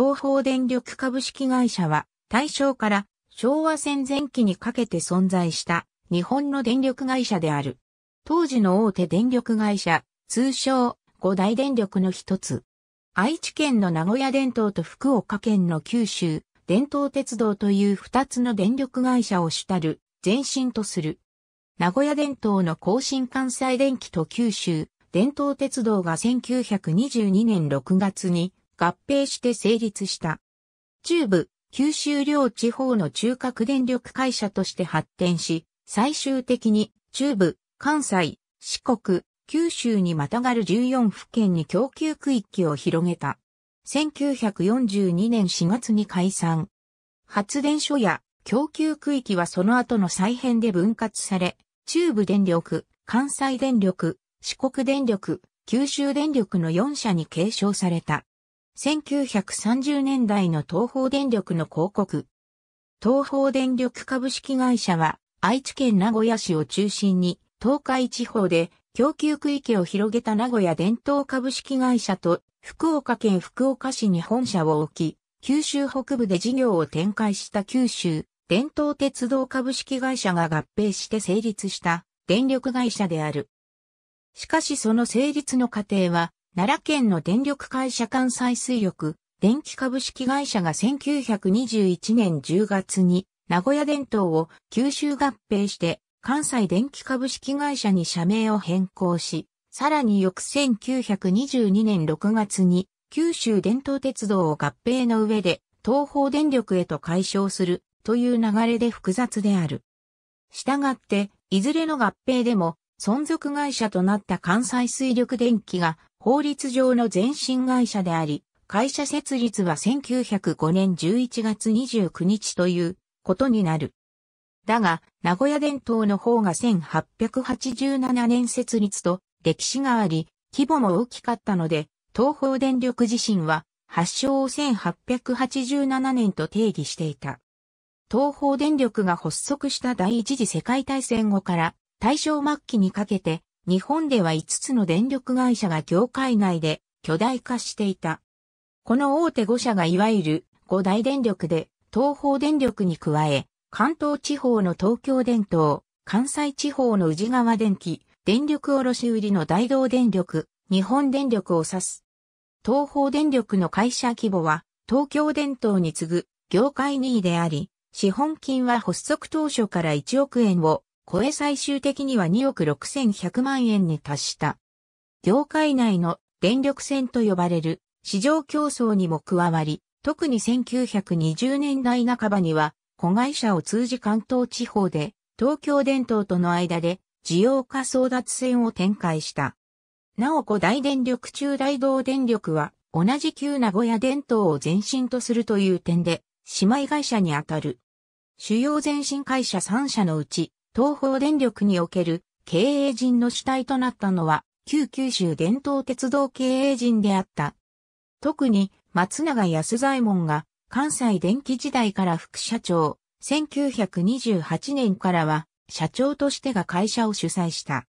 東方電力株式会社は、大正から昭和戦前期にかけて存在した日本の電力会社である。当時の大手電力会社、通称五大電力の一つ。愛知県の名古屋電灯と福岡県の九州、伝統鉄道という二つの電力会社を主たる、前身とする。名古屋電灯の更新関西電気と九州、伝統鉄道が1922年6月に合併して成立した。中部、九州両地方の中核電力会社として発展し、最終的に中部、関西、四国、九州にまたがる14府県に供給区域を広げた。1942年4月に解散。発電所や供給区域はその後の再編で分割され、中部電力、関西電力、四国電力、九州電力の4社に継承された。1930年代の東方電力の広告。東方電力株式会社は愛知県名古屋市を中心に東海地方で供給区域を広げた名古屋伝統株式会社と福岡県福岡市に本社を置き、九州北部で事業を展開した九州伝統鉄道株式会社が合併して成立した電力会社である。しかしその成立の過程は奈良県の電力会社関西水力、電気株式会社が1921年10月に、名古屋電灯を九州合併して、関西電気株式会社に社名を変更し、さらに翌1922年6月に、九州電灯鉄道を合併の上で、東方電力へと解消するという流れで複雑である。したがって、いずれの合併でも、存続会社となった関西水力電気が法律上の前身会社であり、会社設立は1905年11月29日ということになる。だが、名古屋伝統の方が1887年設立と歴史があり、規模も大きかったので、東方電力自身は発祥を1887年と定義していた。東方電力が発足した第一次世界大戦後から大正末期にかけて日本では5つの電力会社が業界内で巨大化していた。この大手5社がいわゆる5大電力で東方電力に加え、関東地方の東京電灯、関西地方の宇治川電気、電力卸売の大道電力、日本電力を指す。東方電力の会社規模は東京電灯に次ぐ業界2位であり、資本金は発足当初から1億円を超え最終的には2億6100万円に達した。業界内の電力戦と呼ばれる市場競争にも加わり、特に1920年代半ばには、子会社を通じ関東地方で、東京電灯との間で、需要化争奪戦を展開した。なお古代電力中大道電力は、同じ旧名古屋電灯を前身とするという点で、姉妹会社にあたる。主要前身会社3社のうち、東方電力における経営陣の主体となったのは、旧九州伝統鉄道経営陣であった。特に、松永安左衛門が、関西電気時代から副社長、1928年からは、社長としてが会社を主催した。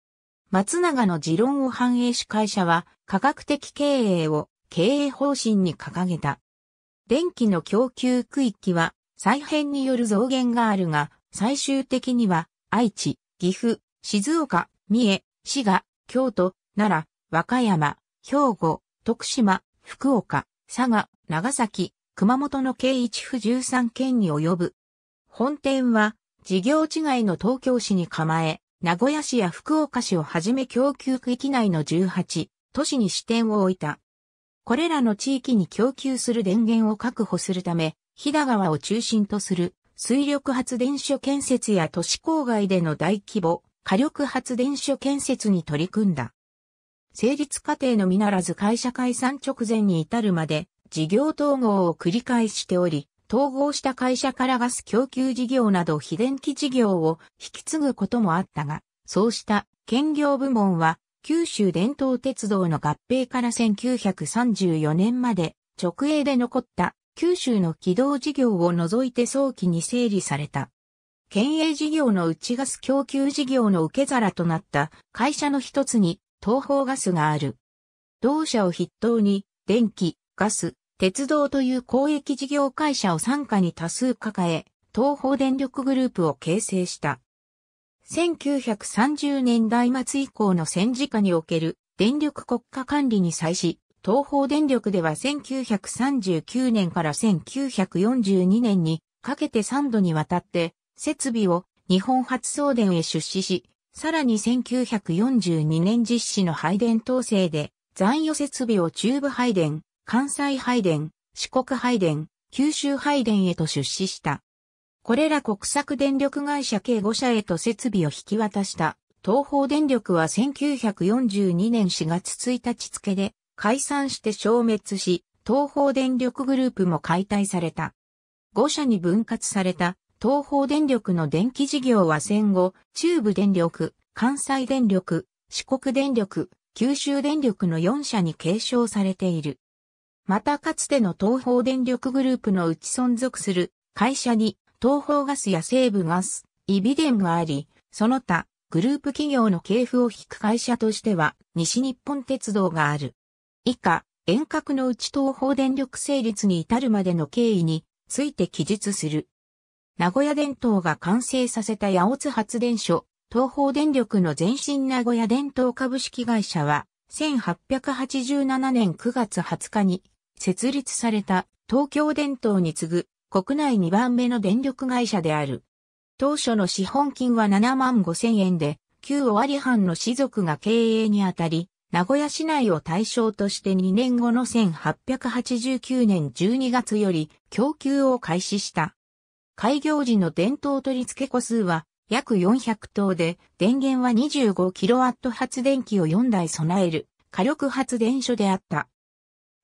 松永の持論を反映し会社は、科学的経営を経営方針に掲げた。電気の供給区域は、再編による増減があるが、最終的には愛知、岐阜、静岡、三重、滋賀、京都、奈良、和歌山、兵庫、徳島、福岡、佐賀、長崎、熊本の計一府13県に及ぶ。本店は、事業違いの東京市に構え、名古屋市や福岡市をはじめ供給区域内の18都市に支店を置いた。これらの地域に供給する電源を確保するため、日田川を中心とする水力発電所建設や都市郊外での大規模火力発電所建設に取り組んだ。成立過程のみならず会社解散直前に至るまで事業統合を繰り返しており、統合した会社からガス供給事業など非電気事業を引き継ぐこともあったが、そうした兼業部門は九州伝統鉄道の合併から1934年まで直営で残った九州の軌道事業を除いて早期に整理された。県営事業の内ガス供給事業の受け皿となった会社の一つに東方ガスがある。同社を筆頭に電気、ガス、鉄道という公益事業会社を傘下に多数抱え、東方電力グループを形成した。1930年代末以降の戦時下における電力国家管理に際し、東方電力では1939年から1942年にかけて3度にわたって設備を日本発送電へ出資し、さらに1942年実施の配電統制で残余設備を中部配電、関西配電、四国配電、九州配電へと出資した。これら国策電力会社計5社へと設備を引き渡した東方電力は1942年4月1日付で解散して消滅し、東方電力グループも解体された。5社に分割された東方電力の電気事業は戦後、中部電力、関西電力、四国電力、九州電力の4社に継承されている。またかつての東方電力グループのうち存続する会社に東方ガスや西部ガス、イビデンがあり、その他グループ企業の系譜を引く会社としては西日本鉄道がある。以下、遠隔のうち東方電力成立に至るまでの経緯について記述する。名古屋電灯が完成させた八尾津発電所、東方電力の前身名古屋電灯株式会社は、1887年9月20日に設立された東京電灯に次ぐ国内2番目の電力会社である。当初の資本金は7万5千円で、旧尾張藩の士族が経営にあたり、名古屋市内を対象として2年後の1889年12月より供給を開始した。開業時の電灯取り付け個数は約400灯で、電源は 25kW 発電機を4台備える火力発電所であった。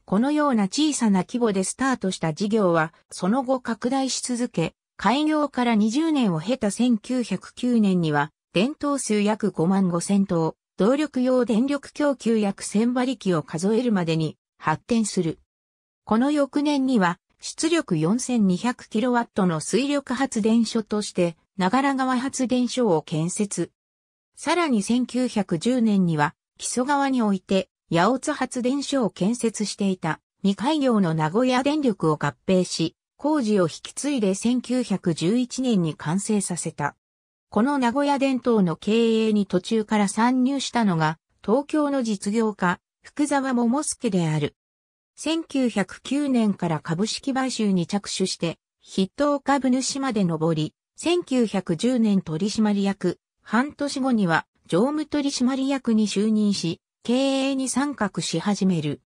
このような小さな規模でスタートした事業は、その後拡大し続け、開業から20年を経た1909年には、電灯数約5万5千灯、動力用電力供給約1000馬力を数えるまでに発展する。この翌年には出力 4200kW の水力発電所として長良川発電所を建設。さらに1910年には木曽川において八尾津発電所を建設していた未開業の名古屋電力を合併し、工事を引き継いで1911年に完成させた。この名古屋伝統の経営に途中から参入したのが、東京の実業家、福沢桃介である。1909年から株式買収に着手して、筆頭株主まで上り、1910年取締役、半年後には常務取締役に就任し、経営に参画し始める。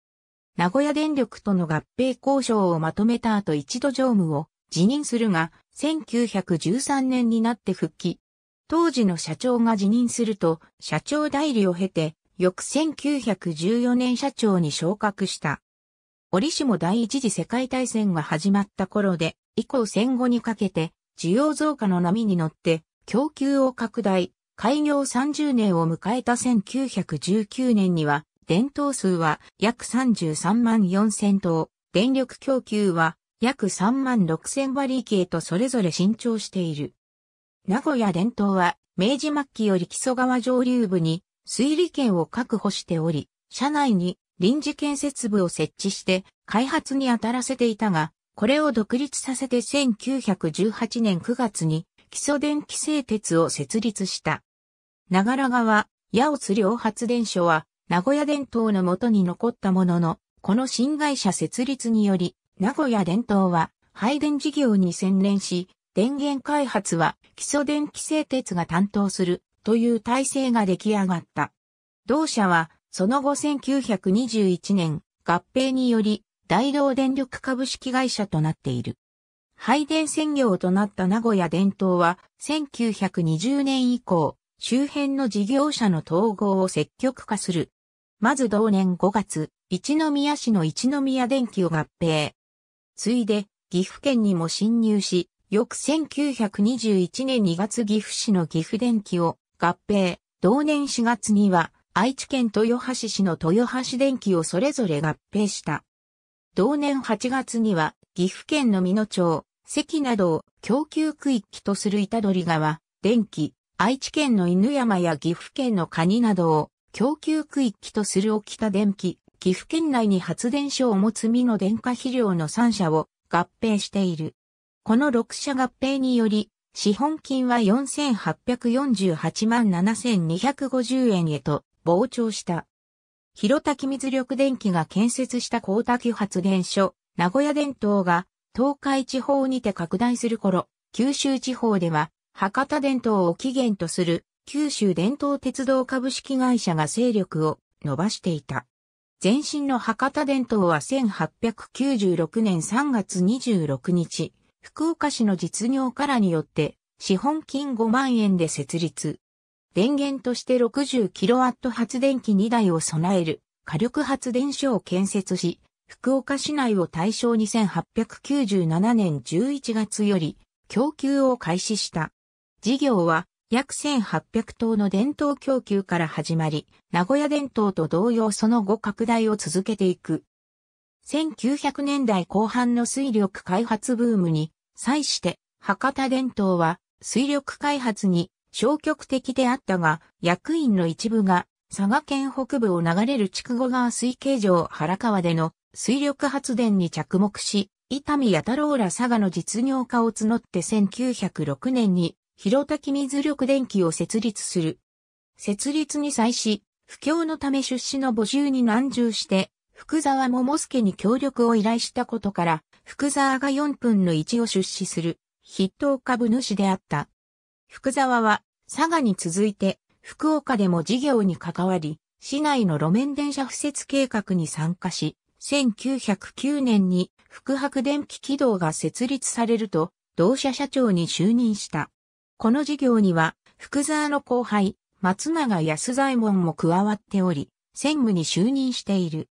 名古屋電力との合併交渉をまとめた後一度常務を辞任するが、1913年になって復帰、当時の社長が辞任すると、社長代理を経て、翌1914年社長に昇格した。折しも第一次世界大戦が始まった頃で、以降戦後にかけて、需要増加の波に乗って、供給を拡大、開業30年を迎えた1919年には、電灯数は約33万4000灯、電力供給は約3万6000割リとそれぞれ伸長している。名古屋伝統は、明治末期より木曽川上流部に水利権を確保しており、社内に臨時建設部を設置して開発に当たらせていたが、これを独立させて1918年9月に基礎電気製鉄を設立した。長良川、八尾津両発電所は、名古屋伝統のもとに残ったものの、この新会社設立により、名古屋伝統は、配電事業に専念し、電源開発は基礎電気製鉄が担当するという体制が出来上がった。同社はその後1921年合併により大同電力株式会社となっている。配電専業となった名古屋伝統は1920年以降周辺の事業者の統合を積極化する。まず同年5月、一宮市の一宮電気を合併。ついで、岐阜県にも侵入し、翌1921年2月岐阜市の岐阜電機を合併、同年4月には愛知県豊橋市の豊橋電機をそれぞれ合併した。同年8月には岐阜県の美濃町、関などを供給区域とする板取川、電気、愛知県の犬山や岐阜県のカニなどを供給区域とする沖田電気、岐阜県内に発電所を持つ美濃電化肥料の3社を合併している。この6社合併により、資本金は4848万7250円へと膨張した。広滝水力電機が建設した高滝発電所、名古屋電灯が東海地方にて拡大する頃、九州地方では博多電灯を起源とする九州電灯鉄道株式会社が勢力を伸ばしていた。前身の博多電灯は1896年3月26日、福岡市の実業家らによって、資本金5万円で設立。電源として 60kW 発電機2台を備える火力発電所を建設し、福岡市内を対象に1897年11月より供給を開始した。事業は約1800棟の電灯供給から始まり、名古屋電灯と同様その後拡大を続けていく。1900年代後半の水力開発ブームに際して博多伝統は水力開発に消極的であったが役員の一部が佐賀県北部を流れる筑後川水系上原川での水力発電に着目し、伊丹八太郎ら佐賀の実業家を募って1906年に広滝水力電気を設立する。設立に際し、不況のため出資の募集に難渋して、福沢桃助に協力を依頼したことから、福沢が4分の1を出資する筆頭株主であった。福沢は佐賀に続いて福岡でも事業に関わり、市内の路面電車敷設計画に参加し、1909年に福白電気軌道が設立されると、同社社長に就任した。この事業には、福沢の後輩、松永安左衛門も加わっており、専務に就任している。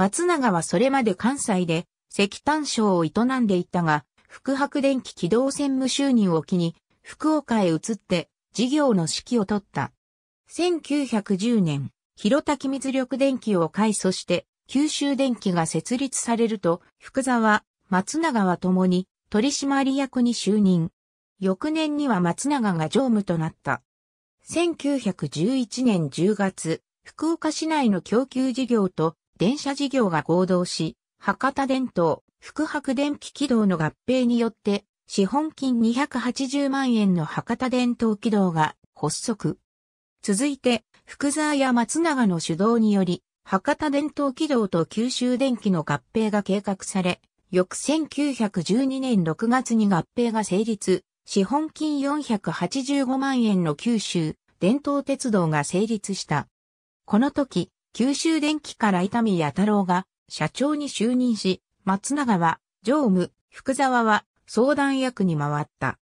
松永はそれまで関西で石炭商を営んでいたが、福白電気機動専務就任を機に、福岡へ移って事業の指揮を取った。1910年、広滝水力電気を改組して、九州電気が設立されると、福沢、松永は共に取締役に就任。翌年には松永が常務となった。1911年10月、福岡市内の供給事業と電車事業が合同し、博多電灯、福白電気軌道の合併によって、資本金280万円の博多電灯軌道が発足。続いて、福沢や松永の主導により、博多電灯軌道と九州電気の合併が計画され、翌1912年6月に合併が成立、資本金485万円の九州、電灯鉄道が成立した。この時、九州電機から伊丹弥太郎が社長に就任し、松永は常務、福沢は相談役に回った。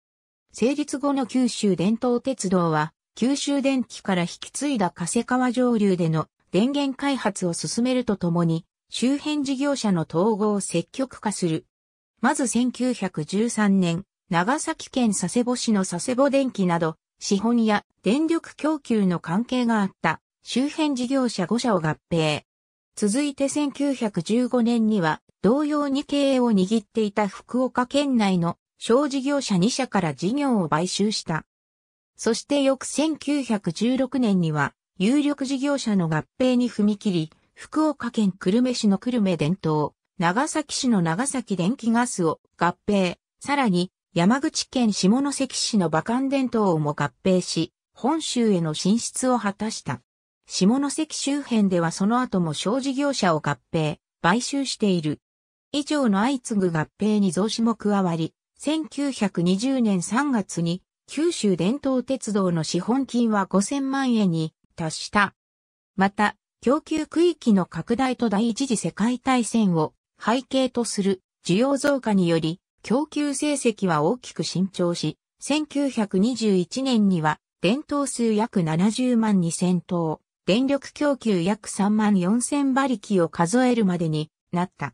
成立後の九州伝統鉄道は、九州電機から引き継いだ加瀬川上流での電源開発を進めるとともに、周辺事業者の統合を積極化する。まず1913年、長崎県佐世保市の佐世保電機など、資本や電力供給の関係があった周辺事業者5社を合併。続いて1915年には同様に経営を握っていた福岡県内の小事業者2社から事業を買収した。そして翌1916年には有力事業者の合併に踏み切り、福岡県久留米市の久留米伝統、長崎市の長崎電気ガスを合併、さらに山口県下関市の馬漢伝統をも合併し、本州への進出を果たした。下関周辺ではその後も小事業者を合併、買収している。以上の相次ぐ合併に増資も加わり、1920年3月に九州伝統鉄道の資本金は5000万円に達した。また、供給区域の拡大と第一次世界大戦を背景とする需要増加により、供給成績は大きく伸長し、1921年には、伝統数約70万2000頭。電力供給約3万4000馬力を数えるまでになった。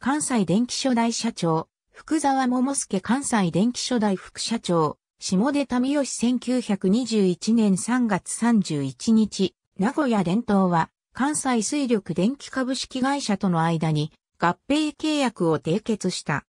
関西電気所代社長、福沢桃介関西電気所代副社長、下出民吉1921年3月31日、名古屋伝統は関西水力電気株式会社との間に合併契約を締結した。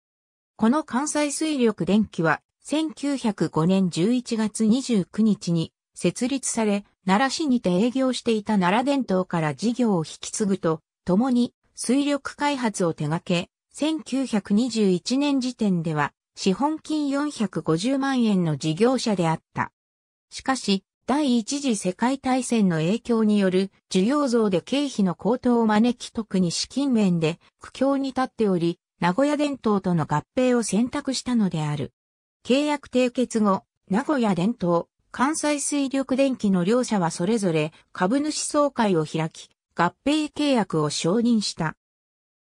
この関西水力電気は1905年11月29日に設立され、奈良市にて営業していた奈良伝統から事業を引き継ぐと、共に水力開発を手掛け、1921年時点では資本金450万円の事業者であった。しかし、第一次世界大戦の影響による需要増で経費の高騰を招き特に資金面で苦境に立っており、名古屋伝統との合併を選択したのである。契約締結後、名古屋伝統、関西水力電機の両社はそれぞれ株主総会を開き、合併契約を承認した。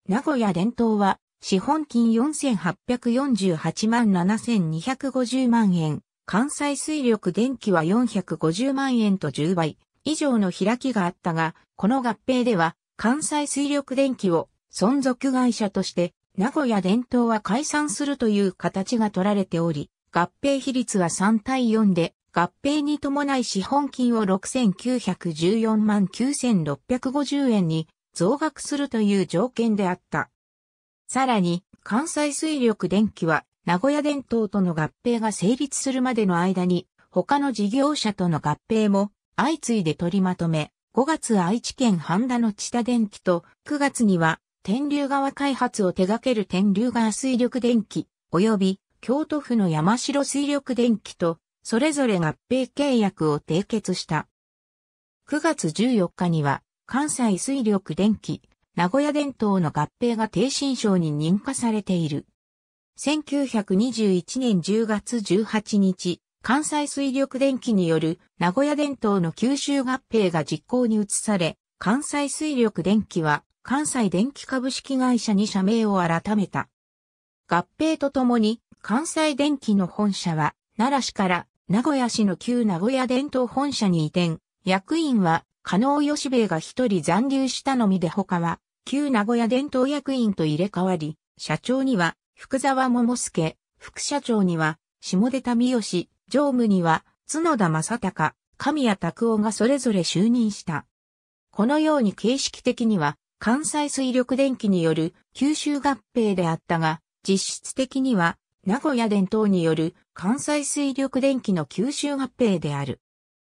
名古屋電灯は、資本金4848万7250万円、関西水力電機は450万円と10倍以上の開きがあったが、この合併では、関西水力電機を存続会社として、名古屋電灯は解散するという形が取られており、合併比率は3対4で、合併に伴い資本金を6914万9650円に増額するという条件であった。さらに、関西水力電気は、名古屋電灯との合併が成立するまでの間に、他の事業者との合併も相次いで取りまとめ、5月愛知県半田の地田電機と9月には天竜川開発を手掛ける天竜川水力電機及び京都府の山城水力電機とそれぞれ合併契約を締結した。9月14日には、関西水力電気、名古屋電灯の合併が低心賞に認可されている。1921年10月18日、関西水力電気による名古屋電灯の吸収合併が実行に移され、関西水力電気は関西電気株式会社に社名を改めた。合併とともに関西電気の本社は奈良市から名古屋市の旧名古屋伝統本社に移転、役員は、加納義兵衛が一人残留したのみで他は、旧名古屋伝統役員と入れ替わり、社長には、福沢桃介、副社長には、下出民義、常務には、角田正隆、神谷拓夫がそれぞれ就任した。このように形式的には、関西水力電気による吸収合併であったが、実質的には名古屋電灯による関西水力電気の吸収合併である。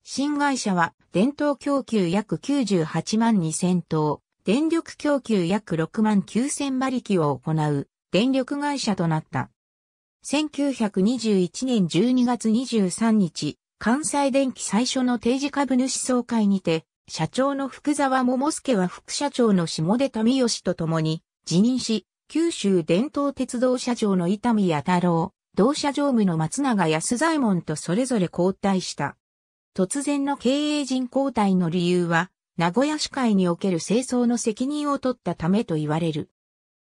新会社は電灯供給約98万2000灯、電力供給約6万9000馬力を行う電力会社となった。1921年12月23日、関西電気最初の定時株主総会にて、社長の福沢桃介は副社長の下出民義と共に辞任し、九州伝統鉄道社長の伊丹弥太郎、同社常務の松永安左衛門とそれぞれ交代した。突然の経営陣交代の理由は、名古屋市会における清掃の責任を取ったためと言われる。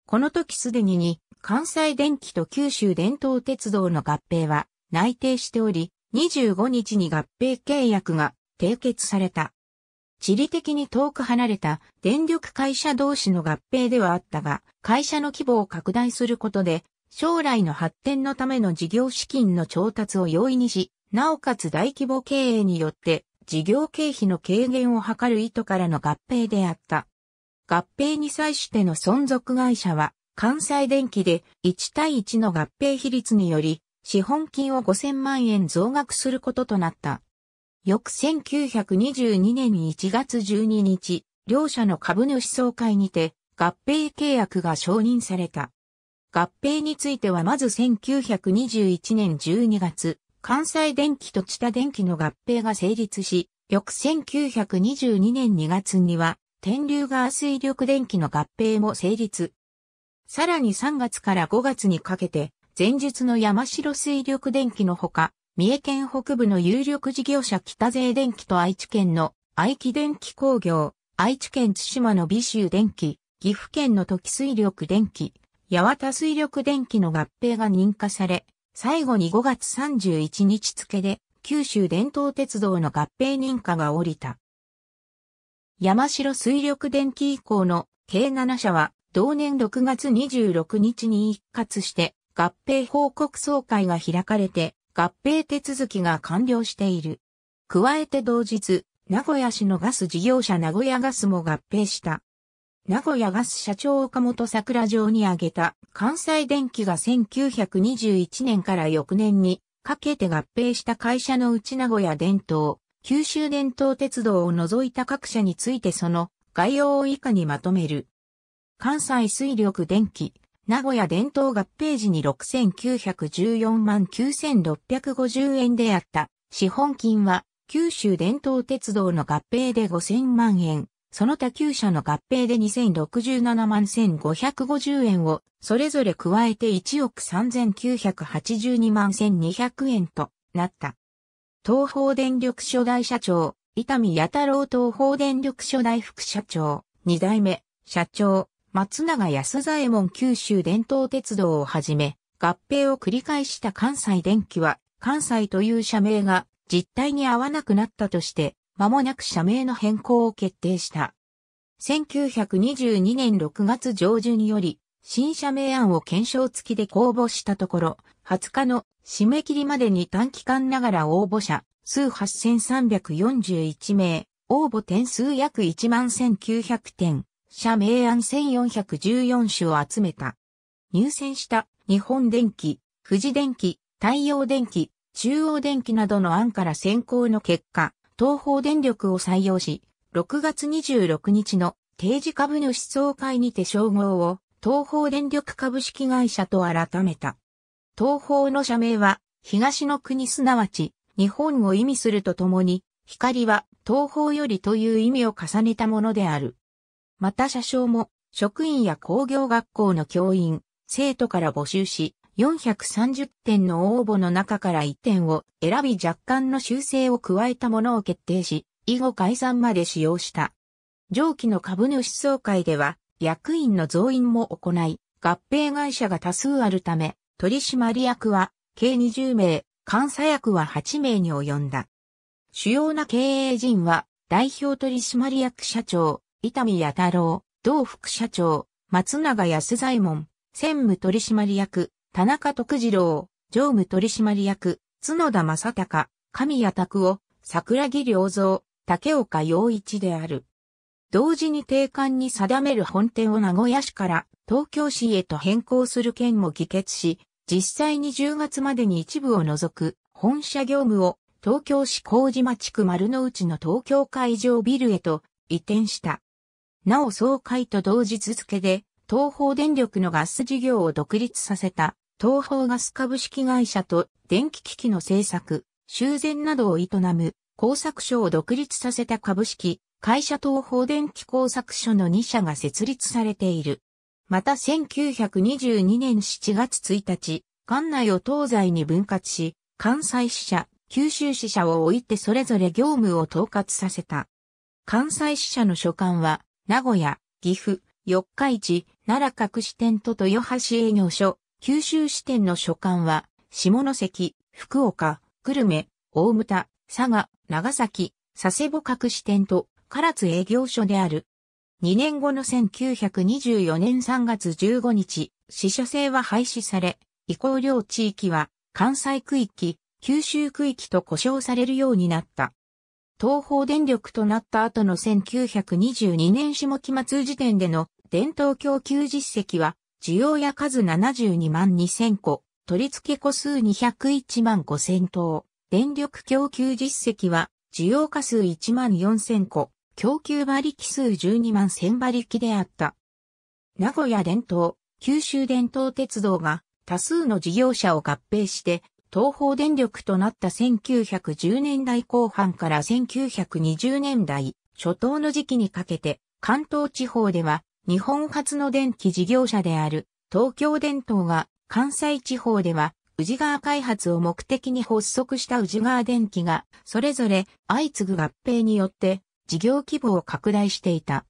この時すでにに、関西電気と九州伝統鉄道の合併は内定しており、25日に合併契約が締結された。地理的に遠く離れた電力会社同士の合併ではあったが、会社の規模を拡大することで、将来の発展のための事業資金の調達を容易にし、なおかつ大規模経営によって事業経費の軽減を図る意図からの合併であった。合併に際しての存続会社は、関西電機で1対1の合併比率により、資本金を5000万円増額することとなった。翌1922年1月12日、両社の株主総会にて合併契約が承認された。合併についてはまず1921年12月、関西電気と地田電気の合併が成立し、翌1922年2月には、天竜川水力電気の合併も成立。さらに3月から5月にかけて、前述の山城水力電気のほか、三重県北部の有力事業者北勢電機と愛知県の愛機電機工業、愛知県津島の美州電機、岐阜県の時水力電機、八幡水力電機の合併が認可され、最後に5月31日付で九州伝統鉄道の合併認可が下りた。山城水力電機以降の計7社は同年6月26日に一括して合併報告総会が開かれて合併手続きが完了している。加えて同日、名古屋市のガス事業者名古屋ガスも合併した。名古屋ガス社長岡本桜城に挙げた関西電機が1921年から翌年にかけて合併した会社のうち名古屋電灯、九州電灯鉄道を除いた各社についてその概要を以下にまとめる。関西水力電機、名古屋伝統合併時に6914万9650円であった。資本金は、九州伝統鉄道の合併で5000万円、その他旧社の合併で2067万1550円を、それぞれ加えて1億3982万1200円となった。東方電力初代社長、伊丹八太郎東方電力初代副社長、二代目、社長、松永安左衛門九州伝統鉄道をはじめ、合併を繰り返した関西電機は、関西という社名が実態に合わなくなったとして、間もなく社名の変更を決定した。1922年6月上旬より、新社名案を検証付きで公募したところ、20日の締め切りまでに短期間ながら応募者、数8341名、応募点数約1万1900点、社名案1414種を集めた。入選した日本電機、富士電機、太陽電機、中央電機などの案から選考の結果、東方電力を採用し、6月26日の定時株主総会にて称号を東方電力株式会社と改めた。東方の社名は東の国すなわち日本を意味するとともに、光は東方よりという意味を重ねたものである。また車掌も職員や工業学校の教員、生徒から募集し、430点の応募の中から1点を選び若干の修正を加えたものを決定し、以後解散まで使用した。上記の株主総会では、役員の増員も行い、合併会社が多数あるため、取締役は計20名、監査役は8名に及んだ。主要な経営陣は、代表取締役社長、伊丹弥太郎、同副社長、松永安左衛門、専務取締役、田中徳次郎、常務取締役、角田正隆、神谷拓夫、桜木良造、竹岡洋一である。同時に定款に定める本店を名古屋市から東京市へと変更する件も議決し、実際に10月までに一部を除く本社業務を東京市麹町区丸の内の東京海上ビルへと移転した。なお総会と同日付で、東方電力のガス事業を独立させた、東方ガス株式会社と電気機器の製作、修繕などを営む、工作所を独立させた株式、会社東方電気工作所の2社が設立されている。また1922年7月1日、館内を東西に分割し、関西支社、九州支社を置いてそれぞれ業務を統括させた。関西支社の所管は、名古屋、岐阜、四日市、奈良各支店と豊橋営業所、九州支店の所管は、下関、福岡、久留米、大牟田、佐賀、長崎、佐世保各支店と唐津営業所である。2年後の1924年3月15日、支所制は廃止され、移行領地域は関西区域、九州区域と呼称されるようになった。東方電力となった後の1922年下期末時点での電灯供給実績は、需要や数72万2000個、取り付け個数201万5000棟、電力供給実績は、需要化数1万4000個、供給馬力数12万1000馬力であった。名古屋電灯、九州電灯鉄道が多数の事業者を合併して東方電力となった1910年代後半から1920年代初頭の時期にかけて関東地方では日本初の電気事業者である東京電灯が関西地方では宇治川開発を目的に発足した宇治川電気がそれぞれ相次ぐ合併によって事業規模を拡大していた。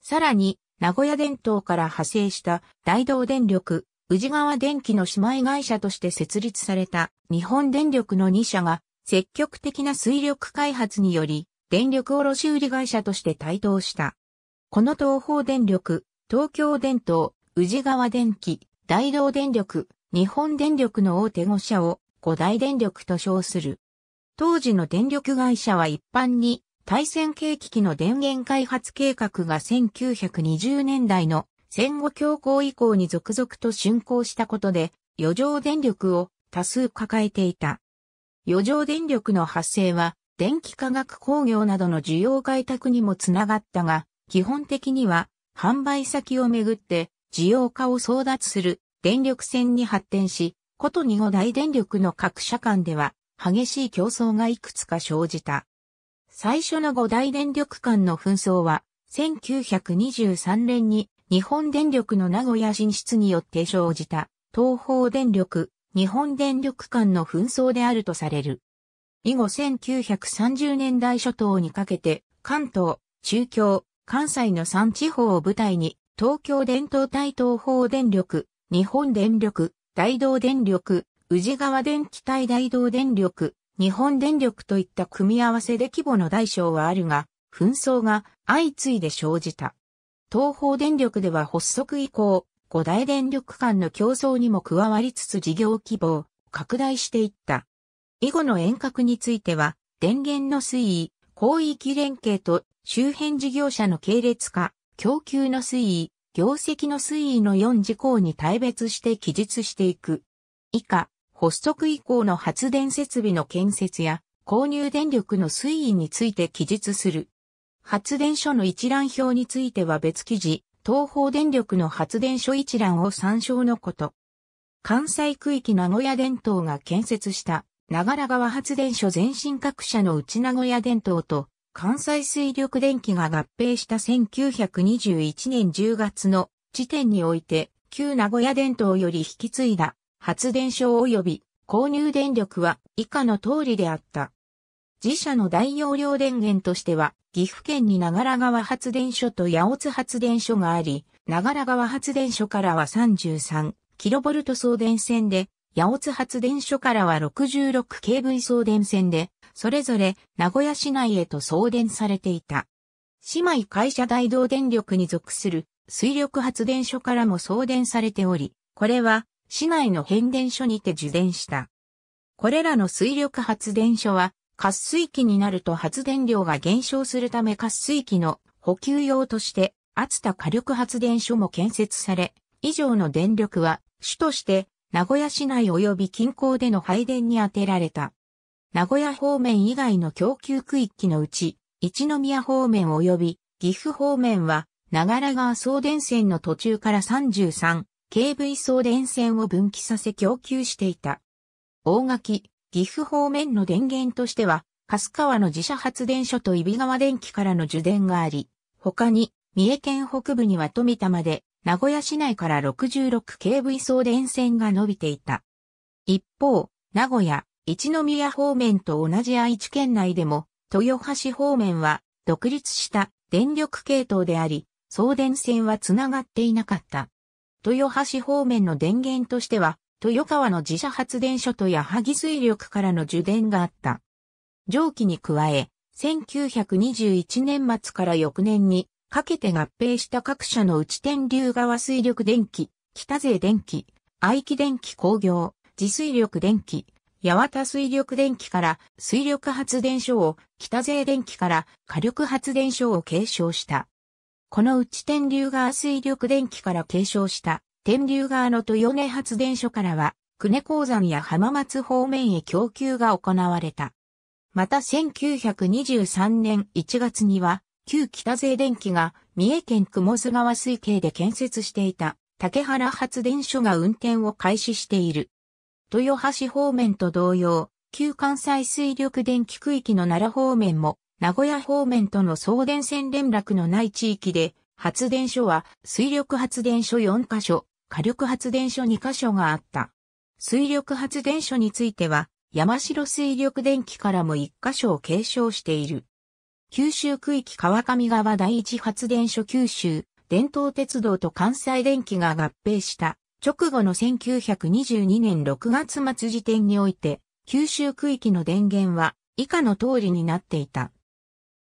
さらに名古屋電灯から派生した大道電力、宇治川電機の姉妹会社として設立された日本電力の2社が積極的な水力開発により電力卸売会社として台頭した。この東方電力、東京電灯、宇治川電機、大道電力、日本電力の大手5社を五大電力と称する。当時の電力会社は一般に対戦系機器の電源開発計画が1920年代の戦後強行以降に続々と竣工したことで、余剰電力を多数抱えていた。余剰電力の発生は、電気化学工業などの需要開拓にもつながったが、基本的には、販売先をめぐって、需要化を争奪する電力線に発展し、ことに五大電力の各社間では、激しい競争がいくつか生じた。最初の五大電力間の紛争は、1923年に日本電力の名古屋進出によって生じた東方電力、日本電力間の紛争であるとされる。以後1930年代初頭にかけて関東、中京、関西の3地方を舞台に東京電灯対東方電力、日本電力、大道電力、宇治川電気対大道電力、日本電力といった組み合わせで規模の大小はあるが、紛争が相次いで生じた。東方電力では発足以降、五大電力間の競争にも加わりつつ事業規模を拡大していった。以後の遠隔については、電源の推移、広域連携と周辺事業者の系列化、供給の推移、業績の推移の4事項に対別して記述していく。以下、発足以降の発電設備の建設や購入電力の推移について記述する。発電所の一覧表については別記事、東方電力の発電所一覧を参照のこと。関西区域名古屋電灯が建設した長良川発電所前身各社の内名古屋電灯と関西水力電気が合併した1921年10月の時点において旧名古屋電灯より引き継いだ発電所及び購入電力は以下の通りであった。自社の大容量電源としては岐阜県に長良川発電所と八百津発電所があり、長良川発電所からは 33kV 送電線で、八百津発電所からは 66kV 送電線で、それぞれ名古屋市内へと送電されていた。姉妹会社大同電力に属する水力発電所からも送電されており、これは市内の変電所にて受電した。これらの水力発電所は滑水器になると発電量が減少するため滑水器の補給用として、熱田火力発電所も建設され、以上の電力は、主として、名古屋市内及び近郊での配電に充てられた。名古屋方面以外の供給区域のうち、一宮方面及び岐阜方面は、長良川送電線の途中から 33KV 送電線を分岐させ供給していた。大垣、岐阜方面の電源としては、春か川の自社発電所と揖斐川電機からの受電があり、他に、三重県北部には富田まで、名古屋市内から 66kV 送電線が伸びていた。一方、名古屋、一宮方面と同じ愛知県内でも、豊橋方面は独立した電力系統であり、送電線はつながっていなかった。豊橋方面の電源としては、豊川の自社発電所と矢作水力からの受電があった。蒸気に加え、1921年末から翌年にかけて合併した各社の内天竜川水力電気、北勢電気、愛機電気工業、自水力電気、八幡水力電気から水力発電所を、北勢電気から火力発電所を継承した。この内天竜川水力電気から継承した天竜川の豊根発電所からは、久根鉱山や浜松方面へ供給が行われた。また1923年1月には、旧北勢電機が三重県雲須川水系で建設していた竹原発電所が運転を開始している。豊橋方面と同様、旧関西水力電気区域の奈良方面も、名古屋方面との送電線連絡のない地域で、発電所は水力発電所4カ所、火力発電所2カ所があった。水力発電所については、山城水力電機からも1カ所を継承している。九州区域川上川第一発電所九州、伝統鉄道と関西電機が合併した直後の1922年6月末時点において、九州区域の電源は以下の通りになっていた。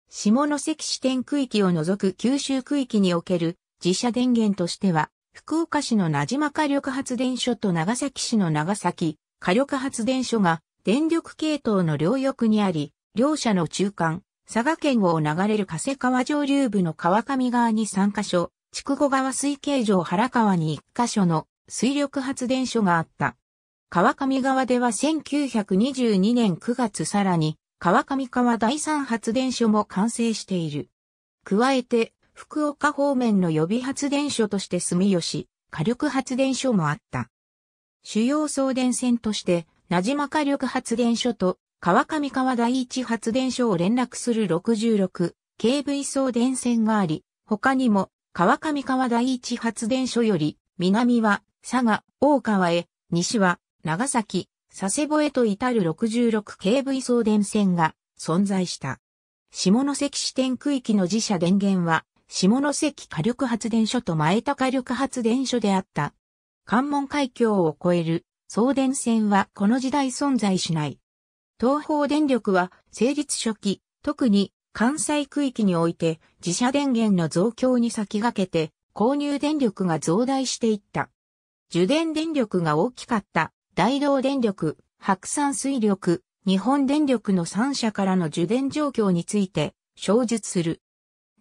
下関支店区域を除く九州区域における自社電源としては、福岡市の名島火力発電所と長崎市の長崎火力発電所が電力系統の両翼にあり、両者の中間、佐賀県を流れる加瀬川上流部の川上側に3カ所、筑後川水系上原川に1カ所の水力発電所があった。川上側では1922年9月さらに川上川第3発電所も完成している。加えて福岡方面の予備発電所として住吉、火力発電所もあった。主要送電線として、名島火力発電所と川上川第一発電所を連絡する 66KV 送電線があり、他にも川上川第一発電所より、南は佐賀、大川へ、西は長崎、佐世保へと至る 66KV 送電線が存在した。下関支店区域の自社電源は下関火力発電所と前田火力発電所であった。関門海峡を越える送電線はこの時代存在しない。東方電力は成立初期、特に関西区域において自社電源の増強に先駆けて購入電力が増大していった。受電電力が大きかった大道電力、白山水力、日本電力の3社からの受電状況について、詳述する。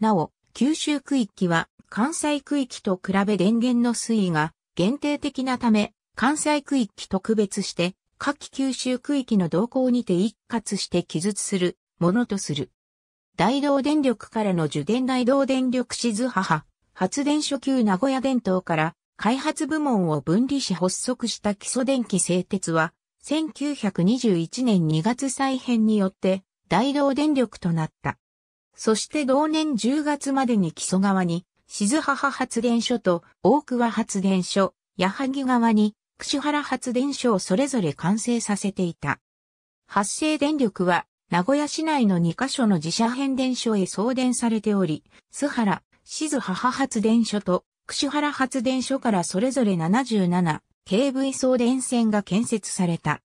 なお、九州区域は関西区域と比べ電源の推移が限定的なため、関西区域と区別して、下九州区域の動向にて一括して記述するものとする。大道電力からの受電大道電力静母、発電所級名古屋電灯から開発部門を分離し発足した基礎電気製鉄は、1921年2月再編によって大道電力となった。そして同年10月までに木曽川に、静母発電所と大桑発電所、矢作川に、串原発電所をそれぞれ完成させていた。発生電力は、名古屋市内の2カ所の自社変電所へ送電されており、須原、静母発電所と串原発電所からそれぞれ 77KV 送電線が建設された。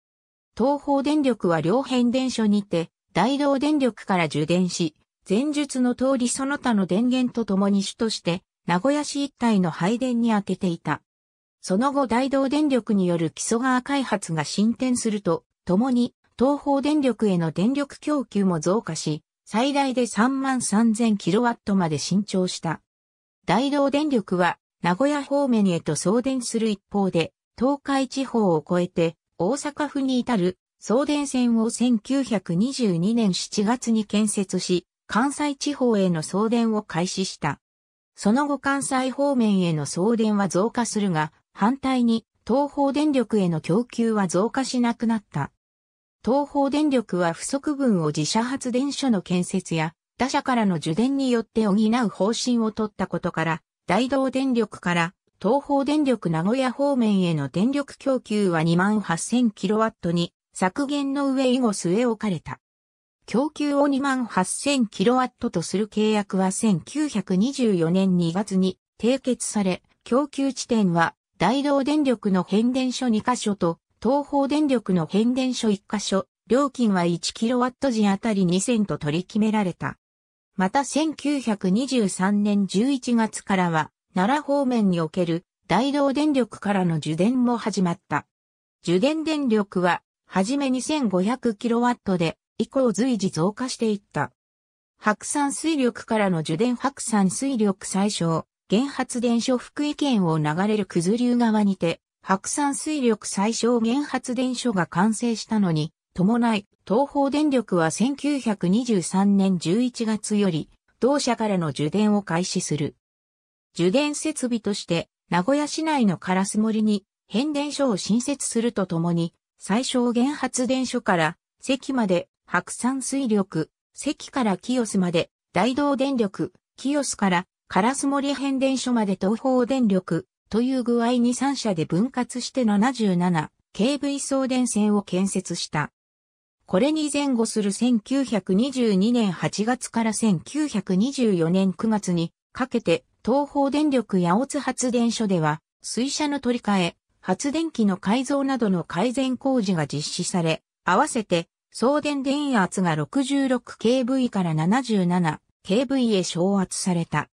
東方電力は両変電所にて、大道電力から受電し、前述の通りその他の電源と共に主として、名古屋市一帯の配電に充てていた。その後大道電力による基礎川開発が進展すると、共に東方電力への電力供給も増加し、最大で3万 3000kW まで伸長した。大道電力は名古屋方面へと送電する一方で、東海地方を越えて大阪府に至る送電線を1922年7月に建設し、関西地方への送電を開始した。その後関西方面への送電は増加するが、反対に東方電力への供給は増加しなくなった。東方電力は不足分を自社発電所の建設や他社からの受電によって補う方針を取ったことから、大同電力から東方電力名古屋方面への電力供給は 28,000kW 万に削減の上以後据え置かれた。供給を2万8000キロワットとする契約は1924年2月に締結され、供給地点は大道電力の変電所2カ所と東方電力の変電所1カ所、料金は1キロワット時あたり2 0と取り決められた。また1923年11月からは奈良方面における大道電力からの受電も始まった。受電電力ははじめ2500キロワットで以降随時増加していった。白山水力からの受電白山水力最小、原発電所福井県を流れる九頭流側にて、白山水力最小原発電所が完成したのに、伴い、東方電力は1923年11月より、同社からの受電を開始する。受電設備として、名古屋市内のカラス森に変電所を新設するとともに、最小原発電所から関まで白山水力、関から清須まで、大道電力、清須から烏森変電所まで東方電力、という具合に3社で分割して77、KV 送電線を建設した。これに前後する1922年8月から1924年9月にかけて東方電力八尾津発電所では水車の取り替え、発電機の改造などの改善工事が実施され、合わせて送電電圧が 66kV から 77kV へ昇圧された。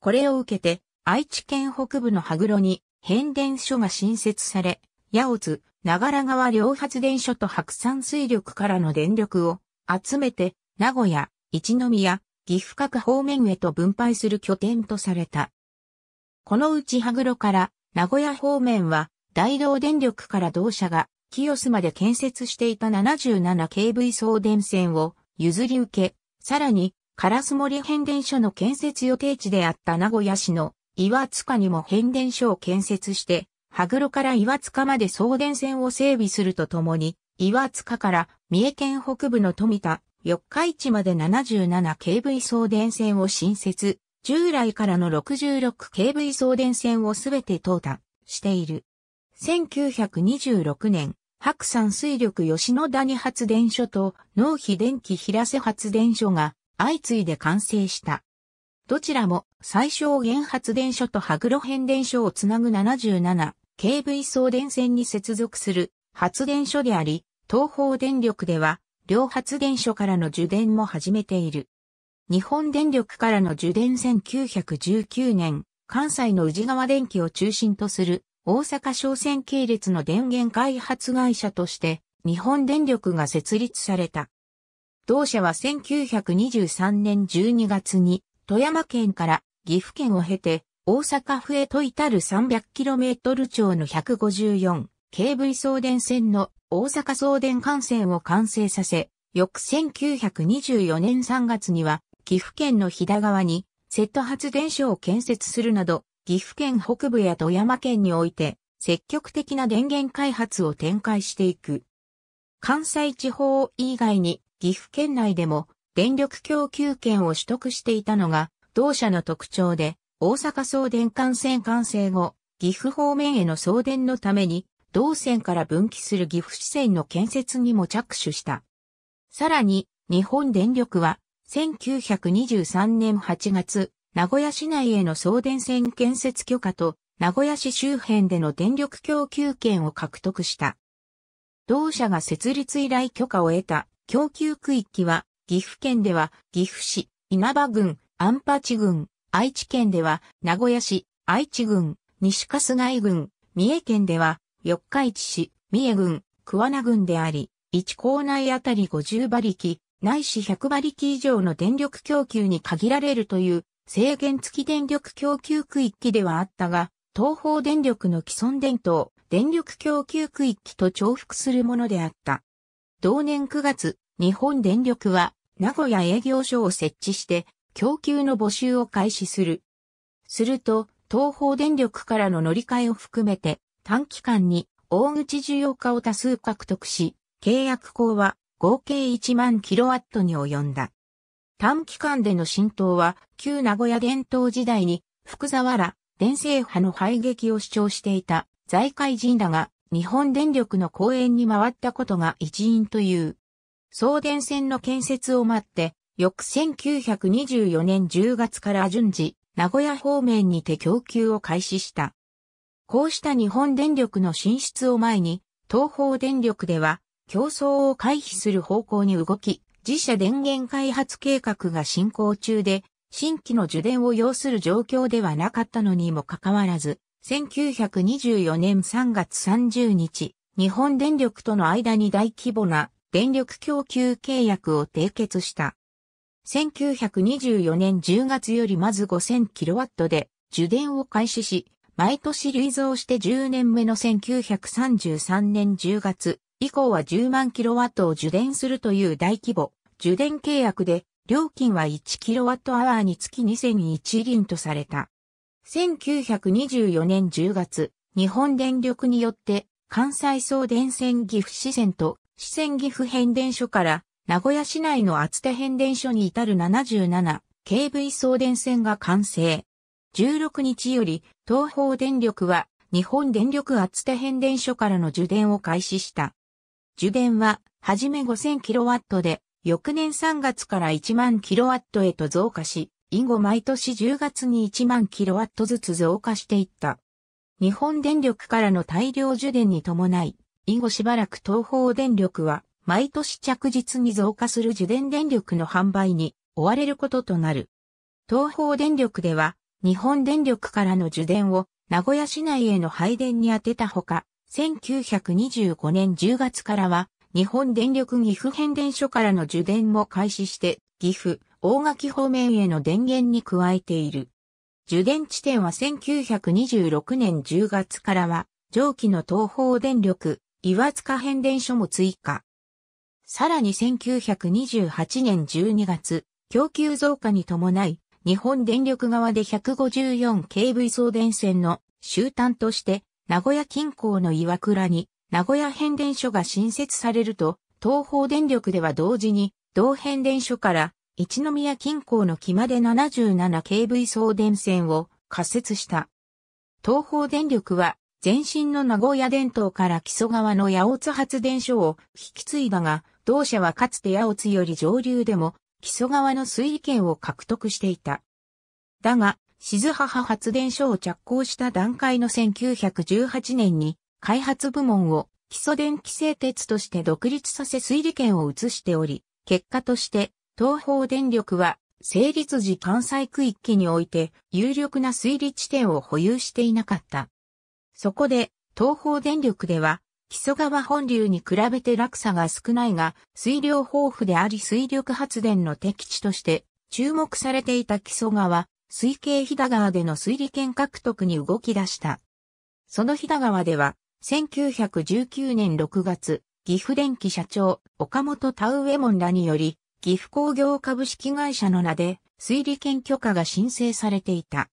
これを受けて、愛知県北部の羽黒に変電所が新設され、八尾津、長良川両発電所と白山水力からの電力を集めて、名古屋、一宮、岐阜各方面へと分配する拠点とされた。このうち羽黒から名古屋方面は大道電力から同社が清スまで建設していた 77kV 送電線を譲り受け、さらに、カラス森変電所の建設予定地であった名古屋市の岩塚にも変電所を建設して、羽黒から岩塚まで送電線を整備するとともに、岩塚から三重県北部の富田、四日市まで 77kV 送電線を新設、従来からの 66kV 送電線をすべて淘汰している。1926年、白山水力吉野谷発電所と農費電気平瀬発電所が相次いで完成した。どちらも最小限発電所と羽黒変電所をつなぐ 77kV 送電線に接続する発電所であり、東方電力では両発電所からの受電も始めている。日本電力からの受電1919年、関西の宇治川電気を中心とする大阪商船系列の電源開発会社として日本電力が設立された。同社は1923年12月に富山県から岐阜県を経て大阪府へと至る 300km 超の 154kV 送電線の大阪送電幹線を完成させ、翌1924年3月には岐阜県の飛騨川にセット発電所を建設するなど岐阜県北部や富山県において、積極的な電源開発を展開していく。関西地方以外に岐阜県内でも電力供給権を取得していたのが同社の特徴で大阪送電幹線完成後岐阜方面への送電のために同線から分岐する岐阜支線の建設にも着手した。さらに日本電力は1923年8月名古屋市内への送電線建設許可と、名古屋市周辺での電力供給権を獲得した。同社が設立以来許可を得た供給区域は、岐阜県では岐阜市、稲葉郡、安八郡、愛知県では名古屋市、愛知郡、西春日井郡、三重県では四日市市、三重郡、桑名郡であり、一校内あたり50馬力、ないし100馬力以上の電力供給に限られるという制限付き電力供給区域ではあったが、東方電力の既存電灯、電力供給区域と重複するものであった。同年9月、日本電力は名古屋営業所を設置して供給の募集を開始する。すると、東方電力からの乗り換えを含めて短期間に大口需要化を多数獲得し、契約項は合計1万キロワットに及んだ。短期間での浸透は、旧名古屋伝統時代に、福沢ら、伝政派の排撃を主張していた、財界人らが、日本電力の公園に回ったことが一因という。送電線の建設を待って、翌1924年10月から順次、名古屋方面にて供給を開始した。こうした日本電力の進出を前に、東方電力では、競争を回避する方向に動き、自社電源開発計画が進行中で、新規の受電を要する状況ではなかったのにもかかわらず、1924年3月30日、日本電力との間に大規模な電力供給契約を締結した。1924年10月よりまず 5000kW で受電を開始し、毎年累増して10年目の1933年10月、以降は10万キロワットを受電するという大規模、受電契約で、料金は1キロワットアワーにつき2001輪とされた。1924年10月、日本電力によって、関西送電線岐阜支線と支線岐阜変電所から名古屋市内の厚手変電所に至る 77KV 送電線が完成。16日より東方電力は日本電力厚手変電所からの受電を開始した。受電は、はじめ 5000kW で、翌年3月から1万 kW へと増加し、以後毎年10月に1万 kW ずつ増加していった。日本電力からの大量受電に伴い、以後しばらく東方電力は、毎年着実に増加する受電電力の販売に追われることとなる。東方電力では、日本電力からの受電を名古屋市内への配電に充てたほか、1925年10月からは、日本電力岐阜変電所からの受電も開始して、岐阜、大垣方面への電源に加えている。受電地点は1926年10月からは、上記の東方電力、岩塚変電所も追加。さらに1928年12月、供給増加に伴い、日本電力側で 154kV 送電線の終端として、名古屋近郊の岩倉に名古屋変電所が新設されると、東方電力では同時に、同変電所から一宮近郊の木まで 77kV 送電線を仮設した。東方電力は、前身の名古屋電灯から木曽川の八尾津発電所を引き継いだが、同社はかつて八尾津より上流でも、木曽川の水位権を獲得していた。だが、静母発電所を着工した段階の1918年に開発部門を基礎電気製鉄として独立させ推理権を移しており、結果として東方電力は成立時関西区域において有力な推理地点を保有していなかった。そこで東方電力では木曽川本流に比べて落差が少ないが水量豊富であり水力発電の適地として注目されていた木曽川水系飛騨川での水利権獲得に動き出した。その飛騨川では、1919年6月、岐阜電機社長、岡本田上門らにより、岐阜工業株式会社の名で、水利権許可が申請されていた。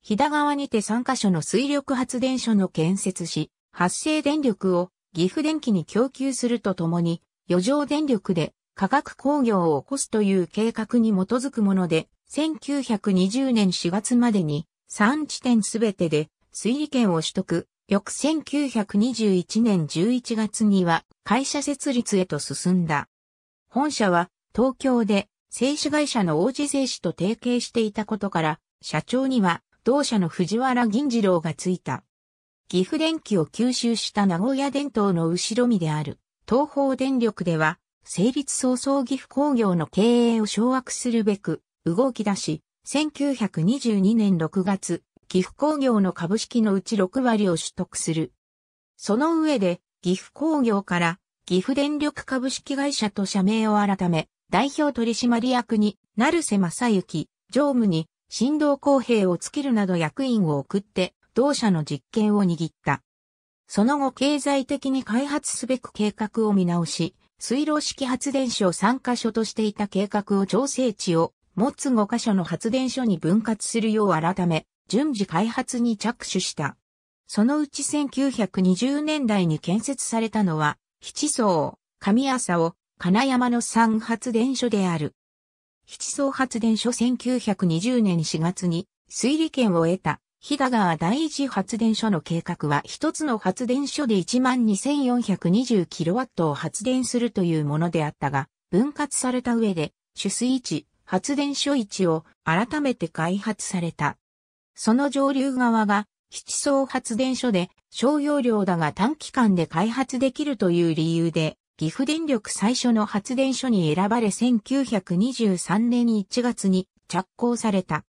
飛騨川にて3カ所の水力発電所の建設し、発生電力を岐阜電機に供給するとともに、余剰電力で化学工業を起こすという計画に基づくもので、1920年4月までに3地点すべてで推理権を取得。翌1921年11月には会社設立へと進んだ。本社は東京で製紙会社の王子製紙と提携していたことから社長には同社の藤原銀次郎がついた。岐阜電気を吸収した名古屋電灯の後ろ身である東方電力では成立早々岐阜工業の経営を掌握するべく動き出し、1922年6月、岐阜工業の株式のうち6割を取得する。その上で、岐阜工業から岐阜電力株式会社と社名を改め、代表取締役に、なま瀬正幸、常務に、振動公平をつけるなど役員を送って、同社の実権を握った。その後経済的に開発すべく計画を見直し、水路式発電所を参加所としていた計画を調整地を持つ5カ所の発電所に分割するよう改め、順次開発に着手した。そのうち1920年代に建設されたのは、七層、上朝を金山の3発電所である。七層発電所1920年4月に推理権を得た、日田川第一発電所の計画は一つの発電所で 12,420kW を発電するというものであったが、分割された上で、取水地、発電所置を改めて開発された。その上流側が七層発電所で商用量だが短期間で開発できるという理由で、岐阜電力最初の発電所に選ばれ1923年1月に着工された。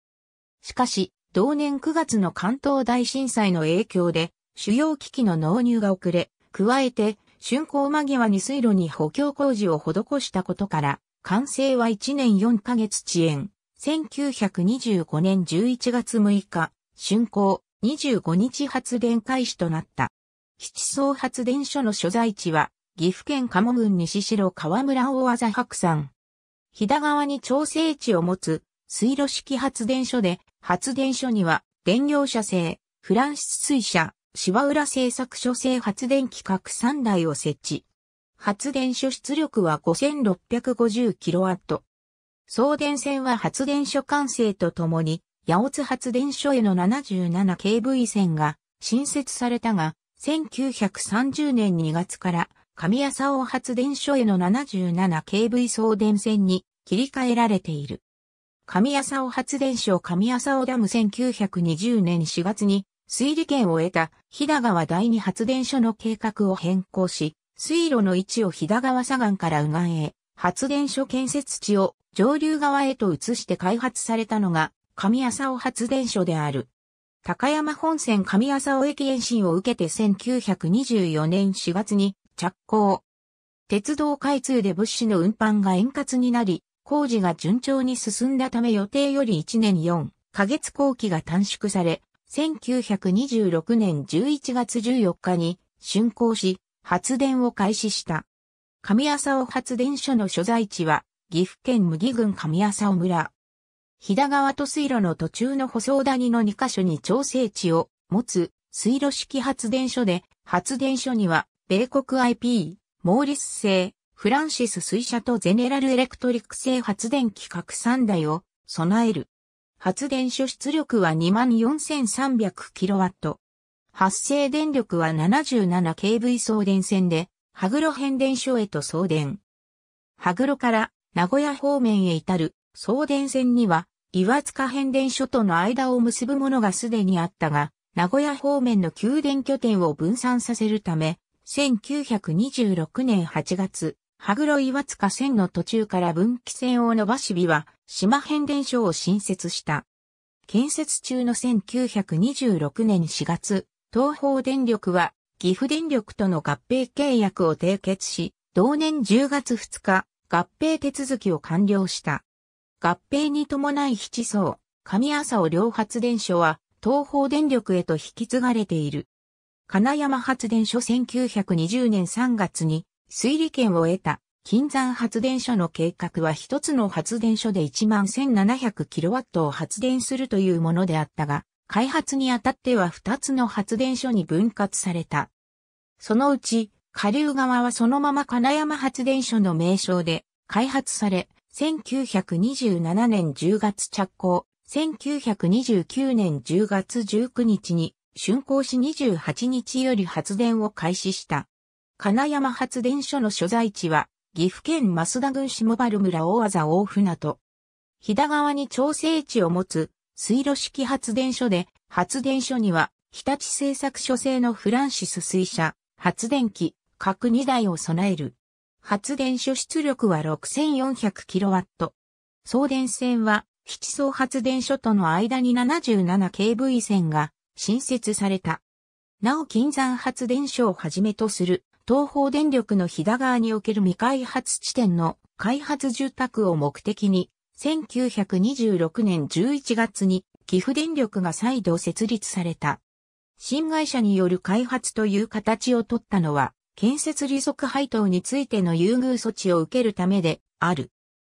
しかし、同年9月の関東大震災の影響で、主要機器の納入が遅れ、加えて、竣工間際に水路に補強工事を施したことから、完成は1年4ヶ月遅延。1925年11月6日、竣工25日発電開始となった。七層発電所の所在地は、岐阜県鴨郡西城川村大技白山。飛騨川に調整地を持つ水路式発電所で、発電所には電業者製、フランス水車、芝浦製作所製発電機各3台を設置。発電所出力は 5650kW。送電線は発電所完成とともに、八津発電所への 77kV 線が新設されたが、1930年2月から上浅尾発電所への 77kV 送電線に切り替えられている。上浅尾発電所上浅尾ダム1920年4月に推理権を得た日田川第二発電所の計画を変更し、水路の位置を日田川左岸から右岸へ、発電所建設地を上流側へと移して開発されたのが、上浅尾発電所である。高山本線上浅尾駅延伸を受けて1924年4月に着工。鉄道開通で物資の運搬が円滑になり、工事が順調に進んだため予定より1年4ヶ月後期が短縮され、1926年11月14日に竣工し、発電を開始した。上浅尾発電所の所在地は、岐阜県麦郡上浅尾村。日田川と水路の途中の舗装谷の2カ所に調整地を持つ水路式発電所で、発電所には、米国 IP、モーリス製、フランシス水車とゼネラルエレクトリック製発電機各3台を備える。発電所出力は 24,300kW。発生電力は 77kV 送電線で、羽黒変電所へと送電。羽黒から名古屋方面へ至る送電線には、岩塚変電所との間を結ぶものがすでにあったが、名古屋方面の給電拠点を分散させるため、1926年8月、羽黒岩塚線の途中から分岐線を伸ばし日は、島変電所を新設した。建設中の1926年4月、東方電力は岐阜電力との合併契約を締結し、同年10月2日、合併手続きを完了した。合併に伴い七層、上朝尾両発電所は東方電力へと引き継がれている。金山発電所1920年3月に推理権を得た金山発電所の計画は一つの発電所で1万 1700kW を発電するというものであったが、開発にあたっては2つの発電所に分割された。そのうち、下流側はそのまま金山発電所の名称で開発され、1927年10月着工、1929年10月19日に竣工し28日より発電を開始した。金山発電所の所在地は、岐阜県増田郡下原村大和大船と、飛騨川に調整地を持つ水路式発電所で、発電所には、日立製作所製のフランシス水車、発電機、各2台を備える。発電所出力は 6400kW。送電線は、七層発電所との間に 77kV 線が新設された。なお金山発電所をはじめとする東方電力の飛騨川における未開発地点の開発住宅を目的に1926年11月に岐阜電力が再度設立された。新会社による開発という形を取ったのは、建設利息配当についての優遇措置を受けるためである。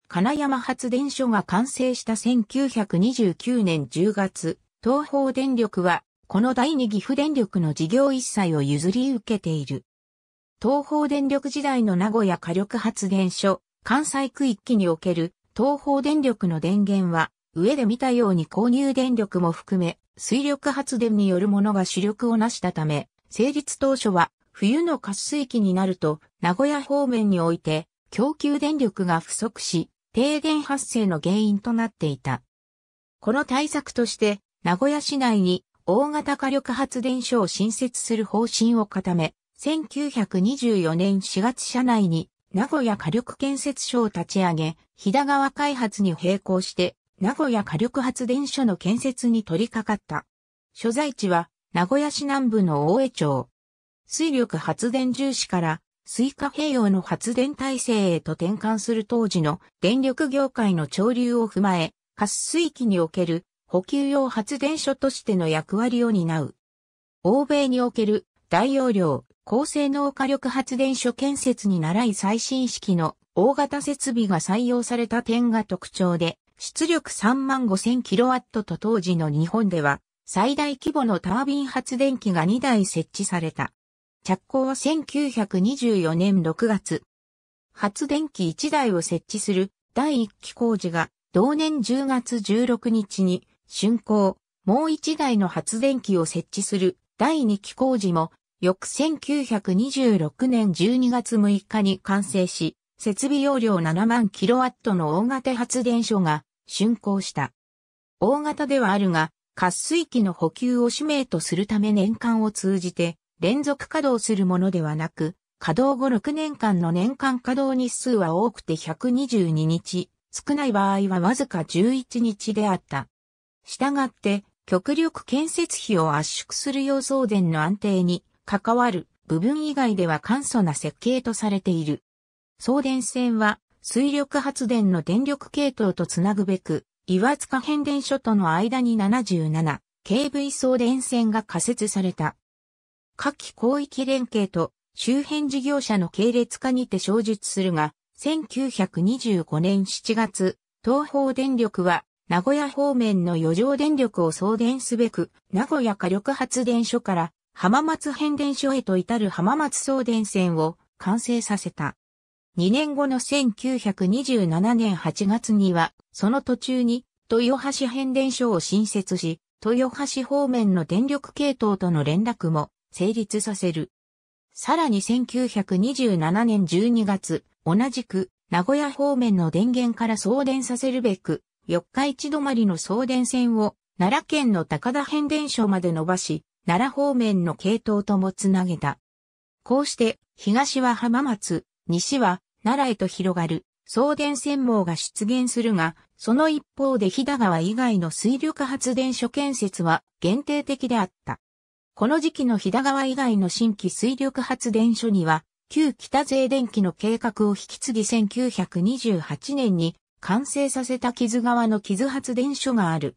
金山発電所が完成した1929年10月、東方電力は、この第二岐阜電力の事業一切を譲り受けている。東方電力時代の名古屋火力発電所、関西区域における東方電力の電源は、上で見たように購入電力も含め、水力発電によるものが主力をなしたため、成立当初は、冬の活水期になると、名古屋方面において、供給電力が不足し、停電発生の原因となっていた。この対策として、名古屋市内に大型火力発電所を新設する方針を固め、1924年4月社内に名古屋火力建設所を立ち上げ、日田川開発に並行して、名古屋火力発電所の建設に取り掛かった。所在地は、名古屋市南部の大江町。水力発電重視から、水化併用の発電体制へと転換する当時の電力業界の潮流を踏まえ、滑水機における補給用発電所としての役割を担う。欧米における大容量、高性能火力発電所建設に習い最新式の大型設備が採用された点が特徴で、出力3万5000キロワットと当時の日本では、最大規模のタービン発電機が2台設置された。着工は1924年6月。発電機1台を設置する第1期工事が同年10月16日に竣工、もう1台の発電機を設置する第2期工事も翌1926年12月6日に完成し、設備容量7万キロワットの大型発電所が竣工した。大型ではあるが、活水器の補給を使命とするため年間を通じて連続稼働するものではなく、稼働後6年間の年間稼働日数は多くて122日、少ない場合はわずか11日であった。したがって、極力建設費を圧縮する要送電の安定に関わる部分以外では簡素な設計とされている。送電線は水力発電の電力系統とつなぐべく、岩塚変電所との間に 77KV 送電線が仮設された。下記広域連携と周辺事業者の系列化にて承述するが、1925年7月、東方電力は名古屋方面の余剰電力を送電すべく、名古屋火力発電所から浜松変電所へと至る浜松送電線を完成させた。2年後の1927年8月には、その途中に、豊橋変電所を新設し、豊橋方面の電力系統との連絡も成立させる。さらに1927年12月、同じく名古屋方面の電源から送電させるべく、四日市止まりの送電線を奈良県の高田変電所まで伸ばし、奈良方面の系統ともつなげた。こうして、東は浜松、西は奈良へと広がる送電線網が出現するが、その一方で飛騨川以外の水力発電所建設は限定的であった。この時期の飛騨川以外の新規水力発電所には、旧北税電機の計画を引き継ぎ1928年に完成させた木津川の木津発電所がある。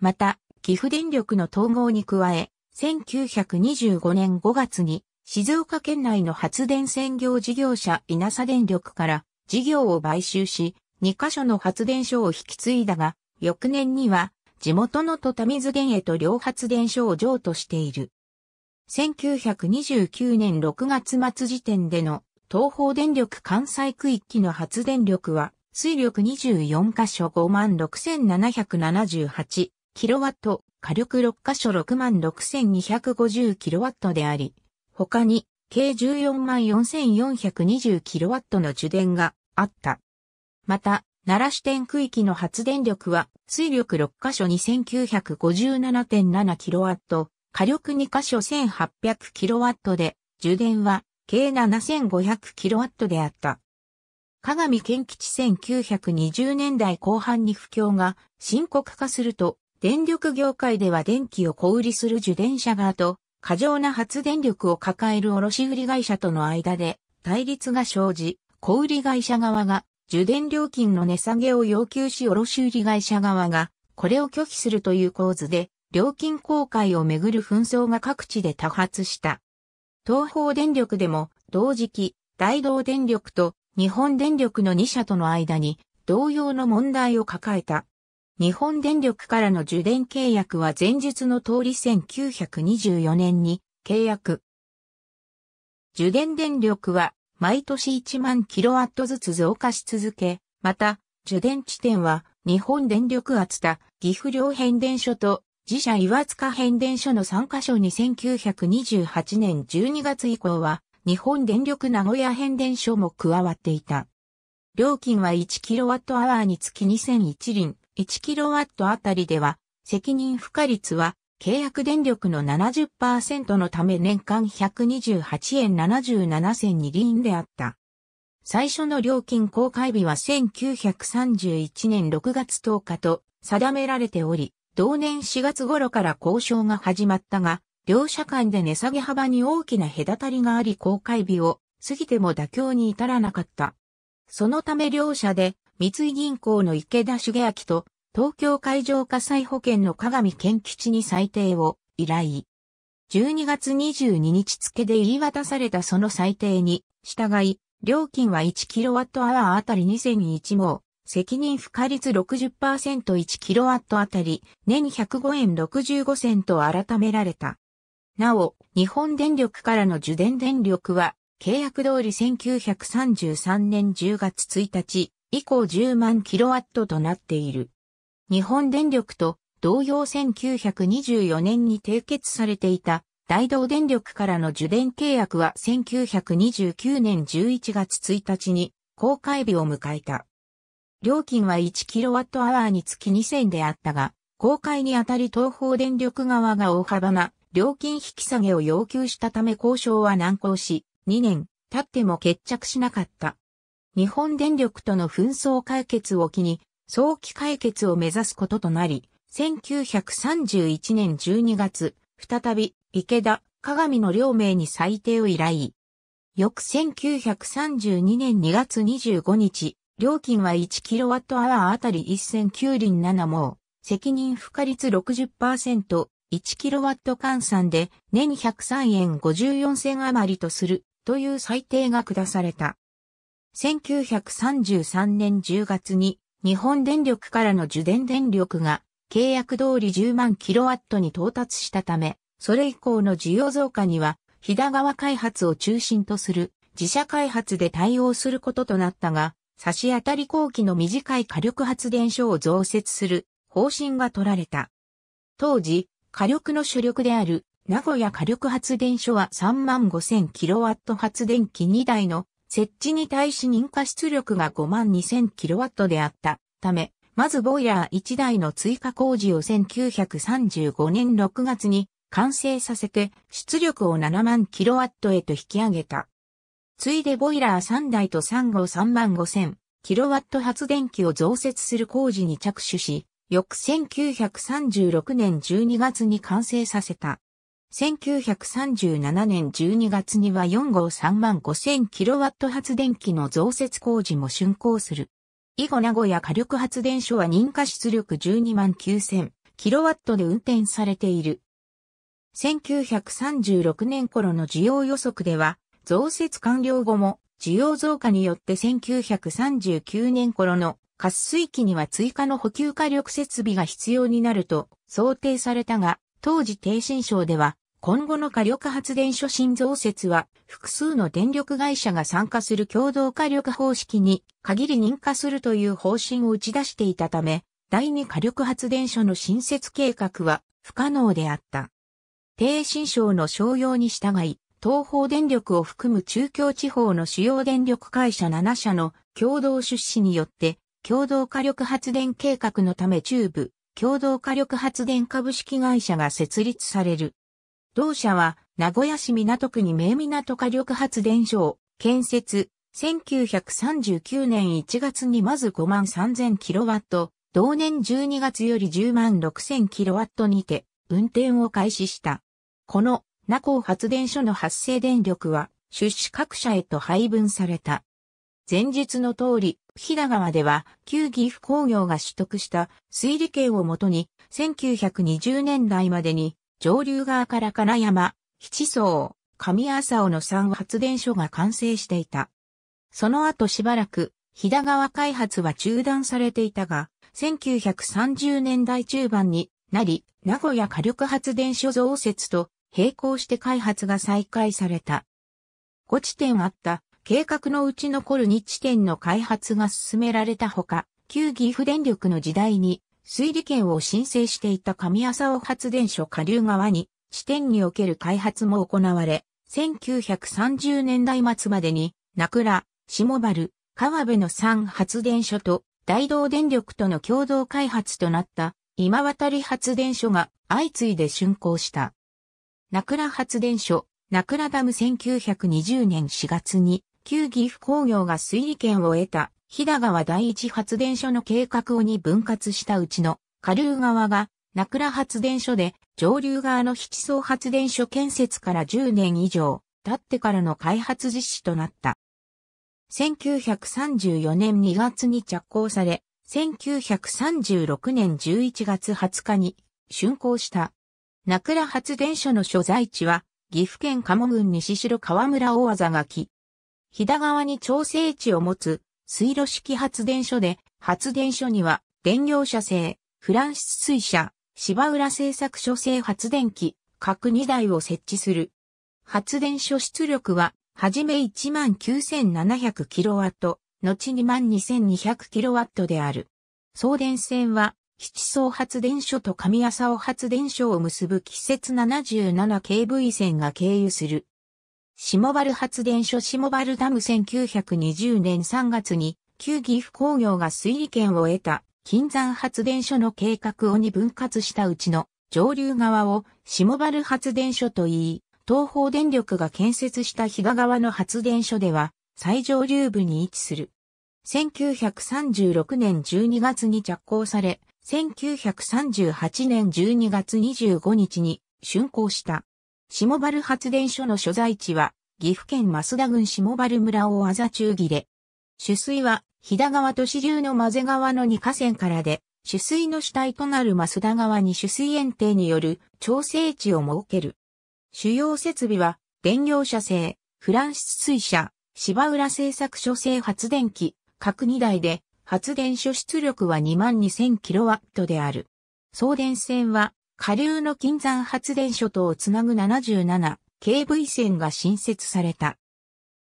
また、岐阜電力の統合に加え、1925年5月に静岡県内の発電専業事業者稲佐電力から事業を買収し、2カ所の発電所を引き継いだが、翌年には地元の戸田水源へと両発電所を譲渡している。1929年6月末時点での東方電力関西区域の発電力は水力24カ所56,778キロワット、火力6カ所66,250キロワットであり、他に、計144,420キロワットの受電があった。また、奈良支店区域の発電力は、水力6カ所2957.7キロワット、火力2カ所1800キロワットで、受電は計7500キロワットであった。鏡県吉1920年代後半に不況が深刻化すると、電力業界では電気を小売りする受電者側と過剰な発電力を抱える卸売会社との間で対立が生じ、小売会社側が受電料金の値下げを要求し卸売会社側がこれを拒否するという構図で料金公開をめぐる紛争が各地で多発した。東方電力でも同時期、大同電力と日本電力の2社との間に同様の問題を抱えた。日本電力からの受電契約は前述の通り1924年に契約。受電電力は毎年1万キロワットずつ増加し続け、また、受電地点は日本電力厚田、岐阜両変電所と自社岩塚変電所の3カ所に1928年12月以降は日本電力名古屋変電所も加わっていた。料金は1キロワットアワーにつき2001輪、1kW あたりでは、責任負荷率は、契約電力の70%のため年間128円77銭にリーンであった。最初の料金公開日は1931年6月10日と定められており、同年4月頃から交渉が始まったが、両社間で値下げ幅に大きな隔たりがあり公開日を過ぎても妥協に至らなかった。そのため両社で三井銀行の池田茂明と、東京海上火災保険の加美健吉に裁定を依頼。12月22日付で言い渡されたその裁定に、従い、料金は 1kWh あたり2001も、責任負荷率 60%1kW あたり年105円65銭と改められた。なお、日本電力からの受電電力は、契約通り1933年10月1日、以降10万キロワットとなっている。日本電力と同様1924年に締結されていた大同電力からの受電契約は1929年11月1日に公開日を迎えた。料金は 1kWh につき2000であったが、公開にあたり東方電力側が大幅な料金引き下げを要求したため交渉は難航し、2年経っても決着しなかった。日本電力との紛争解決を機に、早期解決を目指すこととなり、1931年12月、再び池田、鏡の両名に裁定を依頼。翌1932年2月25日、料金は 1kWh あたり1009輪7毛、責任負荷率60%、1kW 換算で年103円54銭余りとするという最定が下された。1933年10月に日本電力からの受電電力が契約通り10万キロワットに到達したため、それ以降の需要増加には、日田川開発を中心とする自社開発で対応することとなったが、差し当たり後期の短い火力発電所を増設する方針が取られた。当時、火力の主力である名古屋火力発電所は3万5000キロワット発電機2台の設置に対し認可出力が 52,000kW であったため、まずボイラー1台の追加工事を1935年6月に完成させて出力を7万 kW へと引き上げた。ついでボイラー3台と3号3万5000 kW 発電機を増設する工事に着手し、翌1936年12月に完成させた。1937年12月には4号3万5000キロワット発電機の増設工事も竣工する。以後名古屋火力発電所は認可出力12万9000キロワットで運転されている。1936年頃の需要予測では、増設完了後も需要増加によって1939年頃の滑水器には追加の補給火力設備が必要になると想定されたが、当時低新省では、今後の火力発電所新増設は、複数の電力会社が参加する共同火力方式に限り認可するという方針を打ち出していたため、第二火力発電所の新設計画は不可能であった。低新省の商用に従い、東方電力を含む中京地方の主要電力会社7社の共同出資によって、共同火力発電計画のため中部、共同火力発電株式会社が設立される。同社は、名古屋市港区に名港火力発電所を建設、1939年1月にまず5万3000キロワット、同年12月より10万6000キロワットにて、運転を開始した。この、名港発電所の発生電力は、出資各社へと配分された。前述の通り、飛騨川では、旧岐阜工業が取得した水利権をもとに、1920年代までに、上流側から金山、七層、上朝尾の3発電所が完成していた。その後しばらく、飛騨川開発は中断されていたが、1930年代中盤になり、名古屋火力発電所増設と並行して開発が再開された。5地点あった計画のうち残る2地点の開発が進められたほか、旧岐阜電力の時代に水利権を申請していた上浅尾発電所下流側に地点における開発も行われ、1930年代末までに、名倉、下原、川辺の3発電所と大道電力との共同開発となった今渡り発電所が相次いで竣工した。名倉発電所、名倉ダム1920年4月に旧岐阜工業が推理権を得た、飛騨川第一発電所の計画をに分割したうちの、下流側が、名倉発電所で、上流側の七層発電所建設から10年以上、経ってからの開発実施となった。1934年2月に着工され、1936年11月20日に、竣工した。名倉発電所の所在地は、岐阜県鴨郡西城川村大和垣、飛騨川に調整池を持つ水路式発電所で、発電所には電業者製、フランス水車、芝浦製作所製発電機、各2台を設置する。発電所出力は、はじめ 19,700kW、後に 12,200kW である。送電線は、七層発電所と上浅尾発電所を結ぶ季節 77kV 線が経由する。下原発電所下原ダム1920年3月に、旧岐阜工業が水利権を得た、金山発電所の計画をに分割したうちの、上流側を下原発電所と言い、東方電力が建設した比嘉川の発電所では、最上流部に位置する。1936年12月に着工され、1938年12月25日に竣工した。下原発電所の所在地は、岐阜県増田郡下原村大字中切れ。取水は、飛騨川都市流の混ぜ川の2河川からで、取水の主体となる増田川に取水園庭による調整地を設ける。主要設備は、電業車製、フランス水車、芝浦製作所製発電機、各2台で、発電所出力は 22,000kW である。送電線は、下流の金山発電所とをつなぐ 77KV 線が新設された。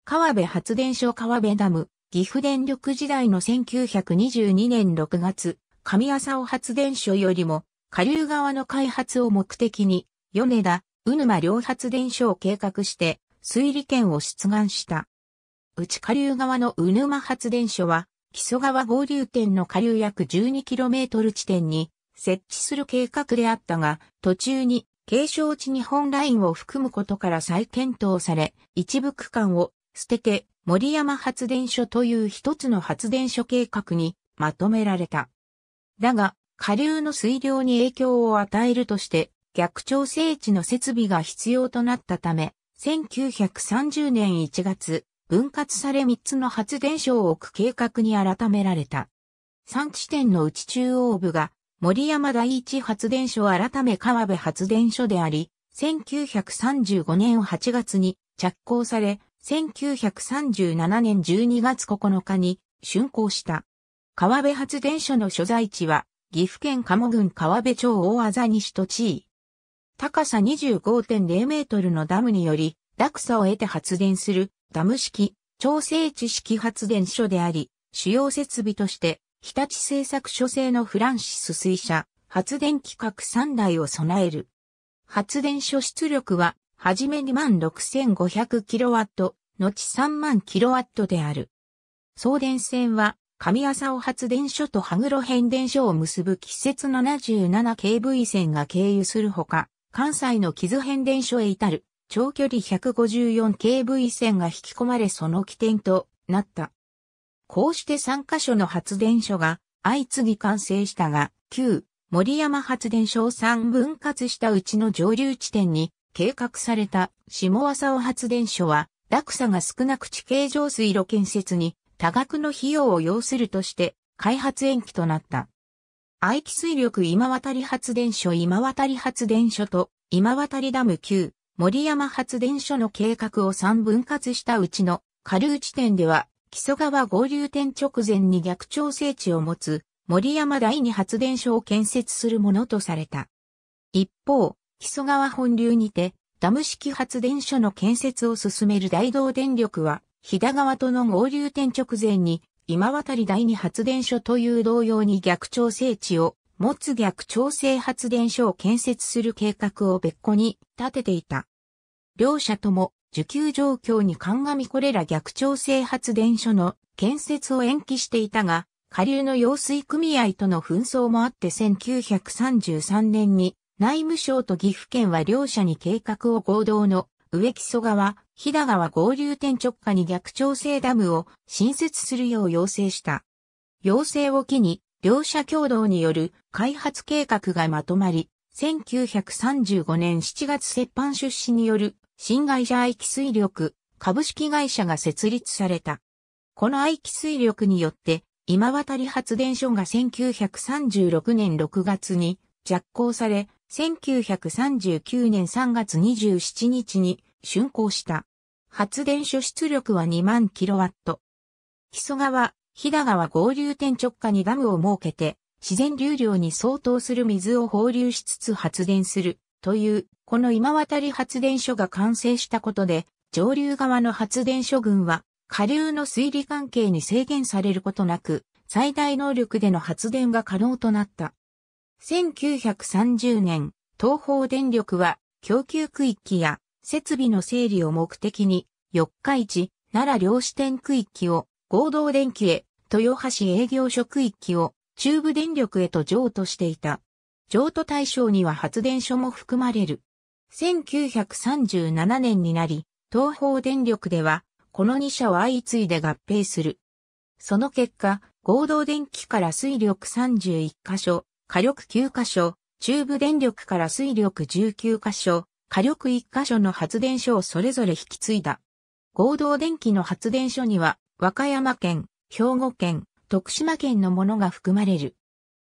川辺発電所川辺ダム、岐阜電力時代の1922年6月、上浅尾発電所よりも下流側の開発を目的に、米田、宇沼両発電所を計画して、水利権を出願した。内下流側の宇沼発電所は、木曽川合流点の下流約 12km 地点に、設置する計画であったが、途中に継承地日本ラインを含むことから再検討され、一部区間を捨てて森山発電所という一つの発電所計画にまとめられた。だが、下流の水量に影響を与えるとして、逆調整地の設備が必要となったため、1930年1月、分割され3つの発電所を置く計画に改められた。3地点のうち中央部が森山第一発電所改め川辺発電所であり、1935年8月に着工され、1937年12月9日に竣工した。川辺発電所の所在地は、岐阜県鴨郡川辺町大浅西土地位。高さ25.0メートルのダムにより、落差を得て発電するダム式、調整地式発電所であり、主要設備として日立製作所製のフランシス水車、発電規格3台を備える。発電所出力は、はじめ26,500キロワット、後3万キロワットである。送電線は、上浅尾発電所と羽黒変電所を結ぶ季節 77KV 線が経由するほか、関西の木津変電所へ至る、長距離 154KV 線が引き込まれその起点となった。こうして3カ所の発電所が相次ぎ完成したが、旧森山発電所を3分割したうちの上流地点に計画された下浅尾発電所は落差が少なく地形上水路建設に多額の費用を要するとして開発延期となった。愛気水力今渡り発電所今渡り発電所と今渡りダム旧森山発電所の計画を3分割したうちの下流地点では木曽川合流点直前に逆調整地を持つ森山第二発電所を建設するものとされた。一方、木曽川本流にてダム式発電所の建設を進める大同電力は、飛騨川との合流点直前に今渡り第二発電所という同様に逆調整地を持つ逆調整発電所を建設する計画を別個に立てていた。両者とも需給状況に鑑みこれら逆調整発電所の建設を延期していたが、下流の用水組合との紛争もあって1933年に内務省と岐阜県は両者に計画を合同の植木曽川、飛騨川合流点直下に逆調整ダムを新設するよう要請した。要請を機に両者共同による開発計画がまとまり、1935年7月折半出資による新会社愛機水力株式会社が設立された。この愛機水力によって、今渡り発電所が1936年6月に着工され、1939年3月27日に竣工した。発電所出力は2万キロワット。木曽川、飛騨川合流点直下にダムを設けて、自然流量に相当する水を放流しつつ発電するというこの今渡り発電所が完成したことで、上流側の発電所群は、下流の水利関係に制限されることなく、最大能力での発電が可能となった。1930年、東方電力は、供給区域や設備の整理を目的に、四日市、奈良両支店区域を合同電気へ、豊橋営業所区域を中部電力へと譲渡していた。譲渡対象には発電所も含まれる。1937年になり、東方電力では、この2社は相次いで合併する。その結果、合同電気から水力31箇所、火力9箇所、中部電力から水力19箇所、火力1箇所の発電所をそれぞれ引き継いだ。合同電気の発電所には、和歌山県、兵庫県、徳島県のものが含まれる。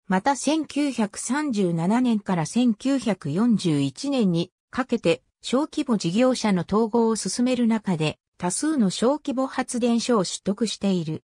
また1937年から1941年にかけて小規模事業者の統合を進める中で多数の小規模発電所を取得している。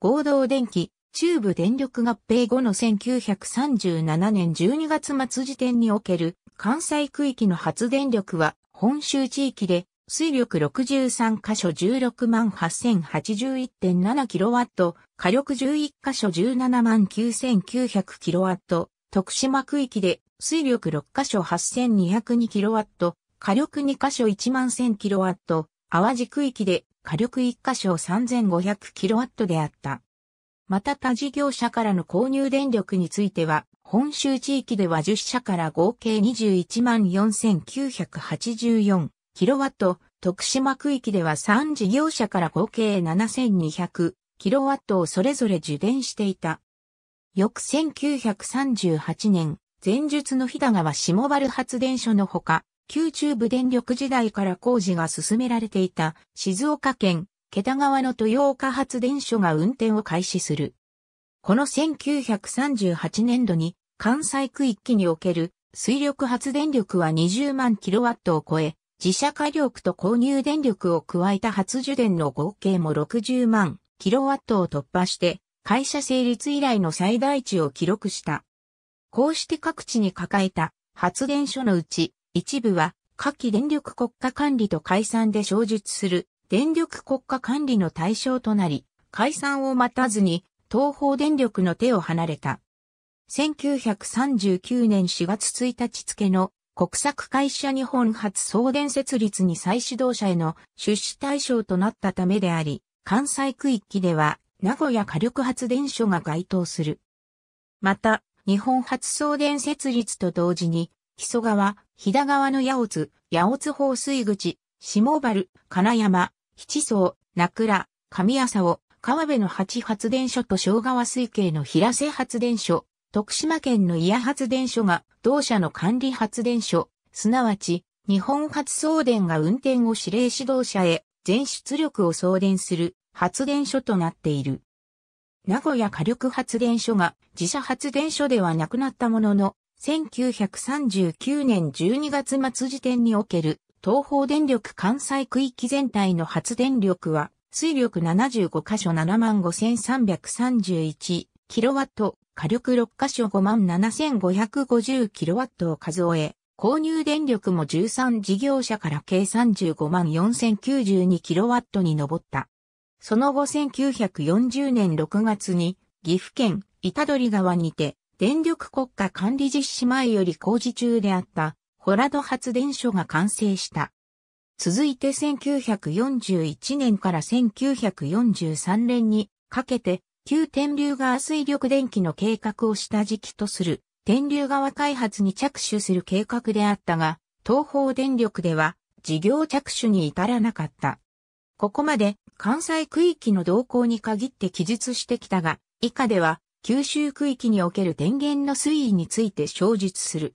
合同電気、中部電力合併後の1937年12月末時点における関西区域の発電力は本州地域で水力63箇所16万 8081.7kW、火力11箇所17万 9900kW、徳島区域で水力6箇所 8202kW、火力2箇所 11000kW、淡路区域で火力1箇所 3500kW であった。また他事業者からの購入電力については、本州地域では10社から合計 214,984kW、徳島区域では3事業者から合計 7,200kW をそれぞれ受電していた。翌1938年、前述の飛騨川下原発電所のほか、旧中部電力時代から工事が進められていた静岡県桁川の豊岡発電所が運転を開始する。この1938年度に関西区域における水力発電力は20万キロワットを超え、自社火力と購入電力を加えた発受電の合計も60万キロワットを突破して、会社成立以来の最大値を記録した。こうして各地に抱えた発電所のうち、一部は下記電力国家管理と解散で小述する電力国家管理の対象となり、解散を待たずに東方電力の手を離れた。1939年4月1日付の国策会社日本初送電設立に再始動者への出資対象となったためであり、関西区域では名古屋火力発電所が該当する。また、日本初送電設立と同時に、木曽川、飛騨川の八尾津、八尾津放水口、下原、金山、七層、名倉、上浅尾、川辺の八発電所と小川水系の平瀬発電所、徳島県の伊谷発電所が同社の管理発電所、すなわち日本発送電が運転を指令指導者へ全出力を送電する発電所となっている。名古屋火力発電所が自社発電所ではなくなったものの、1939年12月末時点における東方電力関西区域全体の発電力は、水力75箇所75,331キロワット、火力6箇所57,550キロワットを数え、購入電力も13事業者から計35万4092キロワットに上った。その後1940年6月に岐阜県板取川にて電力国家管理実施前より工事中であったホラド発電所が完成した。続いて1941年から1943年にかけて旧天竜川水力電気の計画を下敷きとする天竜川開発に着手する計画であったが、東方電力では事業着手に至らなかった。ここまで関西区域の動向に限って記述してきたが、以下では九州区域における電源の推移について詳述する。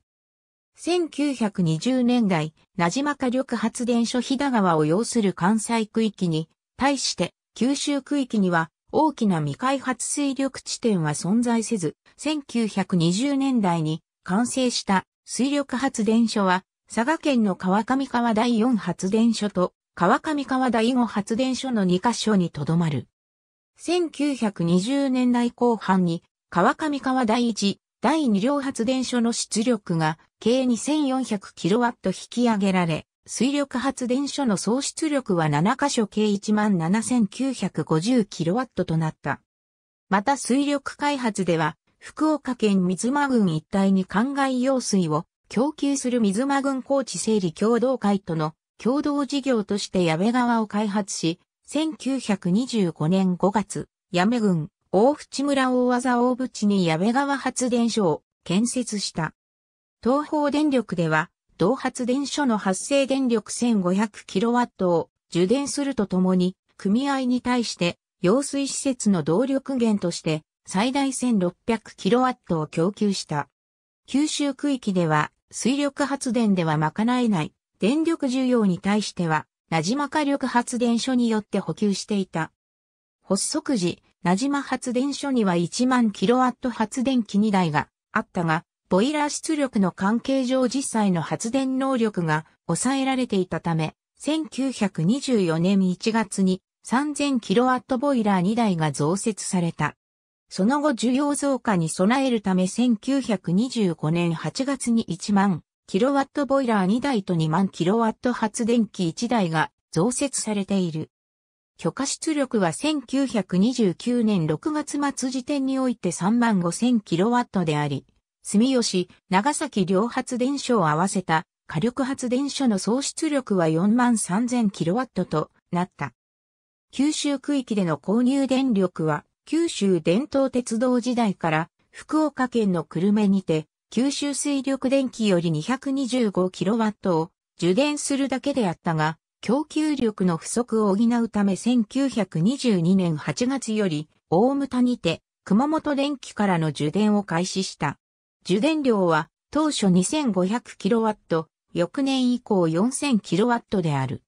1920年代、名島火力発電所飛騨川を要する関西区域に、対して九州区域には大きな未開発水力地点は存在せず、1920年代に完成した水力発電所は、佐賀県の川上川第4発電所と川上川第五発電所の2カ所にとどまる。1920年代後半に川上川第一、第二両発電所の出力が計 2400kW 引き上げられ、水力発電所の総出力は7カ所計 17950kW となった。また水力開発では、福岡県水間郡一帯に灌漑用水を供給する水間郡高知整理共同会との共同事業として矢部川を開発し、1925年5月、矢部郡、大淵村大技大淵に矢部川発電所を建設した。東方電力では、同発電所の発生電力 1500kW を受電するとともに、組合に対して、用水施設の動力源として、最大 1600kW を供給した。九州区域では、水力発電では賄えない電力需要に対しては、じま火力発電所によって補給していた。発足時、じま発電所には1万キロワット発電機2台があったが、ボイラー出力の関係上実際の発電能力が抑えられていたため、1924年1月に3000キロワットボイラー2台が増設された。その後需要増加に備えるため1925年8月に1万キロワットボイラー2台と2万キロワット発電機1台が増設されている。許可出力は1929年6月末時点において3万5000キロワットであり、住吉、長崎両発電所を合わせた火力発電所の総出力は4万3000キロワットとなった。九州区域での購入電力は、九州伝統鉄道時代から福岡県の久留米にて九州水力電気より 225kW を受電するだけであったが、供給力の不足を補うため1922年8月より大牟田にて熊本電気からの受電を開始した。受電量は当初 2500kW、翌年以降 4000kW である。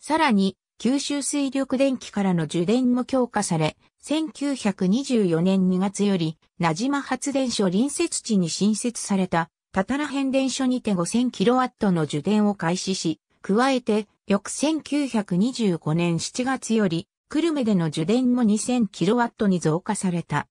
さらに、九州水力電気からの受電も強化され、1924年2月より、名島発電所隣接地に新設された、たたら変電所にて 5000kW の受電を開始し、加えて、翌1925年7月より、久留米での受電も 2000kW に増加された。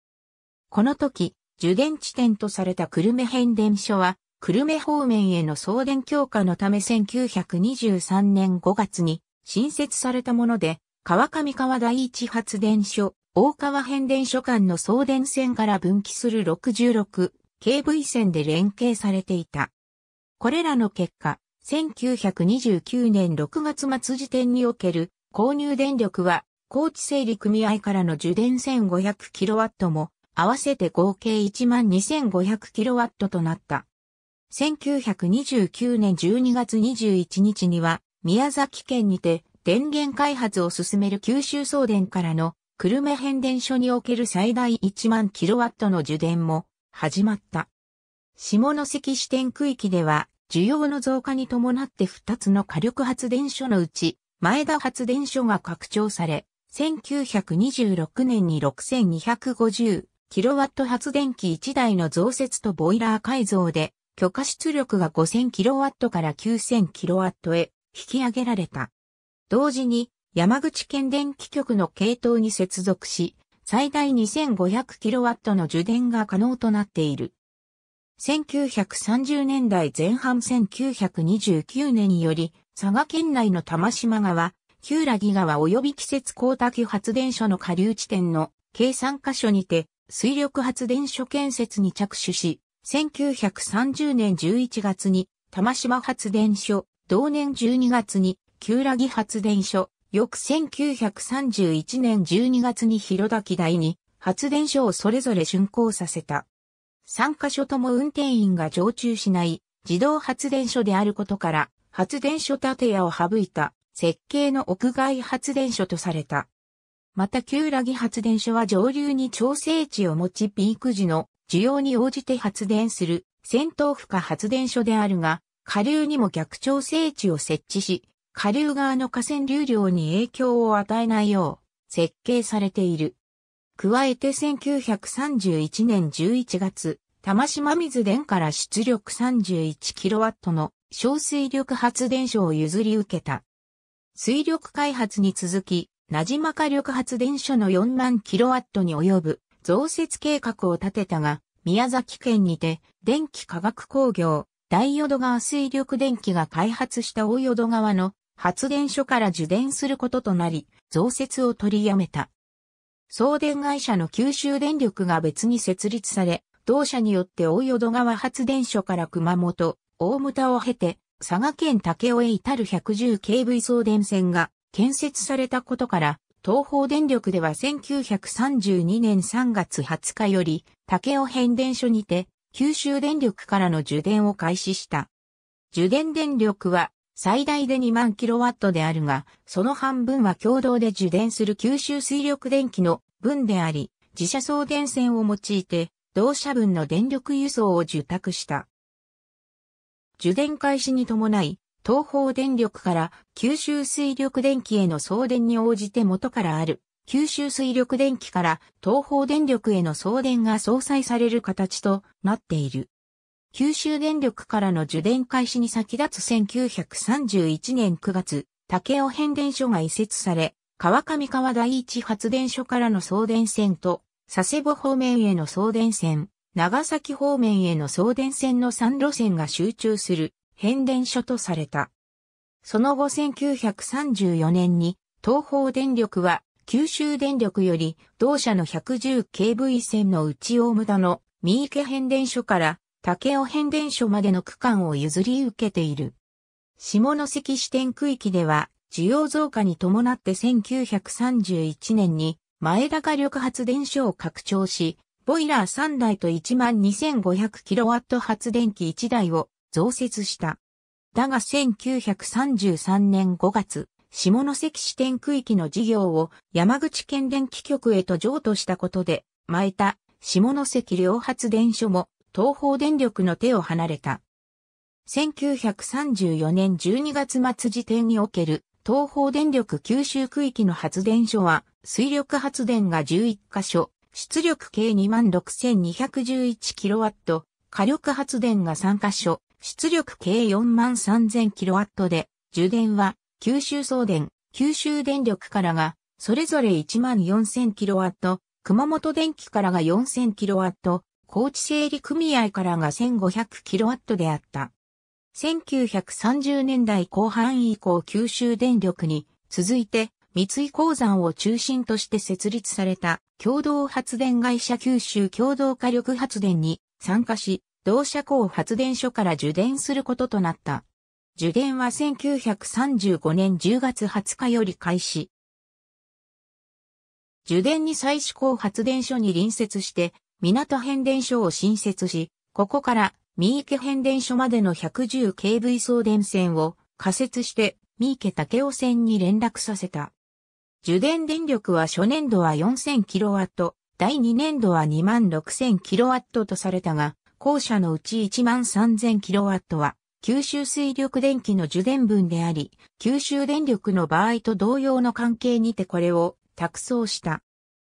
この時、受電地点とされた久留米変電所は、久留米方面への送電強化のため1923年5月に新設されたもので、川上川第一発電所大川変電所間の送電線から分岐する 66KV 線で連携されていた。これらの結果、1929年6月末時点における購入電力は高知整理組合からの受電 1500kW も合わせて合計 12500kW となった。1929年12月21日には宮崎県にて電源開発を進める九州送電からの久留米変電所における最大1万キロワットの受電も始まった。下関支店区域では、需要の増加に伴って2つの火力発電所のうち、前田発電所が拡張され、1926年に6 2 5 0ット発電機1台の増設とボイラー改造で、許可出力が5 0 0 0ットから9 0 0 0ットへ引き上げられた。同時に、山口県電気局の系統に接続し、最大 2500kW の受電が可能となっている。1930年代前半1929年により、佐賀県内の玉島川、旧良木川及び季節光滝発電所の下流地点の計3箇所にて水力発電所建設に着手し、1930年11月に玉島発電所、同年12月に旧良木発電所、翌1931年12月に広滝台に発電所をそれぞれ竣工させた。3カ所とも運転員が常駐しない自動発電所であることから、発電所建屋を省いた設計の屋外発電所とされた。また、旧ラギ発電所は上流に調整値を持ちピーク時の需要に応じて発電する戦闘負荷発電所であるが、下流にも逆調整値を設置し、下流側の河川流量に影響を与えないよう設計されている。加えて1931年11月、玉島水田から出力 31kW の小水力発電所を譲り受けた。水力開発に続き、なじま火力発電所の4万 kW に及ぶ増設計画を立てたが、宮崎県にて電気化学工業、大淀川水力電気が開発した大淀川の発電所から受電することとなり、増設を取りやめた。送電会社の九州電力が別に設立され、同社によって大淀川発電所から熊本、大牟田を経て、佐賀県武雄へ至る 110kV 送電線が建設されたことから、東方電力では1932年3月20日より、武雄変電所にて、九州電力からの受電を開始した。受電電力は、最大で2万キロワットであるが、その半分は共同で受電する吸収水力電気の分であり、自社送電線を用いて、同社分の電力輸送を受託した。受電開始に伴い、東方電力から九州水力電気への送電に応じて元からある九州水力電気から東方電力への送電が相殺される形となっている。九州電力からの受電開始に先立つ1931年9月、竹尾変電所が移設され、川上川第一発電所からの送電線と、佐世保方面への送電線、長崎方面への送電線の3路線が集中する変電所とされた。その後1934年に東方電力は九州電力より同社の 110kV 線の内大無駄の三池変電所から竹雄変電所までの区間を譲り受けている。下関支店区域では、需要増加に伴って1931年に前田火力発電所を拡張し、ボイラー3台と 12,500kW 発電機1台を増設した。だが1933年5月、下関支店区域の事業を山口県電気局へと譲渡したことで、前田、下関両発電所も東方電力の手を離れた。1934年12月末時点における東方電力九州区域の発電所は水力発電が11カ所、出力計 26,211kW、火力発電が3カ所、出力計 43,000kW で、充電は九州送電、九州電力からが、それぞれ 14,000kW、熊本電気からが 4,000kW、高知整理組合からが 1500kW であった。1930年代後半以降九州電力に続いて三井鉱山を中心として設立された共同発電会社九州共同火力発電に参加し、同社校発電所から受電することとなった。受電は1935年10月20日より開始。受電に再試行発電所に隣接して港変電所を新設し、ここから三池変電所までの110 k v 送電線を仮設して三池竹雄線に連絡させた。受電電力は初年度は 4000kW、第2年度は 26000kW とされたが、校舎のうち 13000kW は九州水力電気の受電分であり、九州電力の場合と同様の関係にてこれを託送した。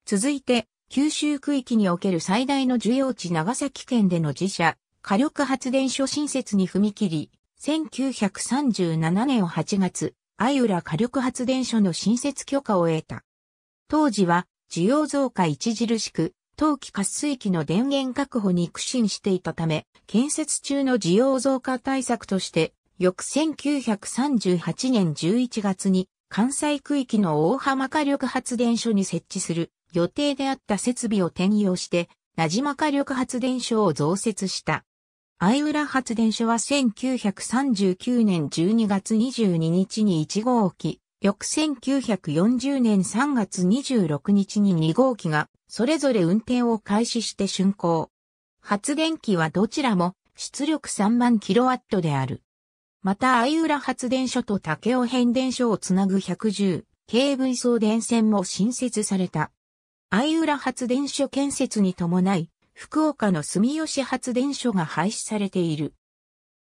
続いて、九州区域における最大の需要地長崎県での自社、火力発電所新設に踏み切り、1937年8月、相浦火力発電所の新設許可を得た。当時は、需要増加著しく、冬季活水器の電源確保に苦心していたため、建設中の需要増加対策として、翌1938年11月に関西区域の大浜火力発電所に設置する予定であった設備を転用して、名島火力発電所を増設した。相浦発電所は1939年12月22日に1号機、翌1940年3月26日に2号機が、それぞれ運転を開始して竣工。発電機はどちらも出力3万キロワットである。また、相浦発電所と武雄変電所をつなぐ110、KV 送電線も新設された。相浦発電所建設に伴い、福岡の住吉発電所が廃止されている。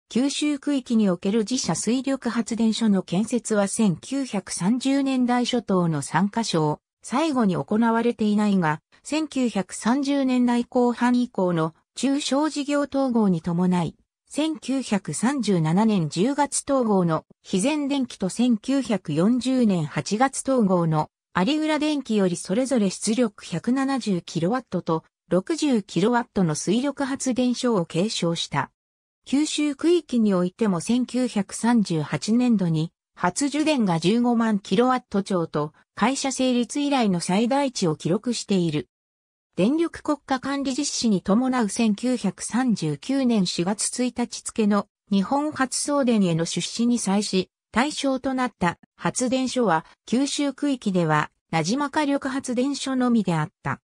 九州区域における自社水力発電所の建設は1930年代初頭の3カ所を最後に行われていないが、1930年代後半以降の中小事業統合に伴い、1937年10月統合の非前電機と1940年8月統合の有浦電機よりそれぞれ出力 170kW と 60kW の水力発電所を継承した。九州区域においても1938年度に発受電が15万 kW 超と会社成立以来の最大値を記録している。電力国家管理実施に伴う1939年4月1日付の日本発送電への出資に際し、対象となった発電所は九州区域では名島火力発電所のみであった。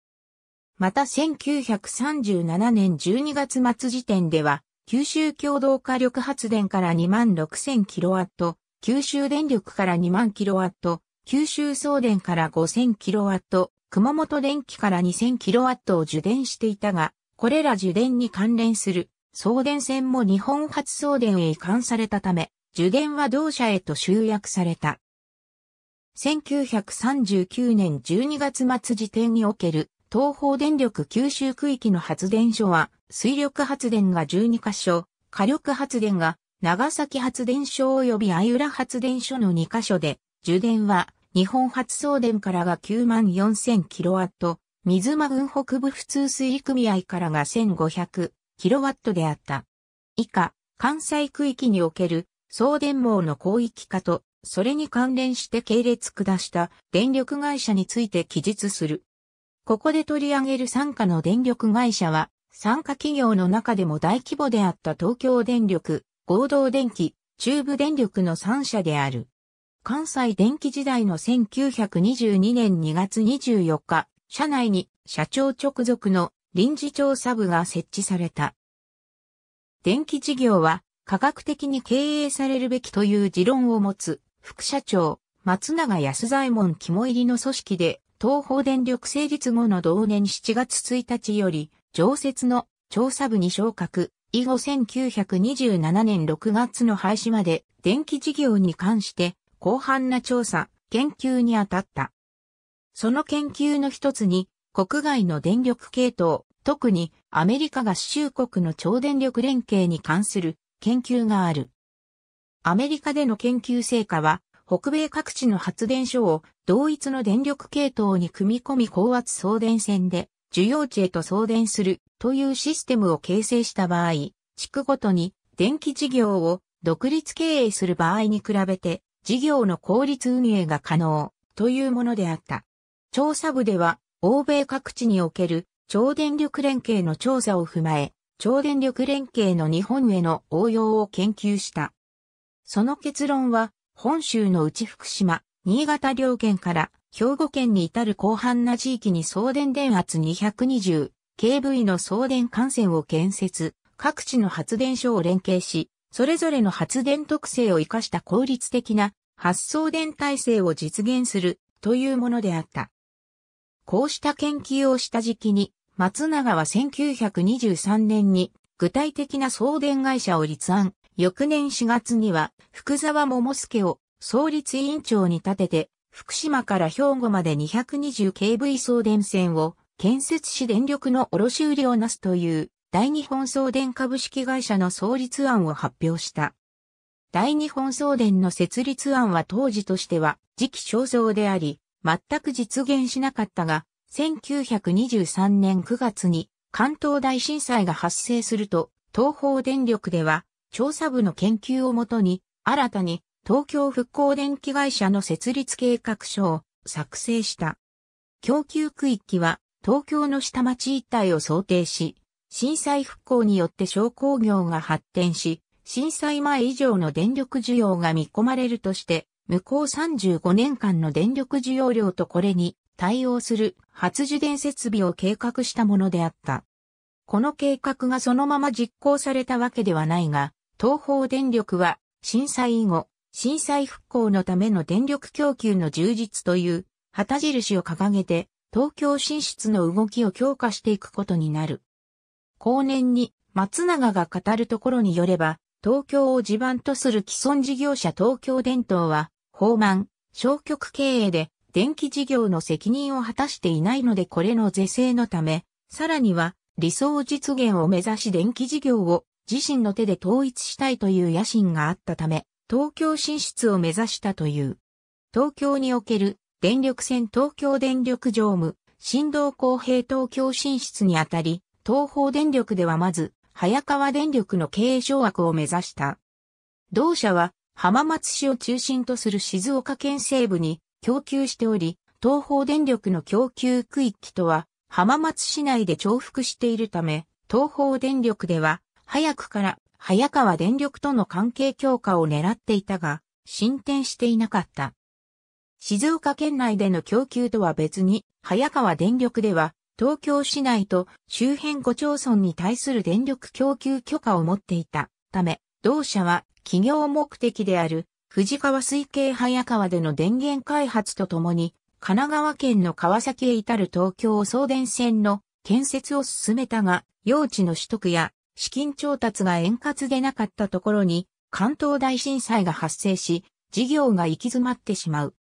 また1937年12月末時点では、九州共同火力発電から2万6000キロワット、九州電力から2万キロワット、九州送電から5000キロワット、熊本電気から2000キロワットを受電していたが、これら受電に関連する送電線も日本初送電へ移管されたため、受電は同社へと集約された。1939年12月末時点における東方電力九州区域の発電所は水力発電が12カ所、火力発電が長崎発電所及び相浦発電所の2カ所で、受電は日本発送電からが9万4000キロワット、水間郡北部普通水組合からが1500キロワットであった。以下、関西区域における送電網の広域化と、それに関連して系列下した電力会社について記述する。ここで取り上げる参加の電力会社は、参加企業の中でも大規模であった東京電力、合同電気、中部電力の3社である。関西電気時代の1922年2月24日、社内に社長直属の臨時調査部が設置された。電気事業は科学的に経営されるべきという持論を持つ副社長、松永安左衛門肝入りの組織で、東方電力成立後の同年7月1日より、常設の調査部に昇格、以後1927年6月の廃止まで、電気事業に関して、広範な調査、研究に当たった。その研究の一つに、国外の電力系統、特にアメリカ合衆国の超電力連携に関する研究がある。アメリカでの研究成果は、北米各地の発電所を同一の電力系統に組み込み高圧送電線で需要地へと送電するというシステムを形成した場合、地区ごとに電気事業を独立経営する場合に比べて事業の効率運営が可能というものであった。調査部では欧米各地における超電力連携の調査を踏まえ、超電力連携の日本への応用を研究した。その結論は、本州の内福島、新潟両県から兵庫県に至る広範な地域に送電電圧 220kV の送電幹線を建設、各地の発電所を連携し、それぞれの発電特性を活かした効率的な発送電体制を実現するというものであった。こうした研究をした時期に松永は1923年に具体的な送電会社を立案。翌年4月には福沢桃介を創立委員長に立てて、福島から兵庫まで 220kV 送電線を建設し電力の卸売をなすという大日本送電株式会社の創立案を発表した。大日本送電の設立案は当時としては時期尚早であり、全く実現しなかったが、1923年9月に関東大震災が発生すると、東方電力では調査部の研究をもとに、新たに東京復興電気会社の設立計画書を作成した。供給区域は東京の下町一帯を想定し、震災復興によって商工業が発展し、震災前以上の電力需要が見込まれるとして、向こう35年間の電力需要量とこれに対応する発受電設備を計画したものであった。この計画がそのまま実行されたわけではないが、東方電力は震災以後、震災復興のための電力供給の充実という旗印を掲げて東京進出の動きを強化していくことになる。後年に松永が語るところによれば、東京を地盤とする既存事業者東京電灯は、放満、消極経営で電気事業の責任を果たしていないのでこれの是正のため、さらには理想実現を目指し電気事業を自身の手で統一したいという野心があったため、東京進出を目指したという。東京における電力線東京電力常務、振動公平東京進出にあたり、東方電力ではまず、早川電力の経営掌握を目指した。同社は、浜松市を中心とする静岡県西部に、供給しており、東方電力の供給区域とは浜松市内で重複しているため、東方電力では早くから早川電力との関係強化を狙っていたが、進展していなかった。静岡県内での供給とは別に、早川電力では、東京市内と周辺5町村に対する電力供給許可を持っていたため、同社は企業目的である藤川水系早川での電源開発とともに、神奈川県の川崎へ至る東京送電線の建設を進めたが、用地の取得や資金調達が円滑でなかったところに、関東大震災が発生し、事業が行き詰まってしまう。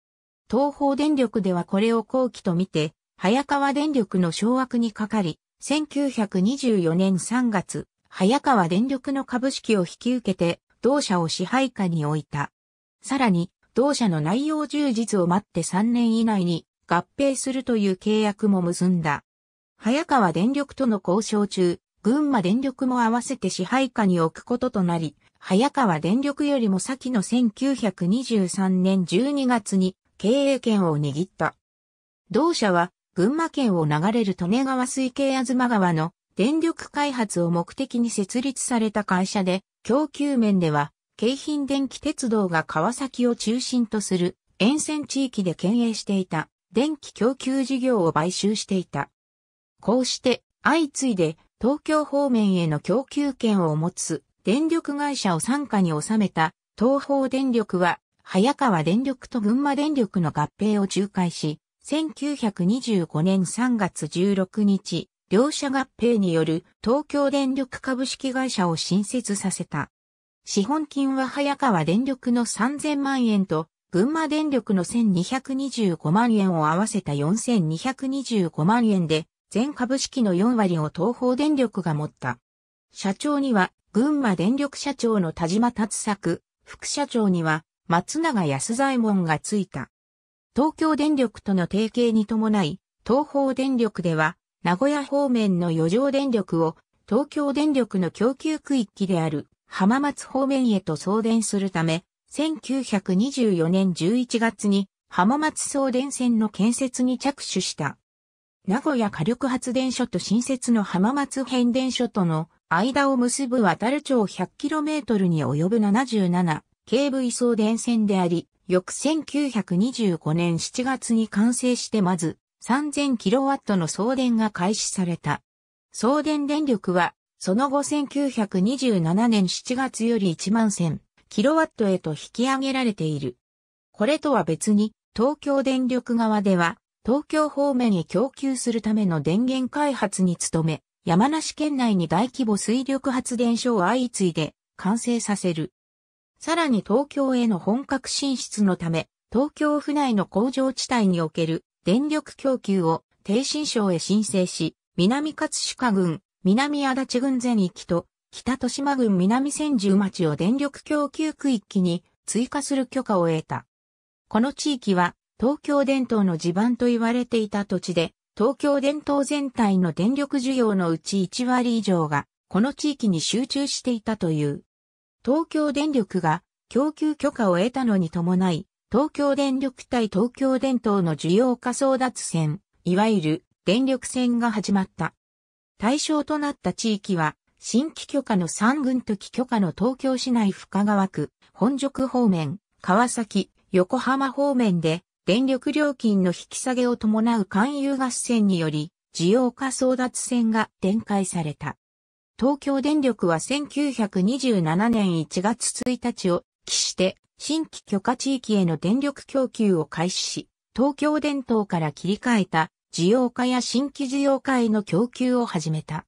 東方電力ではこれを後期と見て、早川電力の掌握にかかり、1924年3月、早川電力の株式を引き受けて、同社を支配下に置いた。さらに、同社の内容充実を待って3年以内に合併するという契約も結んだ。早川電力との交渉中、群馬電力も合わせて支配下に置くこととなり、早川電力よりも先の1923年12月に経営権を握った。同社は群馬県を流れる利根川水系東川の電力開発を目的に設立された会社で、供給面では京浜電気鉄道が川崎を中心とする沿線地域で経営していた電気供給事業を買収していた。こうして相次いで東京方面への供給権を持つ電力会社を傘下に収めた東方電力は早川電力と群馬電力の合併を仲介し、1925年3月16日、両社合併による東京電力株式会社を新設させた。資本金は早川電力の3000万円と、群馬電力の1225万円を合わせた4225万円で、全株式の4割を東方電力が持った。社長には、群馬電力社長の田島達作、副社長には、松永安左衛門がついた。東京電力との提携に伴い、東方電力では、名古屋方面の余剰電力を、東京電力の供給区域である浜松方面へと送電するため、1924年11月に浜松送電線の建設に着手した。名古屋火力発電所と新設の浜松変電所との間を結ぶ渡る町 100km に及ぶ 77KV 送電線であり、翌1925年7月に完成してまず 3000kW の送電が開始された。送電電力はその後1927年7月より1万1000キロワットへと引き上げられている。これとは別に、東京電力側では、東京方面へ供給するための電源開発に努め、山梨県内に大規模水力発電所を相次いで完成させる。さらに東京への本格進出のため、東京府内の工場地帯における電力供給を低新省へ申請し、南葛飾郡南足立郡全域と、北豊島郡南千住町を電力供給区域に追加する許可を得た。この地域は、東京電灯の地盤と言われていた土地で、東京電灯全体の電力需要のうち1割以上が、この地域に集中していたという。東京電力が供給許可を得たのに伴い、東京電力対東京電灯の需要化争奪戦、いわゆる電力戦が始まった。対象となった地域は、新規許可の三軍と規許可の東京市内深川区、本宿方面、川崎、横浜方面で、電力料金の引き下げを伴う勧誘合戦により、需要化争奪戦が展開された。東京電力は1927年1月1日を期して、新規許可地域への電力供給を開始し、東京電灯から切り替えた需要家や新規需要家への供給を始めた。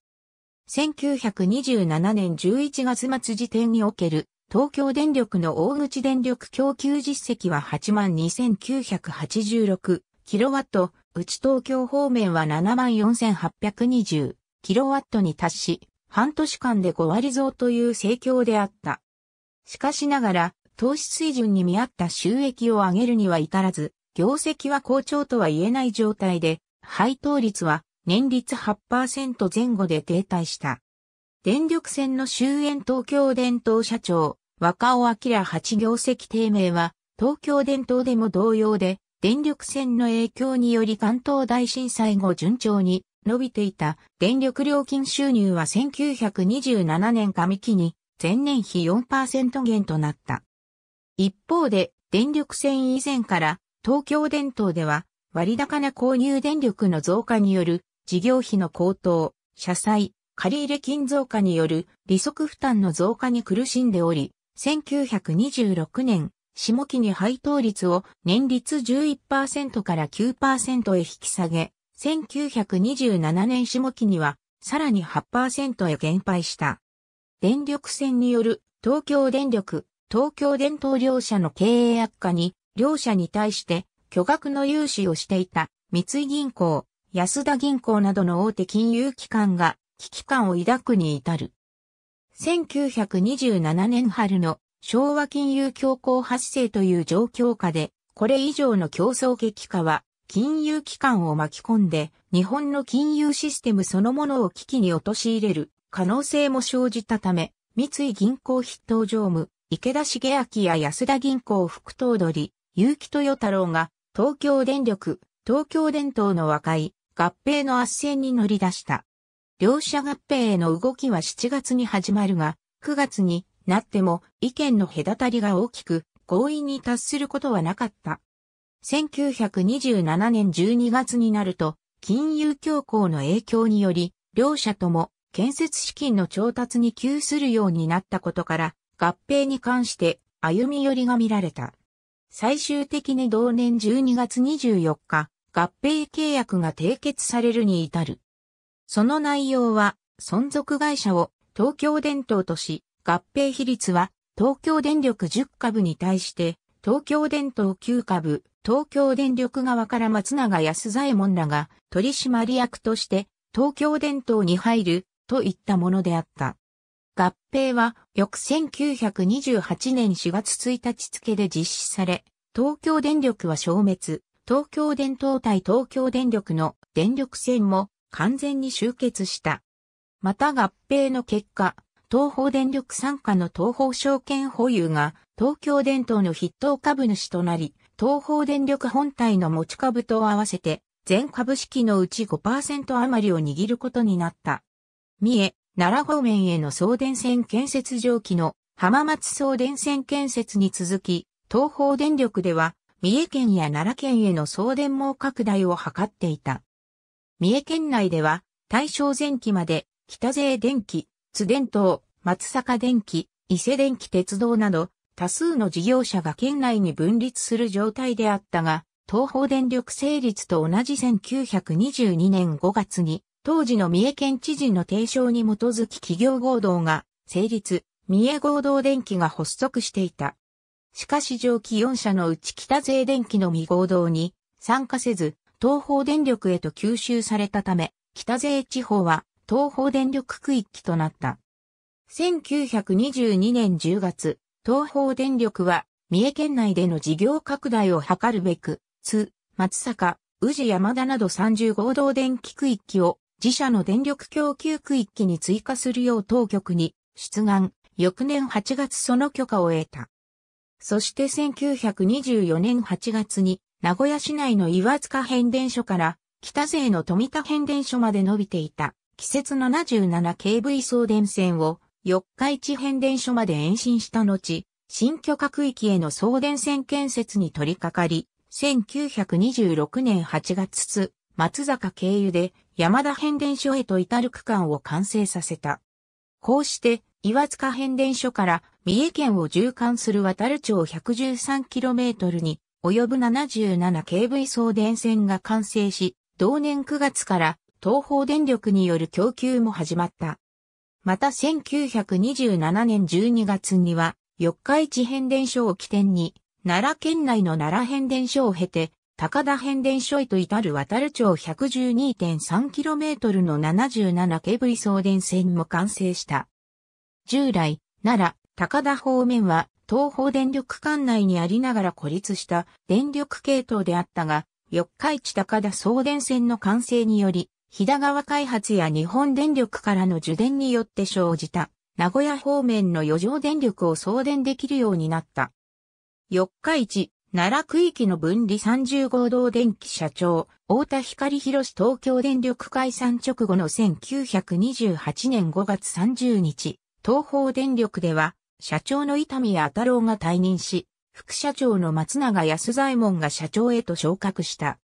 1927年11月末時点における東京電力の大口電力供給実績は82,986キロワット、うち東京方面は74,820キロワットに達し、半年間で5割増という盛況であった。しかしながら、投資水準に見合った収益を上げるには至らず、業績は好調とは言えない状態で、配当率は年率8%前後で停滞した。電力線の終焉東京電灯社長、若尾明8業績低迷は、東京電灯でも同様で、電力線の影響により関東大震災後順調に伸びていた電力料金収入は1927年上期に前年比4%減となった。一方で電力線以前から東京電灯では割高な購入電力の増加による事業費の高騰、社債、借入金増加による利息負担の増加に苦しんでおり、1926年、下期に配当率を年率11%から9%へ引き下げ、1927年下期にはさらに8%へ減廃した。電力線による東京電力、東京電灯両社の経営悪化に、両社に対して巨額の融資をしていた三井銀行、安田銀行などの大手金融機関が危機感を抱くに至る。1927年春の昭和金融恐慌発生という状況下で、これ以上の競争激化は金融機関を巻き込んで日本の金融システムそのものを危機に陥れる可能性も生じたため、三井銀行筆頭常務、池田茂明や安田銀行副頭取、結城豊太郎が東京電力、東京電灯の和解、合併の斡旋に乗り出した。両者合併への動きは7月に始まるが、9月になっても意見の隔たりが大きく、合意に達することはなかった。1927年12月になると、金融恐慌の影響により、両者とも建設資金の調達に急するようになったことから、合併に関して歩み寄りが見られた。最終的に同年12月24日、合併契約が締結されるに至る。その内容は、存続会社を東京電灯とし、合併比率は東京電力10株に対して、東京電灯9株、東京電力側から松永安左衛門らが取締役として東京電灯に入るといったものであった。合併は翌1928年4月1日付で実施され、東京電力は消滅、東京電灯対東京電力の電力線も完全に集結した。また合併の結果、東方電力傘下の東方証券保有が東京電灯の筆頭株主となり、東方電力本体の持ち株と合わせて全株式のうち5%余りを握ることになった。三重、奈良方面への送電線建設上記の浜松送電線建設に続き、東方電力では、三重県や奈良県への送電網拡大を図っていた。三重県内では、大正前期まで、北勢電気、津電灯、松坂電気、伊勢電気鉄道など、多数の事業者が県内に分立する状態であったが、東方電力成立と同じ1922年5月に、当時の三重県知事の提唱に基づき企業合同が成立、三重合同電機が発足していた。しかし上記4社のうち北税電機の未合同に参加せず、東方電力へと吸収されたため、北税地方は東方電力区域となった。1922年10月、東方電力は三重県内での事業拡大を図るべく、津、松坂、宇治山田など30合同電気区域を自社の電力供給区域に追加するよう当局に出願、翌年8月その許可を得た。そして1924年8月に名古屋市内の岩塚変電所から北勢の富田変電所まで伸びていた季節 77kV 送電線を四日市変電所まで延伸した後、新許可区域への送電線建設に取り掛かり、1926年8月松坂経由で山田変電所へと至る区間を完成させた。こうして、岩塚変電所から三重県を縦貫する渡る町 113km に及ぶ 77kV 送電線が完成し、同年9月から東方電力による供給も始まった。また1927年12月には、四日市変電所を起点に、奈良県内の奈良変電所を経て、高田変電所へと至る渡る町 112.3km の 77kV 送電線も完成した。従来、奈良、高田方面は東方電力管内にありながら孤立した電力系統であったが、四日市高田送電線の完成により、日田川開発や日本電力からの受電によって生じた、名古屋方面の余剰電力を送電できるようになった。四日市、奈良区域の分離30号同電気社長、大田光博東京電力解散直後の1928年5月30日、東方電力では、社長の伊丹谷太郎が退任し、副社長の松永安左衛門が社長へと昇格した。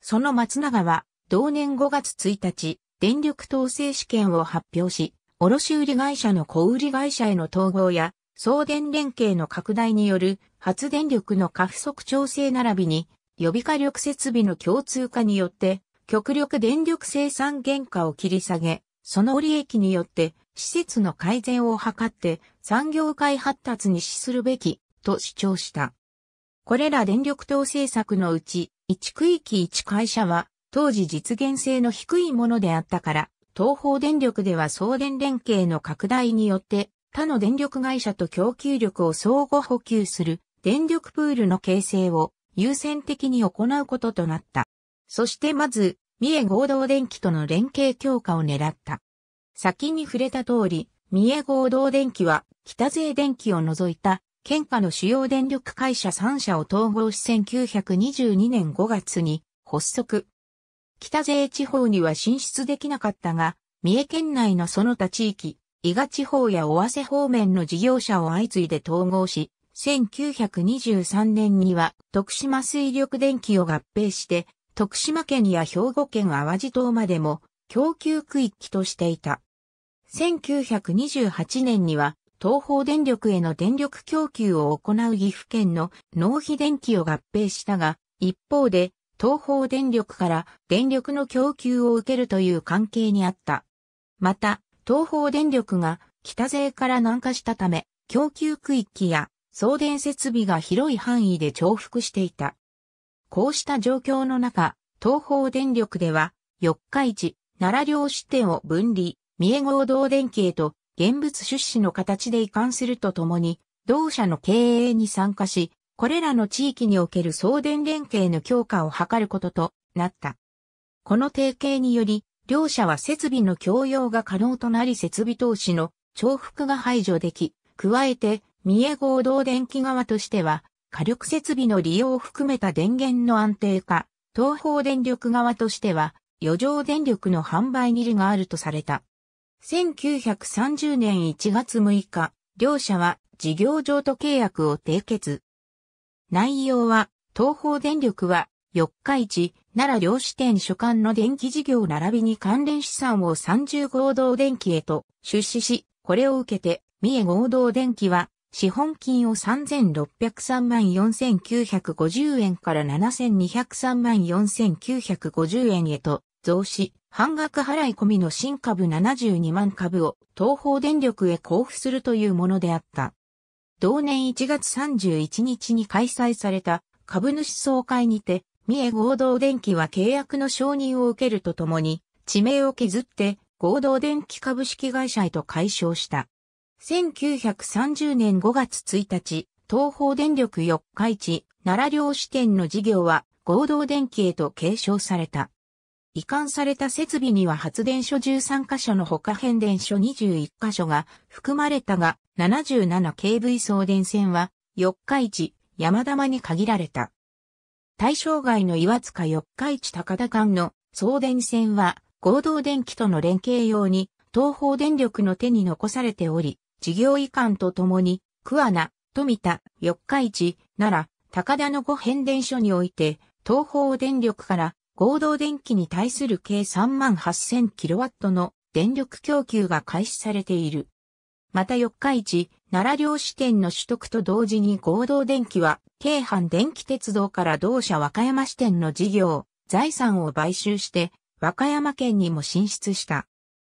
その松永は、同年5月1日、電力統制試験を発表し、卸売会社の小売会社への統合や、送電連携の拡大による発電力の過不足調整並びに予備火力設備の共通化によって極力電力生産原価を切り下げ、その利益によって施設の改善を図って産業界発達に資するべきと主張した。これら電力等政策のうち1区域1会社は当時実現性の低いものであったから東方電力では送電連携の拡大によって他の電力会社と供給力を相互補給する電力プールの形成を優先的に行うこととなった。そしてまず、三重合同電機との連携強化を狙った。先に触れた通り、三重合同電機は北税電機を除いた県下の主要電力会社3社を統合し1922年5月に発足。北税地方には進出できなかったが、三重県内のその他地域、伊賀地方や尾鷲方面の事業者を相次いで統合し、1923年には徳島水力電気を合併して、徳島県や兵庫県淡路島までも供給区域としていた。1928年には東方電力への電力供給を行う岐阜県の納費電気を合併したが、一方で東方電力から電力の供給を受けるという関係にあった。また、東方電力が北勢から南下したため、供給区域や送電設備が広い範囲で重複していた。こうした状況の中、東方電力では、四日市、奈良両支店を分離、三重合同電機へと、現物出資の形で移管するとともに、同社の経営に参加し、これらの地域における送電連携の強化を図ることとなった。この提携により、両社は設備の共用が可能となり設備投資の重複が排除でき、加えて三重合同電気側としては、火力設備の利用を含めた電源の安定化、東方電力側としては、余剰電力の販売に利があるとされた。1930年1月6日、両社は事業譲渡契約を締結。内容は、東方電力は、四日市、奈良両支店所管の電気事業並びに関連資産を30合同電気へと出資し、これを受けて、三重合同電気は、資本金を3603万4950円から7203万4950円へと増資、半額払い込みの新株72万株を東方電力へ交付するというものであった。同年1月31日に開催された株主総会にて、三重合同電機は契約の承認を受けるとともに、地名を削って合同電機株式会社へと解消した。1930年5月1日、東方電力四日市、奈良領支店の事業は合同電気へと継承された。移管された設備には発電所13カ所のほか変電所21カ所が含まれたが、77KV 送電線は四日市、山玉に限られた。対象外の岩塚四日市高田間の送電線は合同電気との連携用に東方電力の手に残されており、事業移管とともに、桑名、富田、四日市、奈良、高田の五変電所において、東方電力から合同電気に対する計3万8000キロワットの電力供給が開始されている。また四日市、奈良両支店の取得と同時に合同電気は、京阪電気鉄道から同社和歌山支店の事業、財産を買収して、和歌山県にも進出した。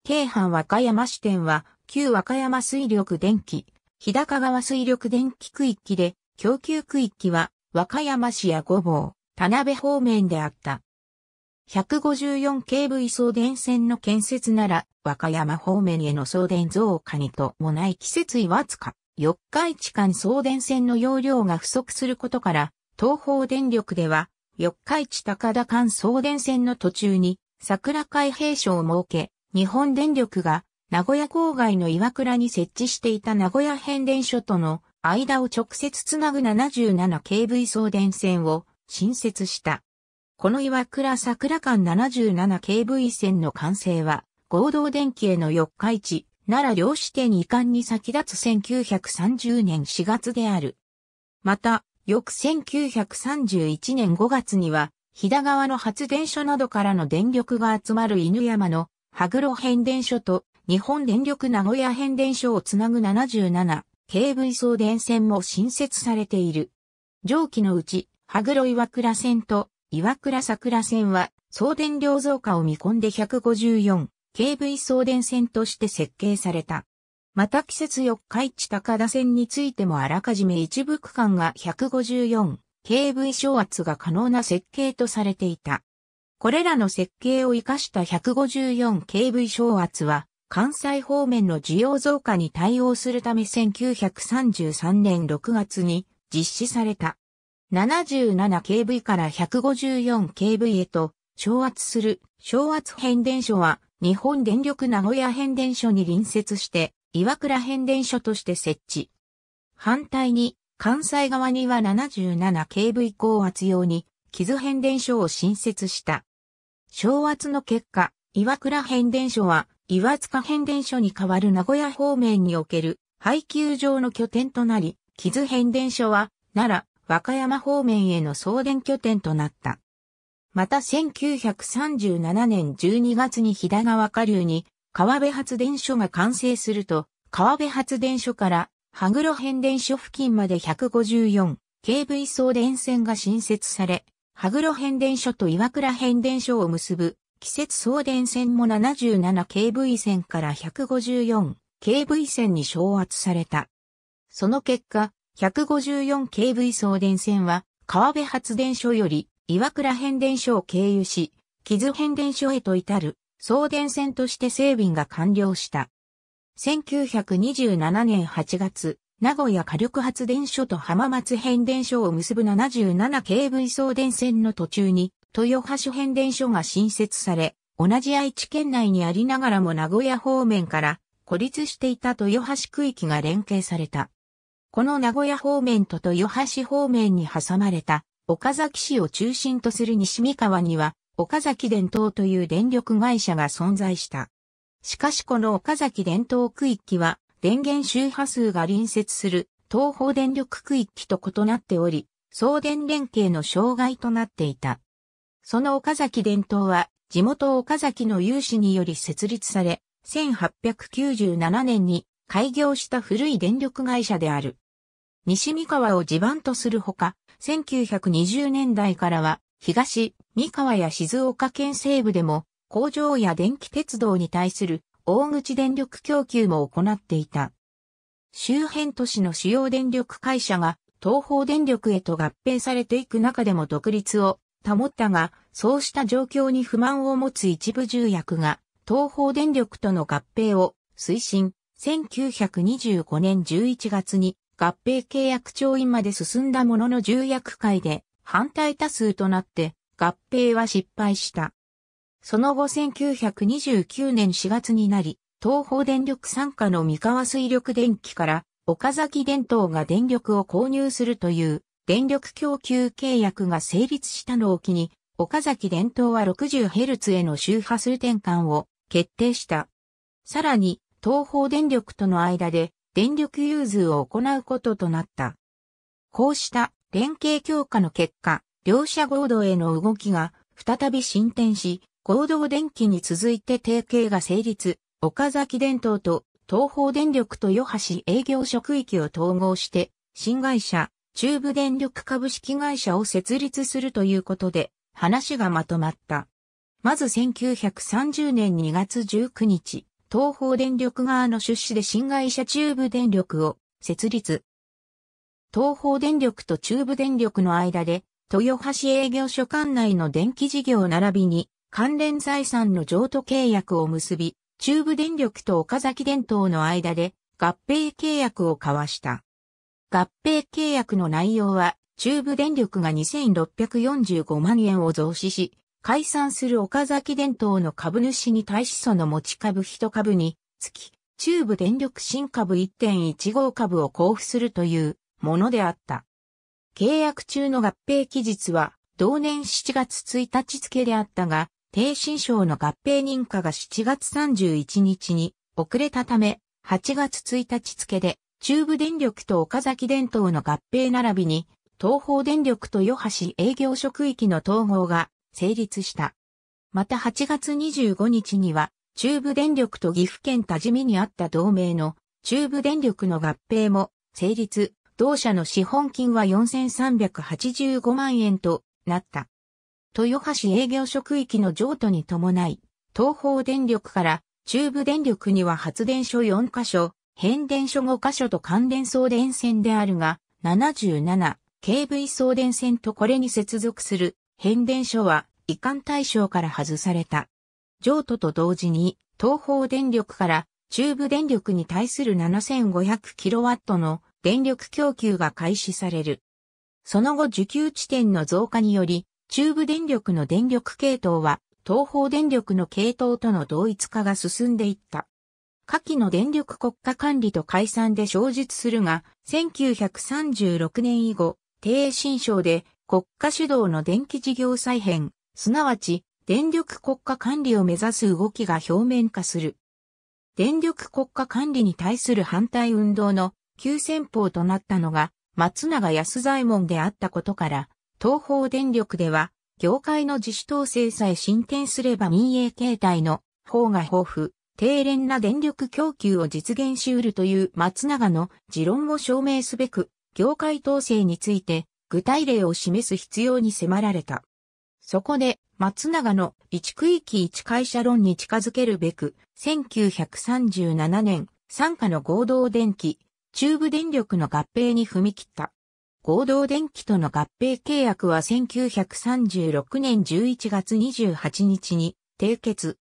京阪和歌山支店は、旧和歌山水力電気、日高川水力電気区域で、供給区域は和歌山市や五房、田辺方面であった。154 k V 送電線の建設なら、和歌山方面への送電増加にともない季節岩塚、四日市間送電線の容量が不足することから、東方電力では、四日市高田間送電線の途中に、桜開閉所を設け、日本電力が名古屋郊外の岩倉に設置していた名古屋変電所との間を直接つなぐ 77kV 送電線を新設した。この岩倉桜間 77kV 線の完成は、合同電気への四日市、奈良両支店移管に先立つ1930年4月である。また、翌1931年5月には、日田川の発電所などからの電力が集まる犬山の羽黒変電所と日本電力名古屋変電所をつなぐ77 kV 送電線も新設されている。上記のうち、羽黒岩倉線と岩倉桜線は送電量増加を見込んで154 kV 送電線として設計された。また季節四日市高田線についてもあらかじめ一部区間が154 kV 昇圧が可能な設計とされていた。これらの設計を活かした154 kV 昇圧は関西方面の需要増加に対応するため1933年6月に実施された。77kV から 154kV へと昇圧する昇圧変電所は日本電力名古屋変電所に隣接して岩倉変電所として設置。反対に関西側には 77kV 高圧用に木津変電所を新設した。昇圧の結果、岩倉変電所は岩塚変電所に代わる名古屋方面における配給場の拠点となり、木津変電所は奈良、和歌山方面への送電拠点となった。また1937年12月に日田川下流に川辺発電所が完成すると、川辺発電所から羽黒変電所付近まで 154KV 送電線が新設され、羽黒変電所と岩倉変電所を結ぶ季節送電線も 77kV 線から 154kV 線に昇圧された。その結果、154kV 送電線は川辺発電所より岩倉変電所を経由し、木津変電所へと至る送電線として整備が完了した。1927年8月、名古屋火力発電所と浜松変電所を結ぶ 77kV 送電線の途中に豊橋変電所が新設され、同じ愛知県内にありながらも名古屋方面から孤立していた豊橋区域が連携された。この名古屋方面と豊橋方面に挟まれた岡崎市を中心とする西三河には岡崎伝統という電力会社が存在した。しかしこの岡崎伝統区域は電源周波数が隣接する東方電力区域と異なっており、送電連携の障害となっていた。その岡崎伝統は、地元岡崎の有志により設立され、1897年に開業した古い電力会社である。西三河を地盤とするほか、1920年代からは、東三河や静岡県西部でも、工場や電気鉄道に対する大口電力供給も行っていた。周辺都市の主要電力会社が東方電力へと合併されていく中でも独立を保ったが、そうした状況に不満を持つ一部重役が、東方電力との合併を推進、1925年11月に合併契約調印まで進んだものの重役会で反対多数となって合併は失敗した。その後1929年4月になり、東方電力傘下の三河水力電機から岡崎電灯が電力を購入するという電力供給契約が成立したのを機に、岡崎電灯は 60Hz への周波数転換を決定した。さらに、東方電力との間で電力融通を行うこととなった。こうした連携強化の結果、両社合同への動きが再び進展し、合同電気に続いて提携が成立、岡崎電灯と東方電力と与橋営業職域を統合して、新会社中部電力株式会社を設立するということで、話がまとまった。まず1930年2月19日、東方電力側の出資で新会社中部電力を設立。東方電力と中部電力の間で、豊橋営業所管内の電気事業並びに関連財産の譲渡契約を結び、中部電力と岡崎電灯の間で合併契約を交わした。合併契約の内容は、中部電力が2645万円を増資し、解散する岡崎電灯の株主に対しその持ち株1株につき、中部電力新株1.15株を交付するというものであった。契約中の合併期日は、同年7月1日付であったが、低新省の合併認可が7月31日に遅れたため、8月1日付で中部電力と岡崎電灯の合併並びに、東方電力と与橋営業職域の統合が成立した。また8月25日には、中部電力と岐阜県多治見にあった同盟の中部電力の合併も成立、同社の資本金は4385万円となった。豊橋営業職域の譲渡に伴い、東方電力から中部電力には発電所4カ所、変電所5箇所と関連送電線であるが、77、KV 送電線とこれに接続する変電所は移管対象から外された。譲渡と同時に、東方電力から中部電力に対する 7500kW の電力供給が開始される。その後受給地点の増加により、中部電力の電力系統は東方電力の系統との同一化が進んでいった。下記の電力国家管理と解散で消述するが、1936年以後、低新省で国家主導の電気事業再編、すなわち電力国家管理を目指す動きが表面化する。電力国家管理に対する反対運動の急先鋒となったのが松永安左衛門であったことから、東方電力では業界の自主統制さえ進展すれば民営形態の方が豊富、低廉な電力供給を実現しうるという松永の持論を証明すべく、業界統制について具体例を示す必要に迫られた。そこで、松永の一区域一会社論に近づけるべく、1937年、傘下の合同電気、中部電力の合併に踏み切った。合同電気との合併契約は1936年11月28日に締結、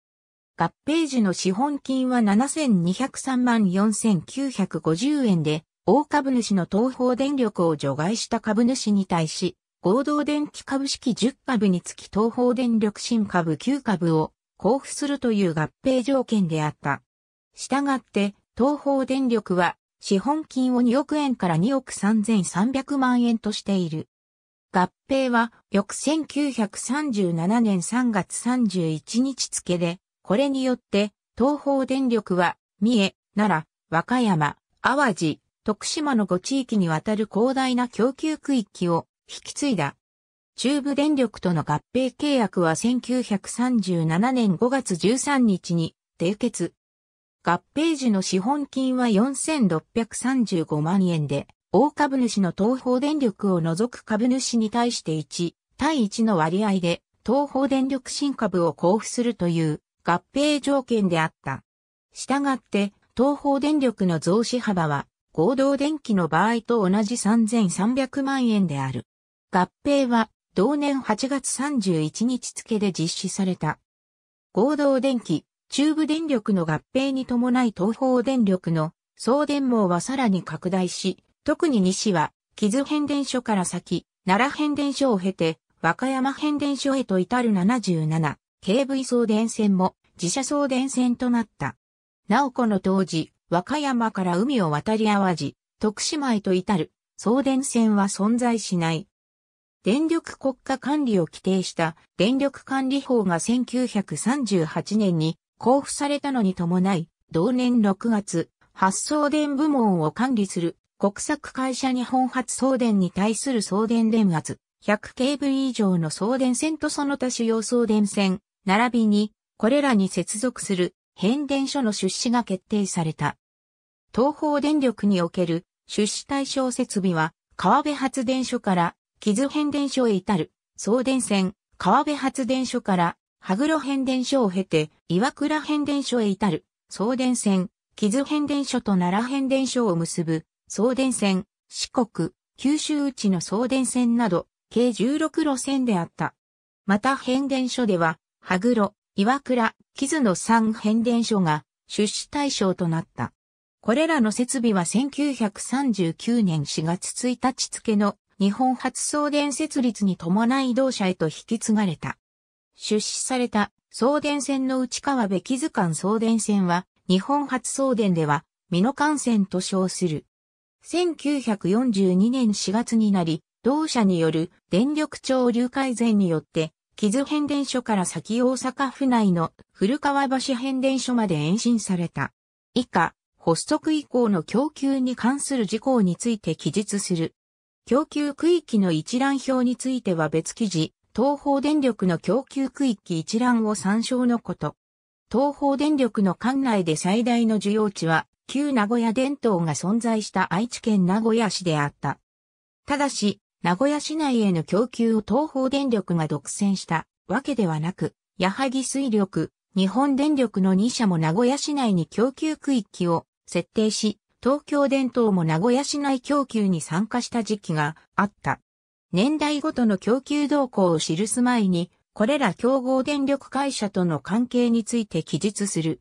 合併時の資本金は7203万4950円で、大株主の東方電力を除外した株主に対し、合同電気株式10株につき東方電力新株9株を交付するという合併条件であった。したがって、東方電力は資本金を2億円から2億3300万円としている。合併は翌1937年3月31日付でこれによって、東方電力は、三重、奈良、和歌山、淡路、徳島の5地域にわたる広大な供給区域を引き継いだ。中部電力との合併契約は1937年5月13日に締結。合併時の資本金は4635万円で、大株主の東方電力を除く株主に対して1対1の割合で東方電力新株を交付するという合併条件であった。したがって、東方電力の増資幅は、合同電気の場合と同じ3300万円である。合併は、同年8月31日付で実施された。合同電気、中部電力の合併に伴い東方電力の送電網はさらに拡大し、特に西は、木津変電所から先、奈良変電所を経て、和歌山変電所へと至る77、KV 送電線も自社送電線となった。なおこの当時、和歌山から海を渡り淡路、徳島へと至る送電線は存在しない。電力国家管理を規定した電力管理法が1938年に交付されたのに伴い、同年6月、発送電部門を管理する国策会社日本発送電に対する送電電圧 100kV 以上の送電線とその他主要送電線並びに、これらに接続する変電所の出資が決定された。東方電力における出資対象設備は、川辺発電所から木津変電所へ至る、送電線、川辺発電所から羽黒変電所を経て、岩倉変電所へ至る、送電線、木津変電所と奈良変電所を結ぶ、送電線、四国、九州内の送電線など、計16路線であった。また変電所では、羽黒、岩倉、木津の三変電所が出資対象となった。これらの設備は1939年4月1日付の日本初送電設立に伴い同社へと引き継がれた。出資された送電線の内川部・木津間送電線は日本初送電では美濃幹線と称する。1942年4月になり、同社による電力潮流改善によって木津変電所から先大阪府内の古川橋変電所まで延伸された。以下、発足以降の供給に関する事項について記述する。供給区域の一覧表については別記事、東方電力の供給区域一覧を参照のこと。東方電力の管内で最大の需要地は、旧名古屋電灯が存在した愛知県名古屋市であった。ただし、名古屋市内への供給を東方電力が独占したわけではなく、矢作水力、日本電力の2社も名古屋市内に供給区域を設定し、東京電灯も名古屋市内供給に参加した時期があった。年代ごとの供給動向を記す前に、これら競合電力会社との関係について記述する。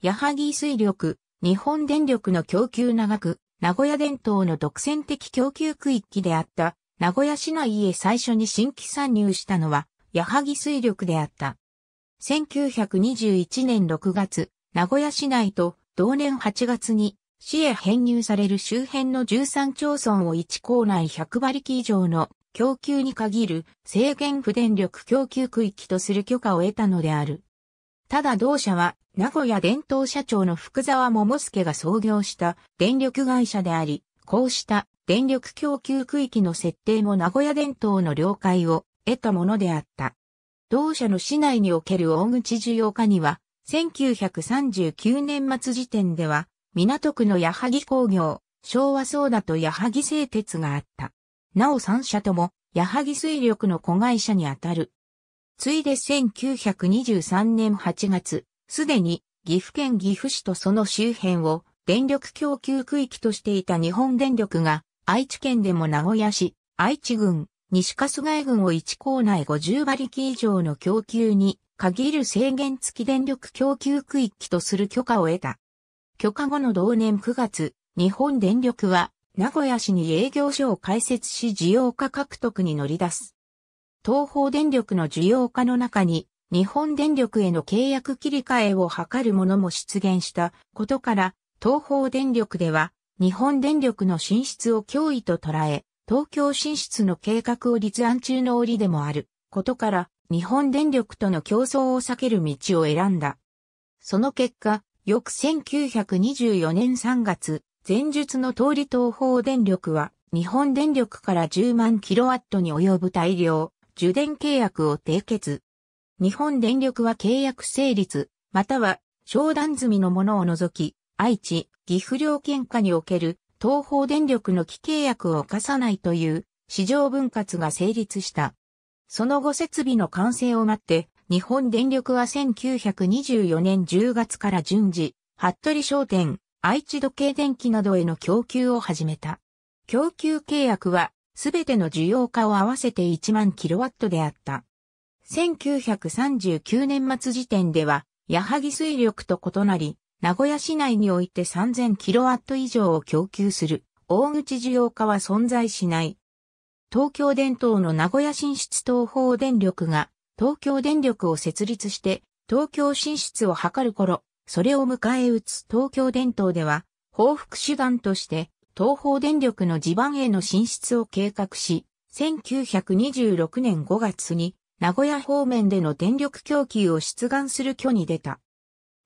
矢作水力、日本電力の供給長く、名古屋電灯の独占的供給区域であった名古屋市内へ最初に新規参入したのは、矢作水力であった。1921年6月、名古屋市内と同年8月に市へ編入される周辺の13町村を1校内100馬力以上の供給に限る制限不電力供給区域とする許可を得たのである。ただ同社は名古屋伝統社長の福沢桃介が創業した電力会社であり、こうした電力供給区域の設定も名古屋電灯の了解を得たものであった。同社の市内における大口需要化には、1939年末時点では、港区の矢作工業、昭和ソーダと矢作製鉄があった。なお3社とも、矢作水力の子会社にあたる。ついで1923年8月、すでに岐阜県岐阜市とその周辺を電力供給区域としていた日本電力が、愛知県でも名古屋市、愛知郡、西春日井郡を1校内50馬力以上の供給に限る制限付き電力供給区域とする許可を得た。許可後の同年9月、日本電力は名古屋市に営業所を開設し需要化獲得に乗り出す。東方電力の需要化の中に日本電力への契約切り替えを図るものも出現したことから東方電力では、日本電力の進出を脅威と捉え、東京進出の計画を立案中の折でもあることから、日本電力との競争を避ける道を選んだ。その結果、翌1924年3月、前述の通り東方電力は、日本電力から10万キロワットに及ぶ大量、受電契約を締結。日本電力は契約成立、または、商談済みのものを除き、愛知、岐阜両県下における東方電力の規契約を犯さないという市場分割が成立した。その後設備の完成を待って、日本電力は1924年10月から順次、服部商店、愛知時計電機などへの供給を始めた。供給契約は、すべての需要化を合わせて1万キロワットであった。1939年末時点では、矢作水力と異なり、名古屋市内において 3000kW 以上を供給する大口需要化は存在しない。東京電灯の名古屋進出東方電力が東京電力を設立して東京進出を図る頃、それを迎え撃つ東京電灯では報復手段として東方電力の地盤への進出を計画し、1926年5月に名古屋方面での電力供給を出願する挙に出た。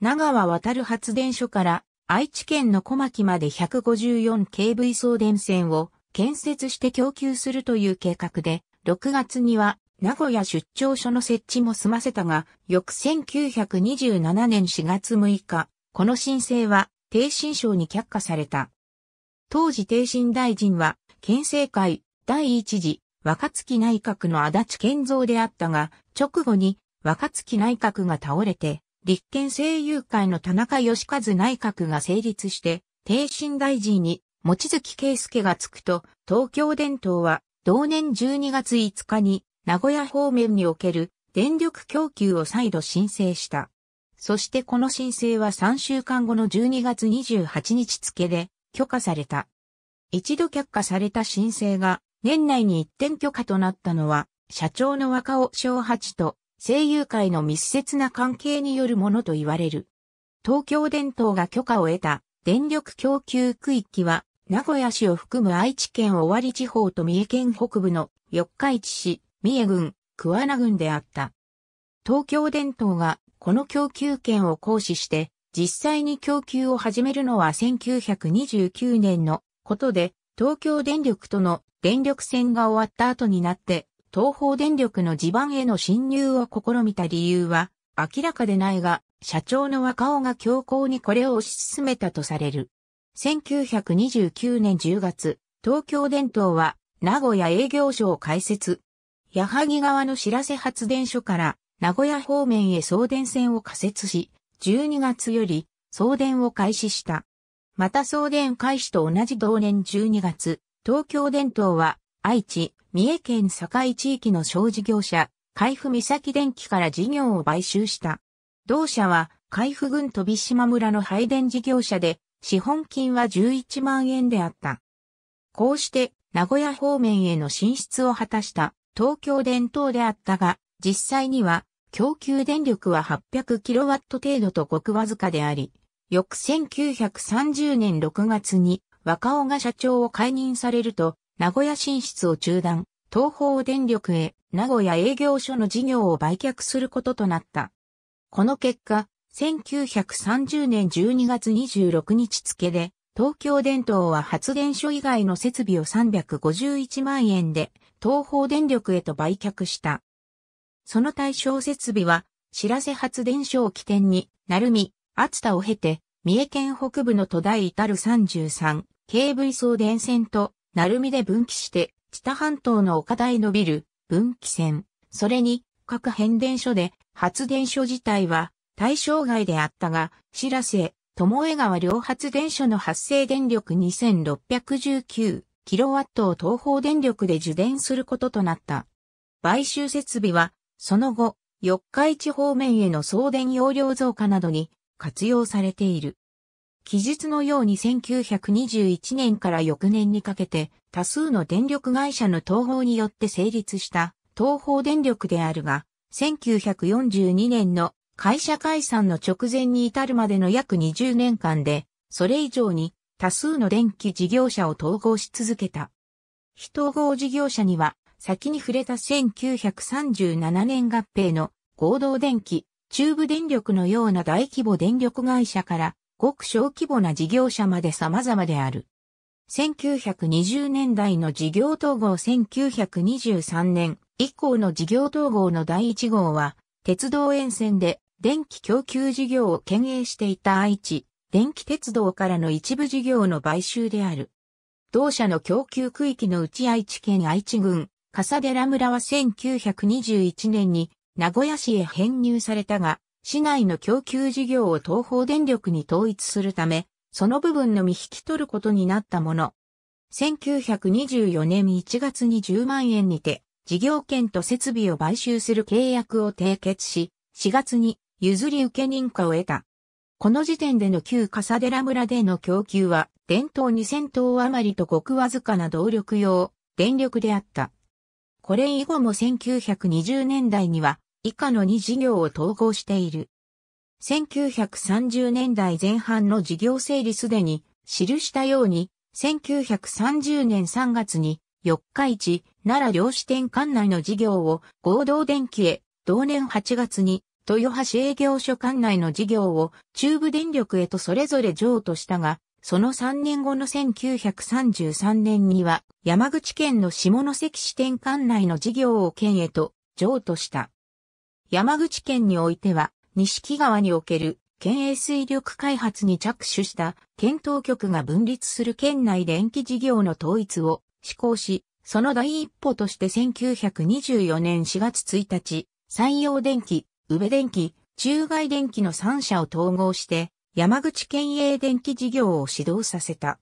長和渡る発電所から愛知県の小牧まで 154kV 送電線を建設して供給するという計画で、6月には名古屋出張所の設置も済ませたが、翌1927年4月6日、この申請は、定新省に却下された。当時定新大臣は、県政会第一次若月内閣の足立健造であったが、直後に若月内閣が倒れて、立憲政友会の田中義和内閣が成立して、定心。大臣に、望月圭介がつくと、東京電灯は、同年12月5日に、名古屋方面における電力供給を再度申請した。そしてこの申請は3週間後の12月28日付で許可された。一度却下された申請が年内に一点許可となったのは社長の若尾昭八と声優界の密接な関係によるものと言われる。東京電灯が許可を得た電力供給区域は、名古屋市を含む愛知県尾張地方と三重県北部の四日市市、三重郡、桑名郡であった。東京電灯がこの供給権を行使して、実際に供給を始めるのは1929年のことで、東京電力との電力戦が終わった後になって、東方電力の地盤への侵入を試みた理由は明らかでないが、社長の若尾が強行にこれを推し進めたとされる。1929年10月、東京電灯は名古屋営業所を開設。矢作川の白瀬発電所から名古屋方面へ送電線を仮設し、12月より送電を開始した。また送電開始と同じ同年12月、東京電灯は愛知、三重県境地域の小事業者、海部岬電機から事業を買収した。同社は、海部郡飛島村の配電事業者で、資本金は11万円であった。こうして、名古屋方面への進出を果たした東京電灯であったが、実際には、供給電力は 800kW 程度とごくわずかであり、翌1930年6月に若尾が社長を解任されると、名古屋進出を中断、東方電力へ名古屋営業所の事業を売却することとなった。この結果、1930年12月26日付で、東京電灯は発電所以外の設備を351万円で東方電力へと売却した。その対象設備は、白瀬発電所を起点に、鳴海、熱田を経て、三重県北部の都大至る33、KV 送電線と鳴海で分岐して、知多半島の岡台伸びる分岐線。それに、各変電所で発電所自体は対象外であったが、白らせ、友江川両発電所の発生電力 2619kW を東方電力で受電することとなった。買収設備は、その後、四日市方面への送電容量増加などに活用されている。記述のように1921年から翌年にかけて多数の電力会社の統合によって成立した東方電力であるが、1942年の会社解散の直前に至るまでの約20年間で、それ以上に多数の電気事業者を統合し続けた。非統合事業者には、先に触れた1937年合併の合同電気、中部電力のような大規模電力会社からごく小規模な事業者まで様々である。1920年代の事業統合1923年以降の事業統合の第1号は、鉄道沿線で電気供給事業を兼営していた愛知、電気鉄道からの一部事業の買収である。同社の供給区域のうち愛知県愛知郡、笠寺村は1921年に名古屋市へ編入されたが、市内の供給事業を東方電力に統一するため、その部分のみ引き取ることになったもの。1924年1月に10万円にて、事業権と設備を買収する契約を締結し、4月に譲り受け認可を得た。この時点での旧笠寺村での供給は、伝統2000頭余りとごくわずかな動力用、電力であった。これ以後も1920年代には、以下の2事業を統合している。1930年代前半の事業整理すでに記したように、1930年3月に四日市奈良漁師店管内の事業を合同電気へ、同年8月に豊橋営業所管内の事業を中部電力へとそれぞれ譲渡したが、その3年後の1933年には山口県の下関支店管内の事業を県へと譲渡した。山口県においては、西木川における県営水力開発に着手した県当局が分立する県内電気事業の統一を施行し、その第一歩として1924年4月1日、山陽電気、宇部電気、中外電気の3社を統合して、山口県営電気事業を始動させた。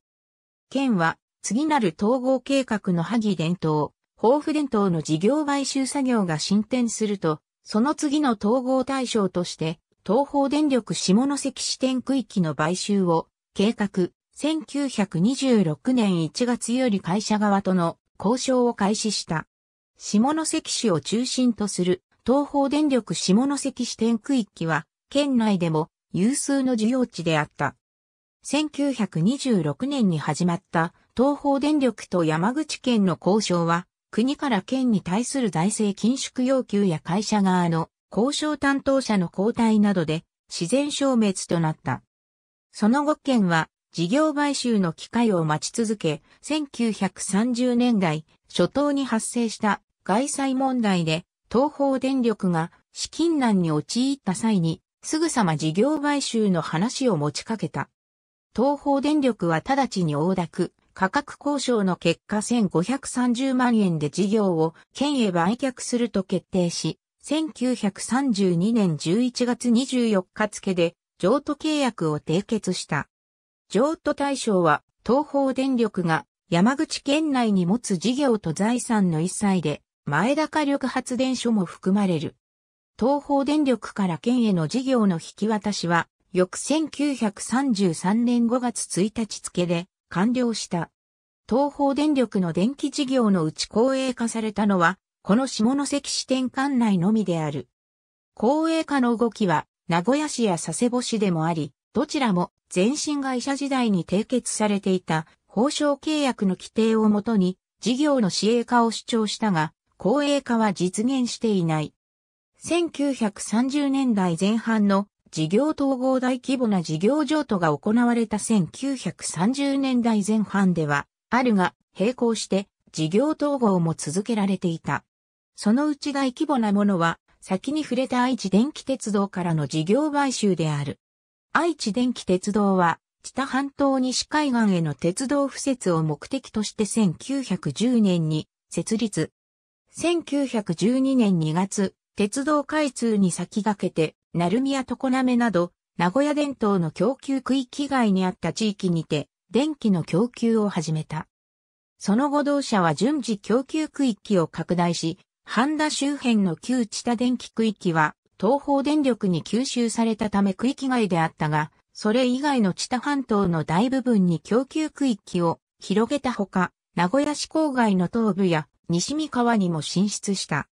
県は、次なる統合計画の萩電灯、豊富電灯の事業買収作業が進展すると、その次の統合対象として、東方電力下関支店区域の買収を計画、1926年1月より会社側との交渉を開始した。下関市を中心とする東方電力下関支店区域は、県内でも有数の需要地であった。1926年に始まった東方電力と山口県の交渉は、国から県に対する財政緊縮要求や会社側の交渉担当者の交代などで自然消滅となった。その後県は事業買収の機会を待ち続け、1930年代初頭に発生した外債問題で東方電力が資金難に陥った際にすぐさま事業買収の話を持ちかけた。東方電力は直ちに大田価格交渉の結果1530万円で事業を県へ売却すると決定し、1932年11月24日付で譲渡契約を締結した。譲渡対象は東方電力が山口県内に持つ事業と財産の一切で前田火力発電所も含まれる。東方電力から県への事業の引き渡しは翌1933年5月1日付で完了した。東方電力の電気事業のうち公営化されたのは、この下関市店管内のみである。公営化の動きは、名古屋市や佐世保市でもあり、どちらも前身会社時代に締結されていた報奨契約の規定をもとに事業の市営化を主張したが、公営化は実現していない。1930年代前半の事業統合大規模な事業譲渡が行われた1930年代前半では、あるが、並行して事業統合も続けられていた。そのうち大規模なものは、先に触れた愛知電気鉄道からの事業買収である。愛知電気鉄道は、知多半島西海岸への鉄道敷設を目的として1910年に設立。1912年2月、鉄道開通に先駆けて鳴宮常滑など、名古屋電灯の供給区域外にあった地域にて、電気の供給を始めた。その後同社は順次供給区域を拡大し、半田周辺の旧地田電気区域は、東方電力に吸収されたため区域外であったが、それ以外の地田半島の大部分に供給区域を広げたほか、名古屋市郊外の東部や西三河にも進出した。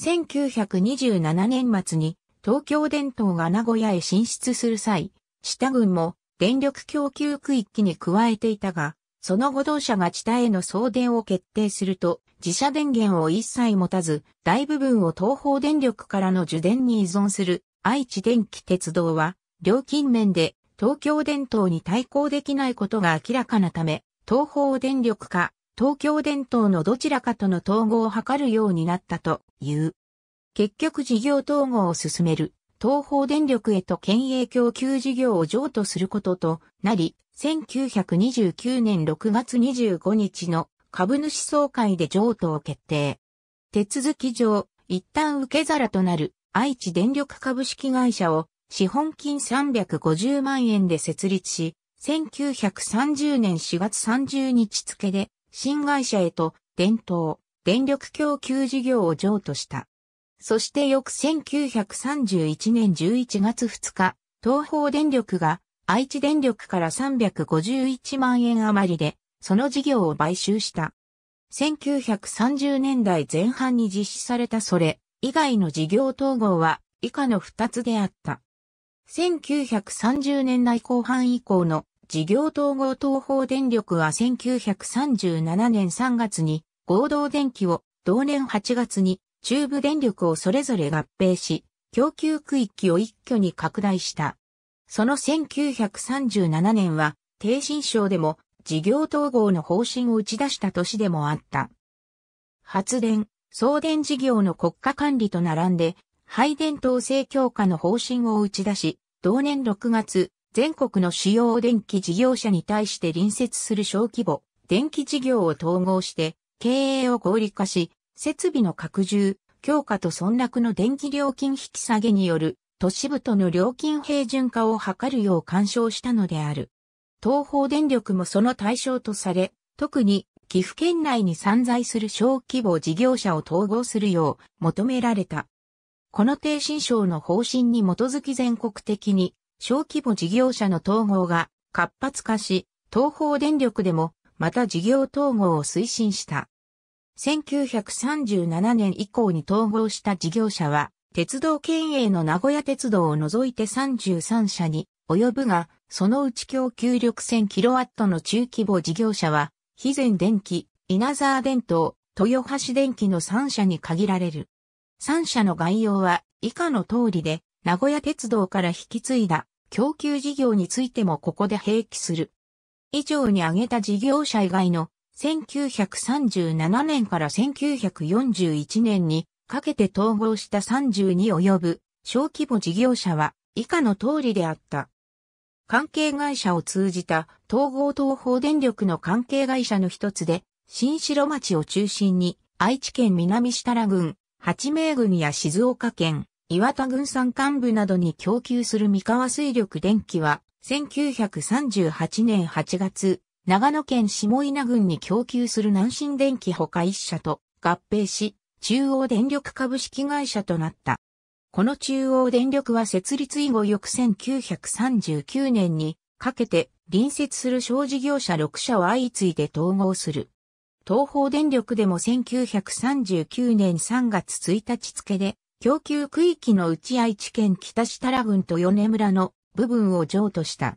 1927年末に東京電灯が名古屋へ進出する際、下軍郡も電力供給区域に加えていたが、その後同社が地下への送電を決定すると、自社電源を一切持たず、大部分を東方電力からの受電に依存する愛知電気鉄道は、料金面で東京電灯に対抗できないことが明らかなため、東方電力か東京電灯のどちらかとの統合を図るようになったという。結局事業統合を進める、東方電力へと県営供給事業を譲渡することとなり、1929年6月25日の株主総会で譲渡を決定。手続き上、一旦受け皿となる愛知電力株式会社を資本金350万円で設立し、1930年4月30日付で新会社へと伝統、電力供給事業を譲渡した。そして翌1931年11月2日、東方電力が愛知電力から351万円余りで、その事業を買収した。1930年代前半に実施されたそれ以外の事業統合は以下の2つであった。1930年代後半以降の事業統合東方電力は1937年3月に合同電気を同年8月に中部電力をそれぞれ合併し、供給区域を一挙に拡大した。その1937年は、低新省でも事業統合の方針を打ち出した年でもあった。発電、送電事業の国家管理と並んで、配電統制強化の方針を打ち出し、同年6月、全国の主要電気事業者に対して隣接する小規模、電気事業を統合して、経営を合理化し、設備の拡充、強化と存落の電気料金引き下げによる都市部との料金平準化を図るよう干渉したのである。東方電力もその対象とされ、特に岐阜県内に散在する小規模事業者を統合するよう求められた。この低新省の方針に基づき全国的に小規模事業者の統合が活発化し、東方電力でもまた事業統合を推進した。1937年以降に統合した事業者は、鉄道県営の名古屋鉄道を除いて33社に及ぶが、そのうち供給力 1000kW の中規模事業者は、肥前電機、稲沢電灯、豊橋電機の3社に限られる。3社の概要は以下の通りで、名古屋鉄道から引き継いだ供給事業についてもここで併記する。以上に挙げた事業者以外の1937年から1941年にかけて統合した30に及ぶ小規模事業者は以下の通りであった。関係会社を通じた統合東方電力の関係会社の一つで、新城町を中心に愛知県南設楽郡、八名郡や静岡県、岩田郡山幹部などに供給する三河水力電気は、1938年8月、長野県下稲郡に供給する南進電機他一社と合併し、中央電力株式会社となった。この中央電力は設立以後翌1939年にかけて隣接する小事業者6社を相次いで統合する。東方電力でも1939年3月1日付で供給区域の内愛知県北設楽郡と米村の部分を譲渡した。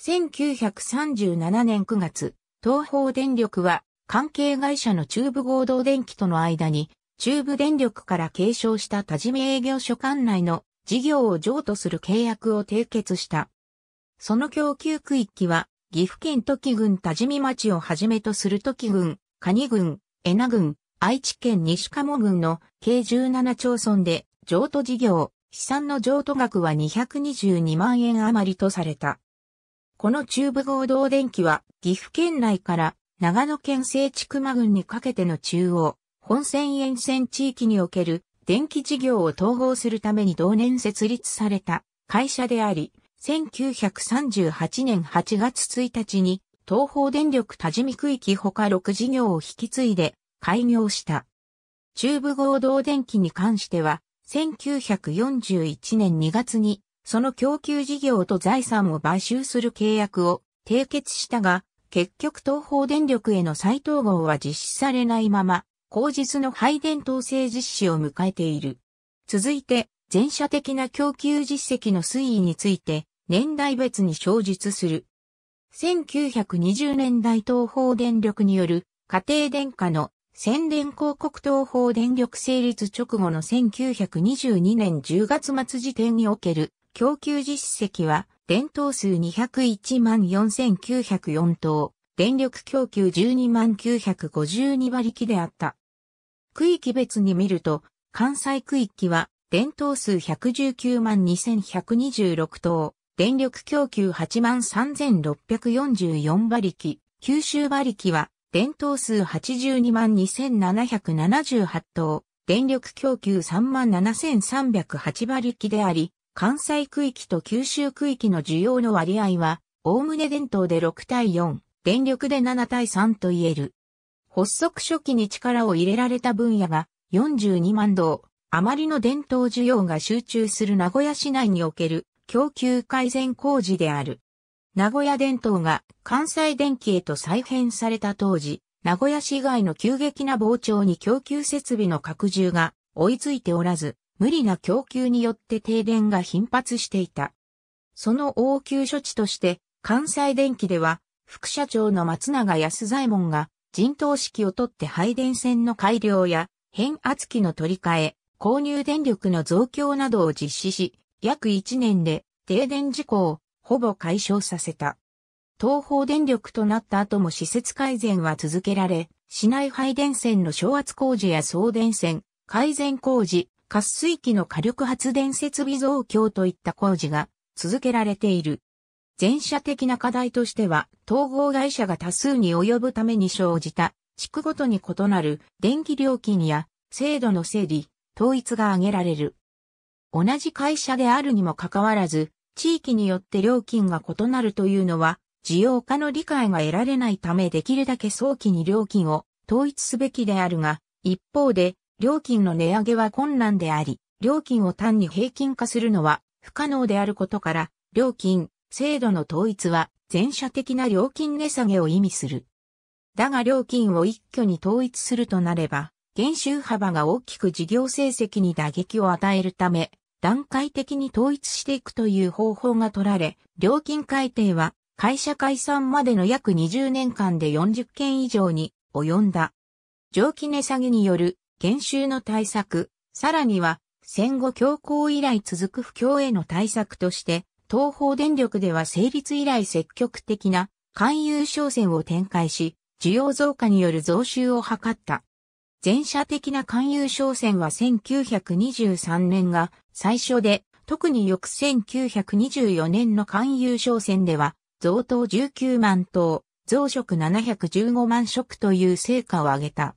1937年9月、東方電力は関係会社の中部合同電機との間に、中部電力から継承した多治見営業所管内の事業を譲渡する契約を締結した。その供給区域は、岐阜県時郡多治見町をはじめとする時岐郡、蟹郡、恵那郡、愛知県西鴨郡の計17町村で譲渡事業、資産の譲渡額は222万円余りとされた。この中部合同電気は岐阜県内から長野県西地熊郡にかけての中央、本線沿線地域における電気事業を統合するために同年設立された会社であり、1938年8月1日に東方電力多治見区域ほか6事業を引き継いで開業した。中部合同電気に関しては、1941年2月にその供給事業と財産を買収する契約を締結したが、結局東方電力への再統合は実施されないまま、後日の配電統制実施を迎えている。続いて、全社的な供給実績の推移について、年代別に詳述する。1920年代東方電力による家庭電化の宣伝広告東方電力成立直後の1922年10月末時点における供給実績は、電灯数201万4904灯、電力供給12万952馬力であった。区域別に見ると、関西区域は、電灯数119万2126灯、電力供給8万3644馬力、九州馬力は、電灯数82万2778灯、電力供給3万7308馬力であり、関西区域と九州区域の需要の割合は、おおむね伝統で6対4、電力で7対3と言える。発足初期に力を入れられた分野が42万道、あまりの伝統需要が集中する名古屋市内における供給改善工事である。名古屋伝統が関西電気へと再編された当時、名古屋市以外の急激な膨張に供給設備の拡充が追いついておらず、無理な供給によって停電が頻発していた。その応急処置として、関西電気では、副社長の松永安左衛門が、陣頭指揮を取って配電線の改良や、変圧器の取り替え、購入電力の増強などを実施し、約1年で停電事故をほぼ解消させた。東方電力となった後も施設改善は続けられ、市内配電線の昇圧工事や送電線、改善工事、活水機の火力発電設備増強といった工事が続けられている。前者的な課題としては、統合会社が多数に及ぶために生じた、地区ごとに異なる電気料金や制度の整理、統一が挙げられる。同じ会社であるにもかかわらず、地域によって料金が異なるというのは、需要家の理解が得られないためできるだけ早期に料金を統一すべきであるが、一方で料金の値上げは困難であり、料金を単に平均化するのは不可能であることから、料金、制度の統一は全社的な料金値下げを意味する。だが料金を一挙に統一するとなれば、減収幅が大きく事業成績に打撃を与えるため、段階的に統一していくという方法が取られ、料金改定は会社解散までの約20年間で40件以上に及んだ。上記値下げによる減収の対策、さらには戦後強行以来続く不況への対策として、東方電力では成立以来積極的な勧誘商戦を展開し、需要増加による増収を図った。前者的な勧誘商戦は1923年が最初で、特に翌1924年の勧誘商戦では、増投19万頭、増殖715万食という成果を上げた。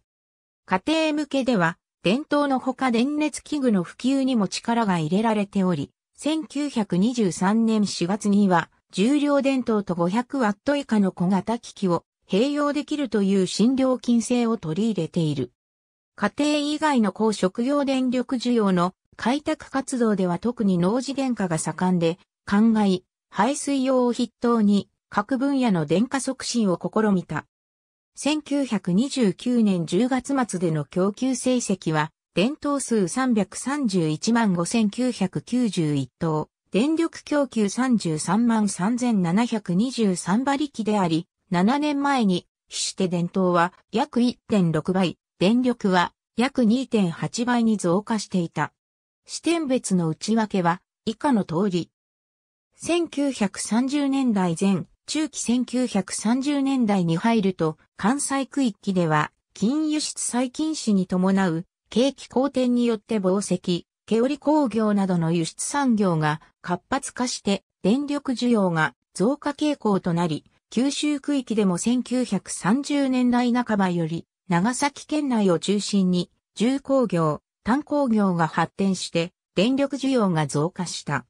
家庭向けでは、伝統のほか電熱器具の普及にも力が入れられており、1923年4月には、重量電灯と500ワット以下の小型機器を併用できるという新料金制を取り入れている。家庭以外の高食用電力需要の開拓活動では特に農事電化が盛んで、灌漑、排水用を筆頭に各分野の電化促進を試みた。1929年10月末での供給成績は、電灯数331万5991灯、電力供給33万3723馬力であり、7年前に、して電灯は約1.6倍、電力は約2.8倍に増加していた。視点別の内訳は以下の通り。1930年代前、中期1930年代に入ると、関西区域では、金輸出再禁止に伴う、景気好転によって紡績、毛織工業などの輸出産業が活発化して電力需要が増加傾向となり、九州区域でも1930年代半ばより長崎県内を中心に重工業、炭工業が発展して電力需要が増加した。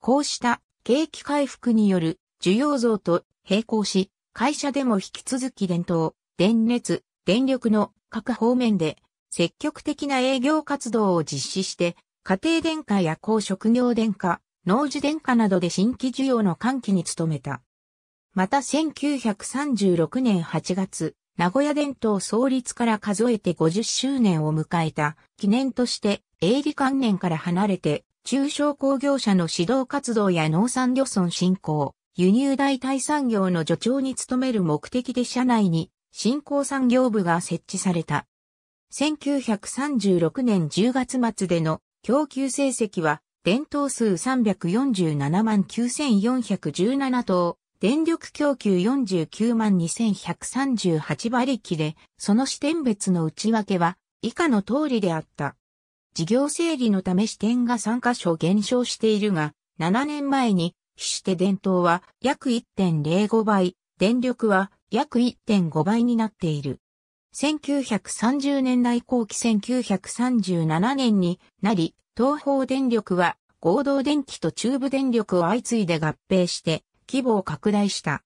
こうした景気回復による需要増と並行し、会社でも引き続き伝統、電熱、電力の各方面で積極的な営業活動を実施して、家庭電化や高職業電化、農事電化などで新規需要の喚起に努めた。また1936年8月、名古屋伝統創立から数えて50周年を迎えた記念として営利関連から離れて中小工業者の指導活動や農産漁村振興、輸入代替産業の助長に努める目的で社内に新興産業部が設置された。1936年10月末での供給成績は、電灯数347万9417灯、電力供給49万2138馬力で、その視点別の内訳は以下の通りであった。事業整理のため支店が3カ所減少しているが、7年前にして電灯は約1.05倍、電力は約1.5倍になっている。1930年代後期1937年になり、東方電力は合同電気と中部電力を相次いで合併して規模を拡大した。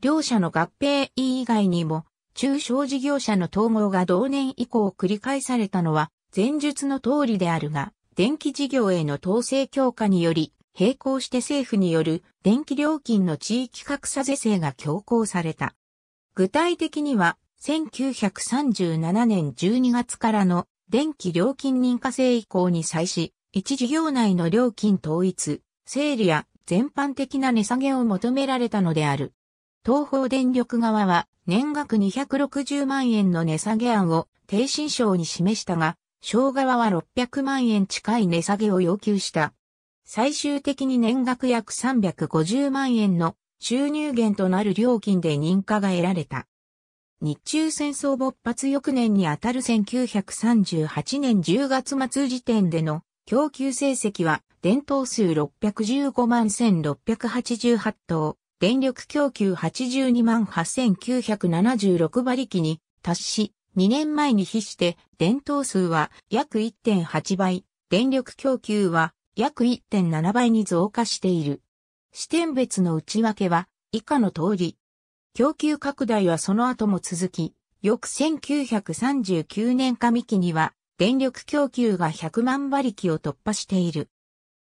両社の合併以外にも、中小事業者の統合が同年以降繰り返されたのは前述の通りであるが、電気事業への統制強化により、並行して政府による電気料金の地域格差是正が強行された。具体的には、1937年12月からの電気料金認可制移行に際し、一事業内の料金統一、整理や全般的な値下げを求められたのである。東方電力側は年額260万円の値下げ案を低信省に示したが、省側は600万円近い値下げを要求した。最終的に年額約350万円の収入源となる料金で認可が得られた。日中戦争勃発翌年にあたる1938年10月末時点での供給成績は伝統数615万1688頭、電力供給82万8976馬力に達し、2年前に比して伝統数は約1.8倍、電力供給は約1.7倍に増加している。視点別の内訳は以下の通り。供給拡大はその後も続き、翌1939年上期には電力供給が100万馬力を突破している。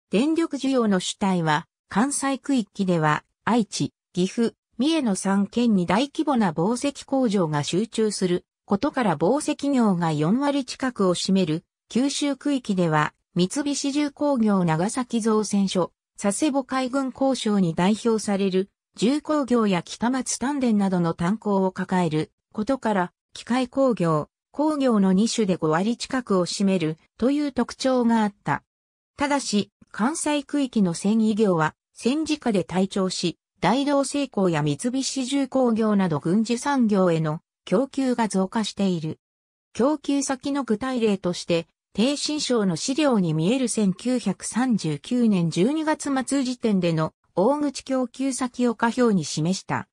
電力需要の主体は関西区域では愛知、岐阜、三重の3県に大規模な防石工場が集中することから防石業が4割近くを占める九州区域では三菱重工業長崎造船所、佐世保海軍交渉に代表される重工業や北松丹田などの炭鉱を抱えることから、機械工業、工業の2種で5割近くを占めるという特徴があった。ただし、関西区域の繊維業は戦時下で退庁し、大同製鋼や三菱重工業など軍事産業への供給が増加している。供給先の具体例として、低新章の資料に見える1939年12月末時点での大口供給先を下表に示した。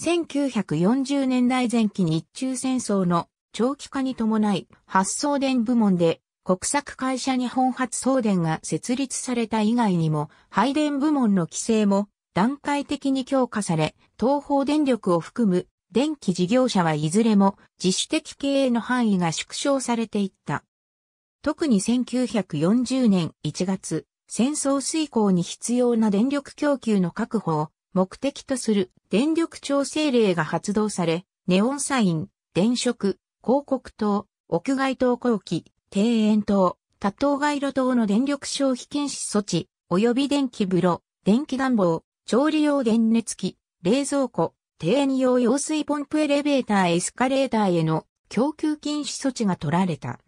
1940年代前期日中戦争の長期化に伴い発送電部門で国策会社日本発送電が設立された以外にも配電部門の規制も段階的に強化され東方電力を含む電気事業者はいずれも自主的経営の範囲が縮小されていった。特に1940年1月、戦争遂行に必要な電力供給の確保を目的とする電力調整令が発動され、ネオンサイン、電飾、広告灯、屋外灯光機、庭園灯、多灯街路灯の電力消費禁止措置、及び電気風呂、電気暖房、調理用電熱器、冷蔵庫、庭園用用水ポンプエレベーターエスカレーターへの供給禁止措置が取られた。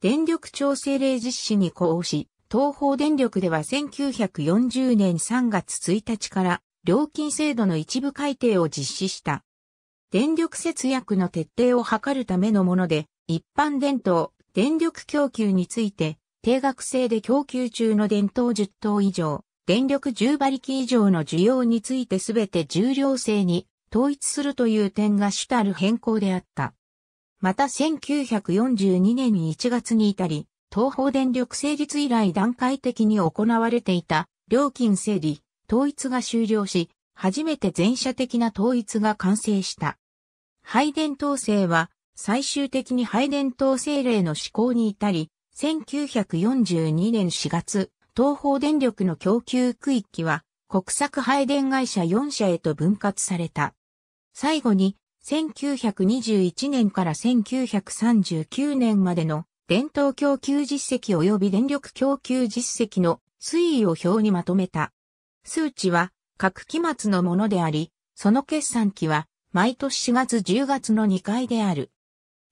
電力調整令実施に呼応し、東方電力では1940年3月1日から料金制度の一部改定を実施した。電力節約の徹底を図るためのもので、一般電灯、電力供給について、定額制で供給中の電灯10灯以上、電力10馬力以上の需要についてすべて重量制に統一するという点が主たる変更であった。また1942年に1月に至り、東方電力成立以来段階的に行われていた料金整理、統一が終了し、初めて全社的な統一が完成した。配電統制は最終的に配電統制令の施行に至り、1942年4月、東方電力の供給区域は国策配電会社4社へと分割された。最後に1921年から1939年までの伝統供給実績及び電力供給実績の推移を表にまとめた。数値は各期末のものであり、その決算期は毎年4月10月の2回である。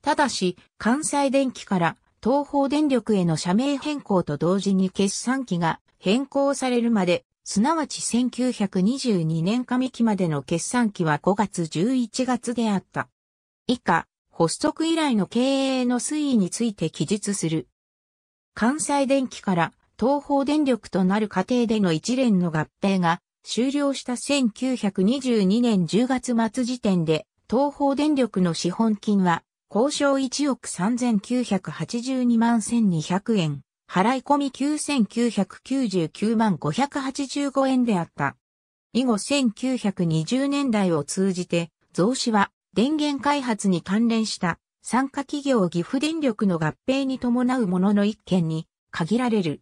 ただし、関西電機から東方電力への社名変更と同時に決算期が変更されるまですなわち1922年上期までの決算期は5月11月であった。以下、発足以来の経営の推移について記述する。関西電機から東方電力となる過程での一連の合併が終了した1922年10月末時点で東方電力の資本金は交渉1億3982万1200円。払い込み9999万585円であった。以後1920年代を通じて、増資は電源開発に関連した参加企業岐阜電力の合併に伴うものの一件に限られる。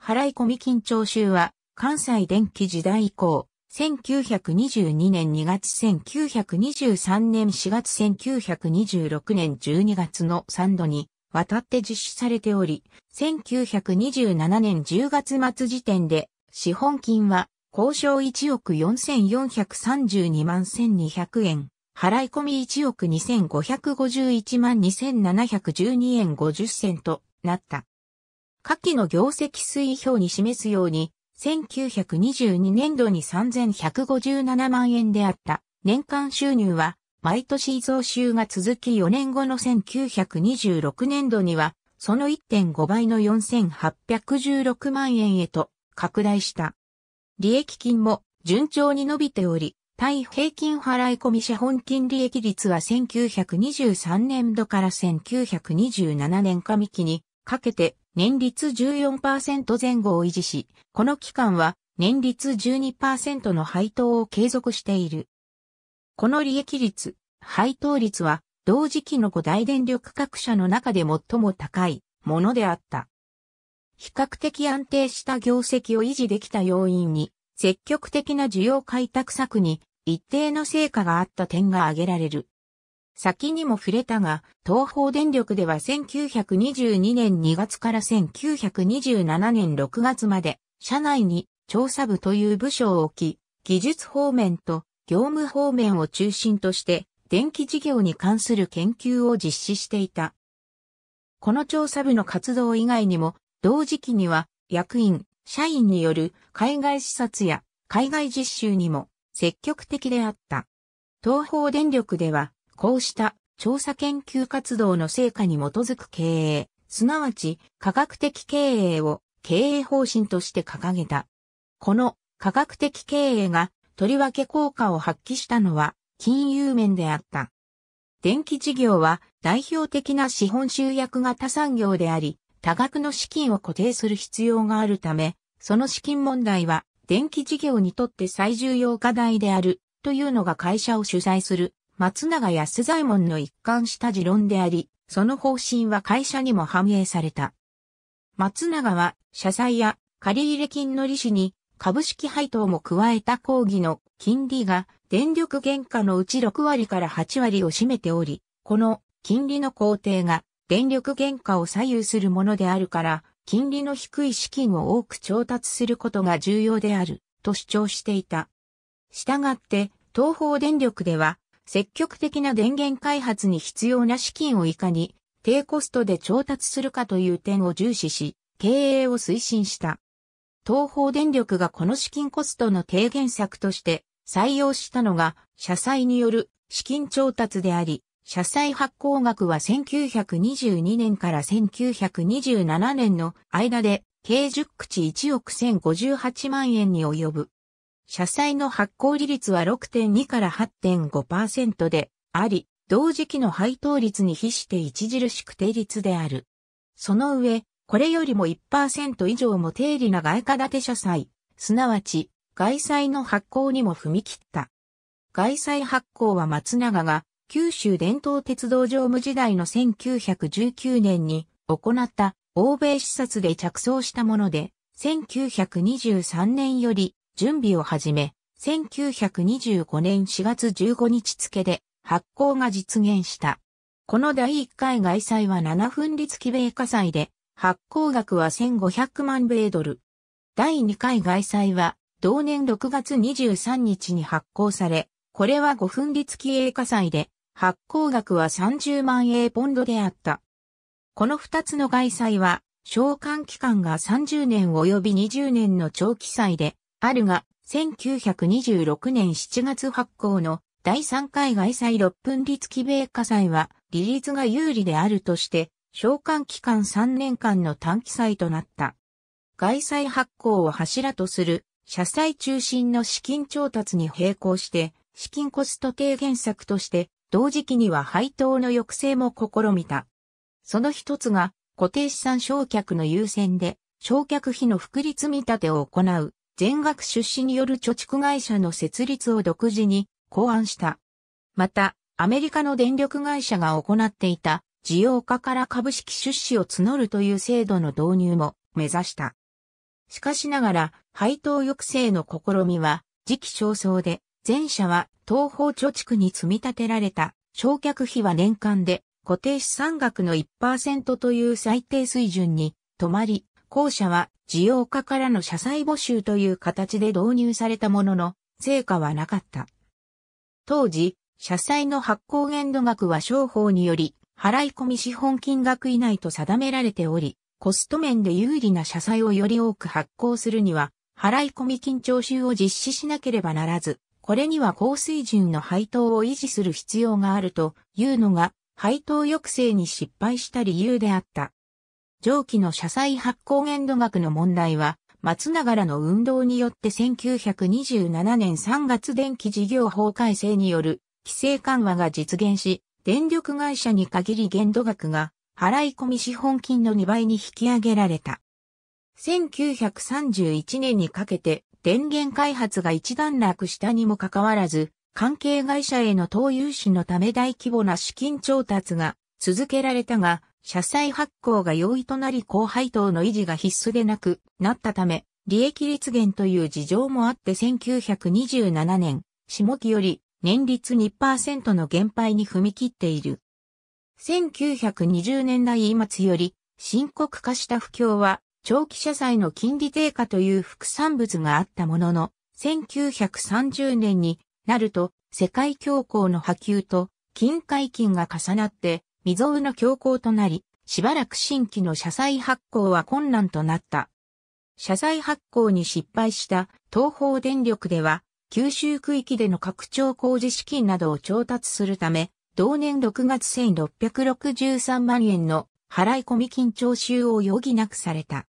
払い込み緊張集は関西電気時代以降、1922年2月1923年4月1926年12月の3度にわたって実施されており、1927年10月末時点で、資本金は、交渉1億4432万1200円、払い込み1億2551万2712円50銭となった。下記の業績推移表に示すように、1922年度に3157万円であった年間収入は毎年増収が続き4年後の1926年度には、その1.5倍の4816万円へと拡大した。利益金も順調に伸びており、対平均払い込み資本金利益率は1923年度から1927年上期にかけて年率14%前後を維持し、この期間は年率12%の配当を継続している。この利益率、配当率は、同時期の5大電力各社の中で最も高いものであった。比較的安定した業績を維持できた要因に、積極的な需要開拓策に一定の成果があった点が挙げられる。先にも触れたが、東方電力では1922年2月から1927年6月まで、社内に調査部という部署を置き、技術方面と業務方面を中心として電気事業に関する研究を実施していた。この調査部の活動以外にも、同時期には役員、社員による海外視察や海外実習にも積極的であった。東方電力では、こうした調査研究活動の成果に基づく経営、すなわち科学的経営を経営方針として掲げた。この科学的経営がとりわけ効果を発揮したのは金融面であった。電気事業は代表的な資本集約型産業であり、多額の資金を固定する必要があるため、その資金問題は電気事業にとって最重要課題であるというのが会社を主催する松永安左衛門の一貫した持論であり、その方針は会社にも反映された。松永は社債や借入金の利子に株式配当も加えた講義の金利が電力原価のうち6割から8割を占めており、この金利の工程が電力原価を左右するものであるから、金利の低い資金を多く調達することが重要であると主張していた。したがって、東方電力では、積極的な電源開発に必要な資金をいかに低コストで調達するかという点を重視し、経営を推進した。東方電力がこの資金コストの低減策として採用したのが、社債による資金調達であり、社債発行額は1922年から1927年の間で、計10口1億1058万円に及ぶ。社債の発行利率は6.2から8.5%であり、同時期の配当率に比して著しく低率である。その上、これよりも1%以上も定理な外貨建て社債、すなわち、外債の発行にも踏み切った。外債発行は松永が九州伝統鉄道常務時代の1919年に行った欧米視察で着想したもので、1923年より準備を始め、1925年4月15日付で発行が実現した。この第1回外債は7分立付米火災で、発行額は1500万米ドル。第2回外債は、同年6月23日に発行され、これは5分立期き英火災で、発行額は30万英ポンドであった。この2つの外債は、償還期間が30年及び20年の長期債で、あるが、1926年7月発行の第3回外債6分立期米火災は、利率が有利であるとして、償還期間3年間の短期債となった。外債発行を柱とする、社債中心の資金調達に並行して、資金コスト低減策として、同時期には配当の抑制も試みた。その一つが、固定資産償却の優先で、償却費の複立見立てを行う、全額出資による貯蓄会社の設立を独自に考案した。また、アメリカの電力会社が行っていた事業家から株式出資を募るという制度の導入も目指した。しかしながら、配当抑制の試みは、時期尚早で、前者は東方貯蓄に積み立てられた、償却費は年間で固定資産額の1%という最低水準に止まり、後者は事業家からの社債募集という形で導入されたものの、成果はなかった。当時、社債の発行限度額は商法により払い込み資本金額以内と定められており、コスト面で有利な社債をより多く発行するには、払い込み金徴収を実施しなければならず、これには高水準の配当を維持する必要があるというのが、配当抑制に失敗した理由であった。上記の社債発行限度額の問題は、松永らの運動によって1927年3月電気事業法改正による規制緩和が実現し、電力会社に限り限度額が払い込み資本金の2倍に引き上げられた。1931年にかけて電源開発が一段落したにもかかわらず、関係会社への投融資のため大規模な資金調達が続けられたが、社債発行が容易となり高配当の維持が必須でなくなったため、利益率減という事情もあって1927年、下木より年率2%の減廃に踏み切っている。1920年代末より深刻化した不況は長期社債の金利低下という副産物があったものの、1930年になると世界恐慌の波及と金解禁が重なって未曾有の恐慌となり、しばらく新規の社債発行は困難となった。社債発行に失敗した東方電力では九州区域での拡張工事資金などを調達するため、同年6月1663万円の払い込み金徴収を余儀なくされた。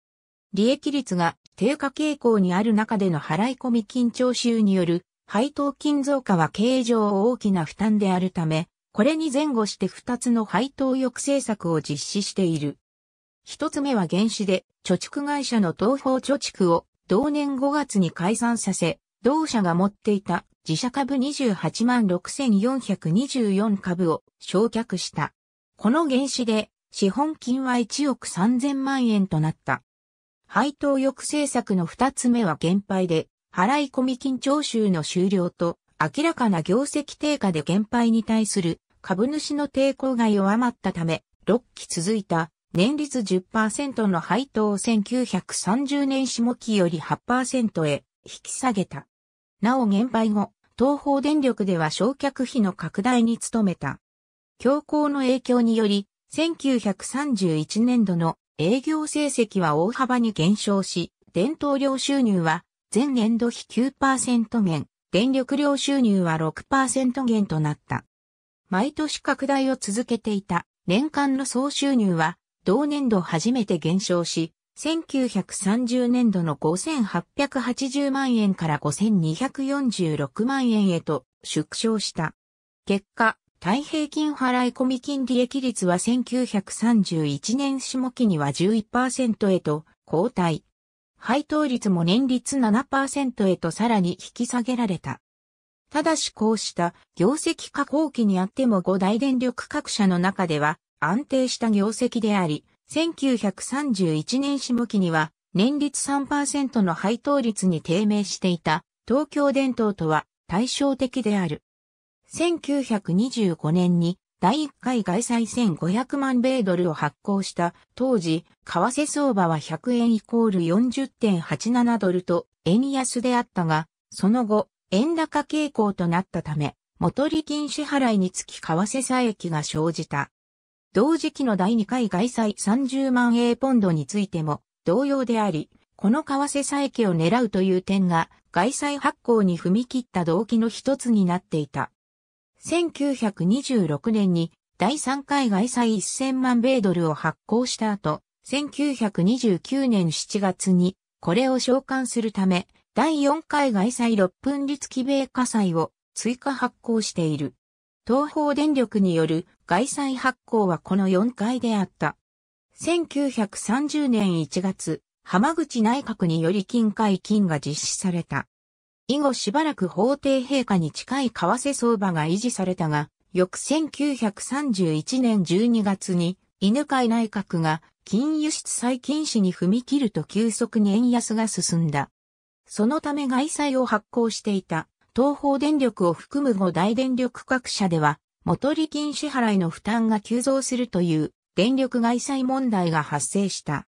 利益率が低下傾向にある中での払い込み金徴収による配当金増加は経営上大きな負担であるため、これに前後して2つの配当抑制策を実施している。1つ目は原資で貯蓄会社の東方貯蓄を同年5月に解散させ、同社が持っていた自社株28万6424株を焼却した。この原資で資本金は1億3000万円となった。配当抑制策の2つ目は減配で、払い込み金徴収の終了と、明らかな業績低下で減配に対する株主の抵抗が弱まったため、6期続いた年率10%の配当を1930年下期より8%へ引き下げた。なお減配後、東方電力では焼却費の拡大に努めた。強行の影響により、1931年度の営業成績は大幅に減少し、伝統量収入は前年度比9%減、電力量収入は6%減となった。毎年拡大を続けていた年間の総収入は同年度初めて減少し、1930年度の5880万円から5246万円へと縮小した。結果、対平均払い込み金利益率は1931年下期には11%へと後退。配当率も年率7%へとさらに引き下げられた。ただしこうした業績下工期にあっても5大電力各社の中では安定した業績であり、1931年下期には年率3%の配当率に低迷していた東京電灯とは対照的である。1925年に第1回外債1500万米ドルを発行した当時、為替相場は100円イコール40.87ドルと円安であったが、その後、円高傾向となったため、元利金支払いにつき為替差益が生じた。同時期の第2回外債30万英ポンドについても同様であり、この為替再起を狙うという点が外債発行に踏み切った動機の一つになっていた。1926年に第3回外債1000万米ドルを発行した後、1929年7月にこれを召喚するため、第4回外債6分率規米火災を追加発行している。東方電力による外債発行はこの4回であった。1930年1月、浜口内閣により金解金が実施された。以後しばらく法廷陛下に近い為替相場が維持されたが、翌1931年12月に犬飼内閣が金輸出再禁止に踏み切ると急速に円安が進んだ。そのため外債を発行していた東方電力を含む5大電力各社では元利金支払いの負担が急増するという電力外債問題が発生した。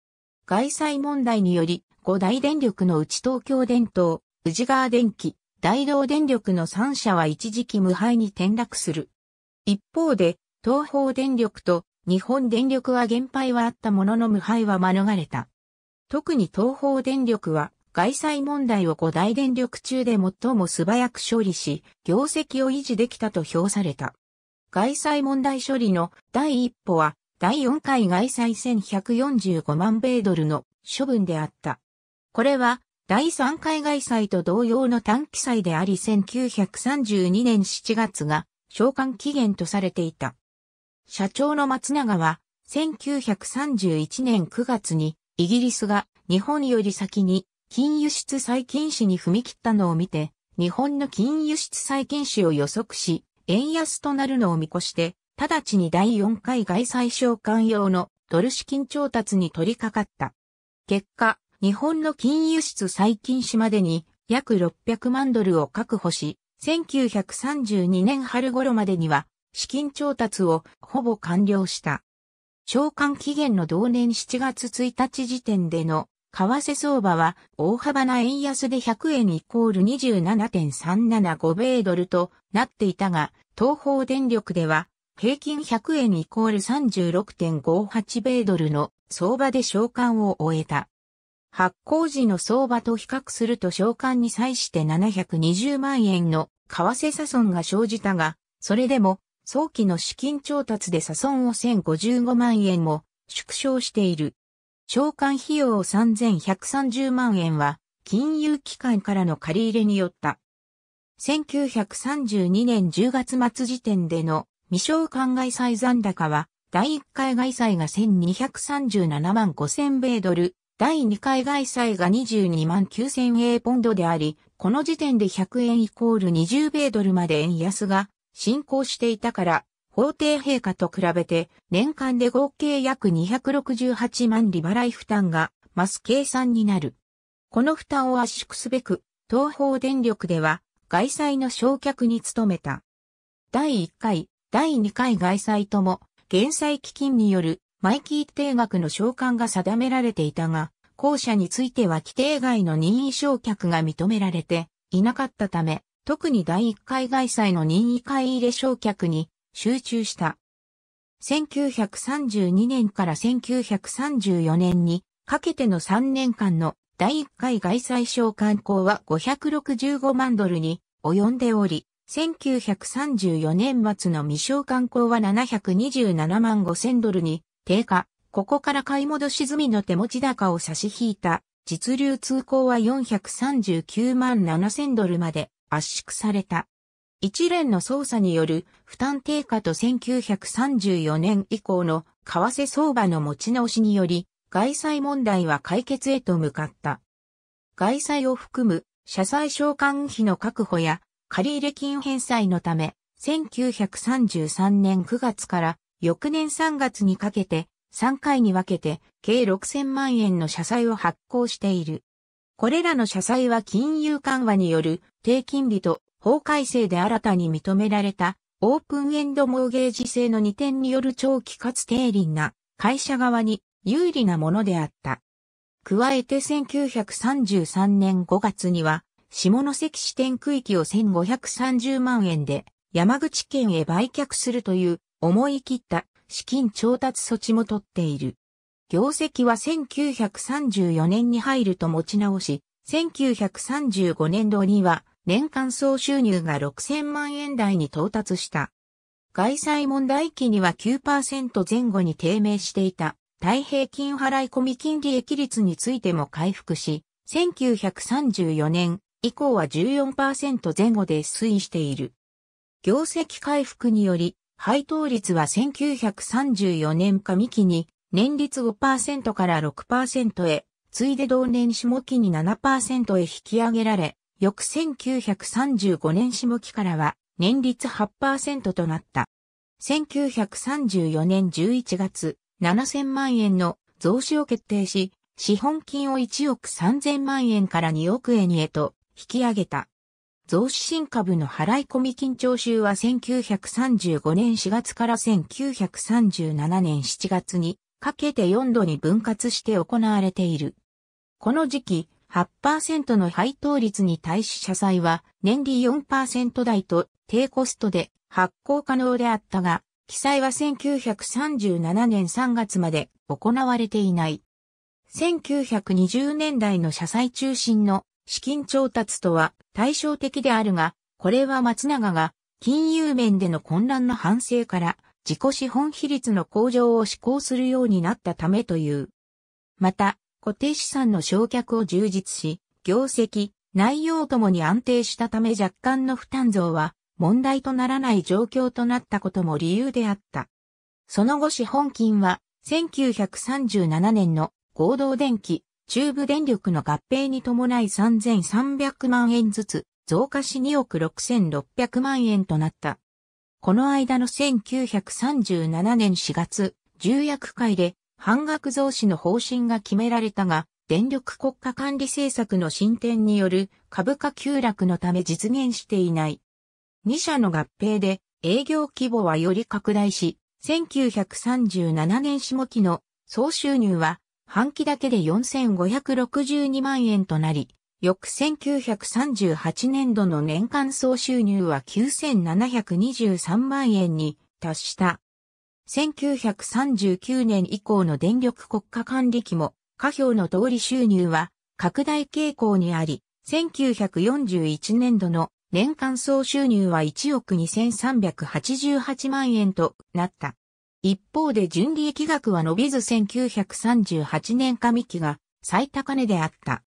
外債問題により、五大電力のうち東京電灯、宇治川電機、大同電力の3社は一時期無敗に転落する。一方で、東方電力と日本電力は減廃はあったものの無敗は免れた。特に東方電力は外債問題を五大電力中で最も素早く処理し、業績を維持できたと評された。外債問題処理の第一歩は、第4回外債1145万米ドルの処分であった。これは、第3回外債と同様の短期債であり1932年7月が召喚期限とされていた。社長の松永は、1931年9月にイギリスが日本より先に金輸出再禁止に踏み切ったのを見て、日本の金輸出再禁止を予測し、円安となるのを見越して、直ちに第4回外債償還用のドル資金調達に取り掛かった。結果、日本の金輸出再禁止までに約600万ドルを確保し、1932年春頃までには資金調達をほぼ完了した。償還期限の同年7月1日時点での為替相場は大幅な円安で100円イコール27.375米ドルとなっていたが、東方電力では平均100円イコール36.58米ドルの相場で償還を終えた。発行時の相場と比較すると償還に際して720万円の為替差損が生じたが、それでも早期の資金調達で差損を1055万円も縮小している。償還費用3130万円は、金融機関からの借り入れによった。1932年10月末時点での未償還外債残高は、第1回外債が1237万5000米ドル、第2回外債が22万9000英ポンドであり、この時点で100円イコール20米ドルまで円安が進行していたから、法定陛下と比べて年間で合計約268万利払い負担が増す計算になる。この負担を圧縮すべく、東方電力では外債の焼却に努めた。第1回、第2回外債とも、減債基金によるマイキー定額の償還が定められていたが、後者については規定外の任意償却が認められていなかったため、特に第1回外債の任意買い入れ償却に集中した。1932年から1934年にかけての3年間の第1回外債商観行は565万ドルに及んでおり、1934年末の未償観行は727万5千ドルに低下、ここから買い戻し済みの手持ち高を差し引いた実流通行は439万7千ドルまで圧縮された。一連の捜査による負担低下と1934年以降の為替相場の持ち直しにより、外債問題は解決へと向かった。外債を含む社債償還費の確保や借入金返済のため、1933年9月から翌年3月にかけて3回に分けて計6000万円の社債を発行している。これらの社債は金融緩和による低金利と法改正で新たに認められたオープンエンドモーゲージ制の2点による長期かつ低利な会社側に有利なものであった。加えて1933年5月には下関支店区域を1530万円で山口県へ売却するという思い切った資金調達措置も取っている。業績は1934年に入ると持ち直し、1935年度には年間総収入が6000万円台に到達した。外債問題期には9%前後に低迷していた、太平均払い込み金利益率についても回復し、1934年以降は14%前後で推移している。業績回復により、配当率は1934年上期に年率5%から6%へ、ついで同年下期に7%へ引き上げられ、翌1935年下期からは年率8%となった。1934年11月、7000万円の増資を決定し、資本金を1億3000万円から2億円へと引き上げた。増資新株の払い込み金徴収は1935年4月から1937年7月にかけて4度に分割して行われている。この時期、8%の配当率に対し社債は年利4%台と低コストで発行可能であったが、記載は1937年3月まで行われていない。1920年代の社債中心の資金調達とは対照的であるが、これは松永が金融面での混乱の反省から自己資本比率の向上を施行するようになったためという。また、固定資産の償却を充実し、業績、内容ともに安定したため若干の負担増は問題とならない状況となったことも理由であった。その後資本金は1937年の合同電気、中部電力の合併に伴い3300万円ずつ増加し2億6600万円となった。この間の1937年4月、重役会で半額増資の方針が決められたが、電力国家管理政策の進展による株価急落のため実現していない。2社の合併で営業規模はより拡大し、1937年下期の総収入は半期だけで4562万円となり、翌1938年度の年間総収入は9723万円に達した。1939年以降の電力国家管理期も、下表の通り収入は拡大傾向にあり、1941年度の年間総収入は1億2388万円となった。一方で純利益額は伸びず1938年上期が最高値であった。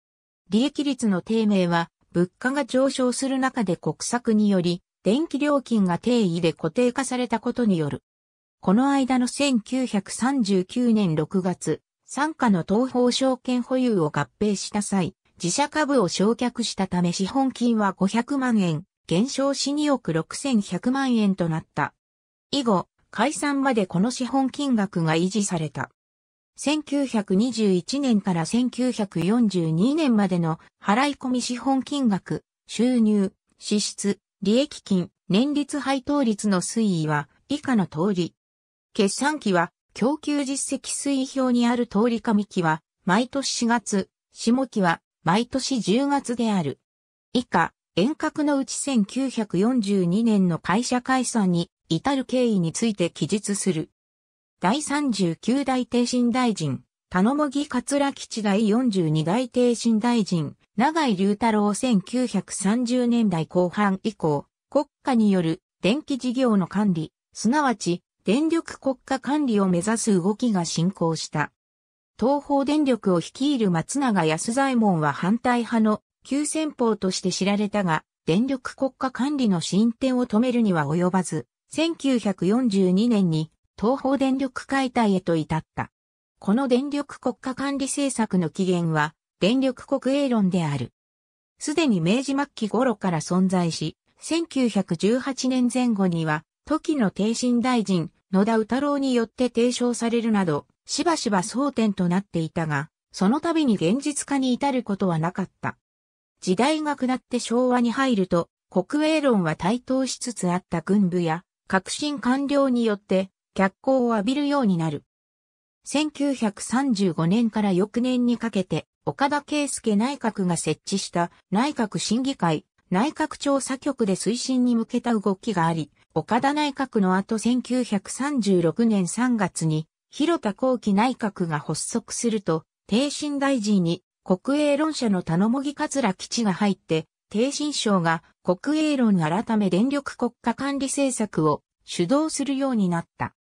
利益率の低迷は物価が上昇する中で国策により電気料金が定位で固定化されたことによるこの間の1939年6月、参加の東方証券保有を合併した際、自社株を焼却したため資本金は500万円、減少し2億6100万円となった。以後、解散までこの資本金額が維持された。1921年から1942年までの払い込み資本金額、収入、支出、利益金、年率配当率の推移は以下の通り、決算期は、供給実績推移表にある通り上期は、毎年4月、下期は、毎年10月である。以下、遠隔のうち1942年の会社解散に至る経緯について記述する。第39代帝神大臣、田野茂木桂吉第42代帝神大臣、長井隆太郎1930年代後半以降、国家による電気事業の管理、すなわち電力国家管理を目指す動きが進行した。東方電力を率いる松永安左衛門は反対派の急先鋒として知られたが、電力国家管理の進展を止めるには及ばず、1942年に東方電力解体へと至った。この電力国家管理政策の起源は、電力国営論である。すでに明治末期頃から存在し、1918年前後には時の帝身大臣、野田宇太郎によって提唱されるなど、しばしば争点となっていたが、その度に現実化に至ることはなかった。時代が下って昭和に入ると、国営論は台頭しつつあった軍部や、革新官僚によって、脚光を浴びるようになる。1935年から翌年にかけて、岡田圭介内閣が設置した内閣審議会、内閣調査局で推進に向けた動きがあり、岡田内閣の後1936年3月に、広田後期内閣が発足すると、帝進大臣に国営論者の頼もぎ桂吉が入って、帝進省が国営論改め電力国家管理政策を主導するようになった。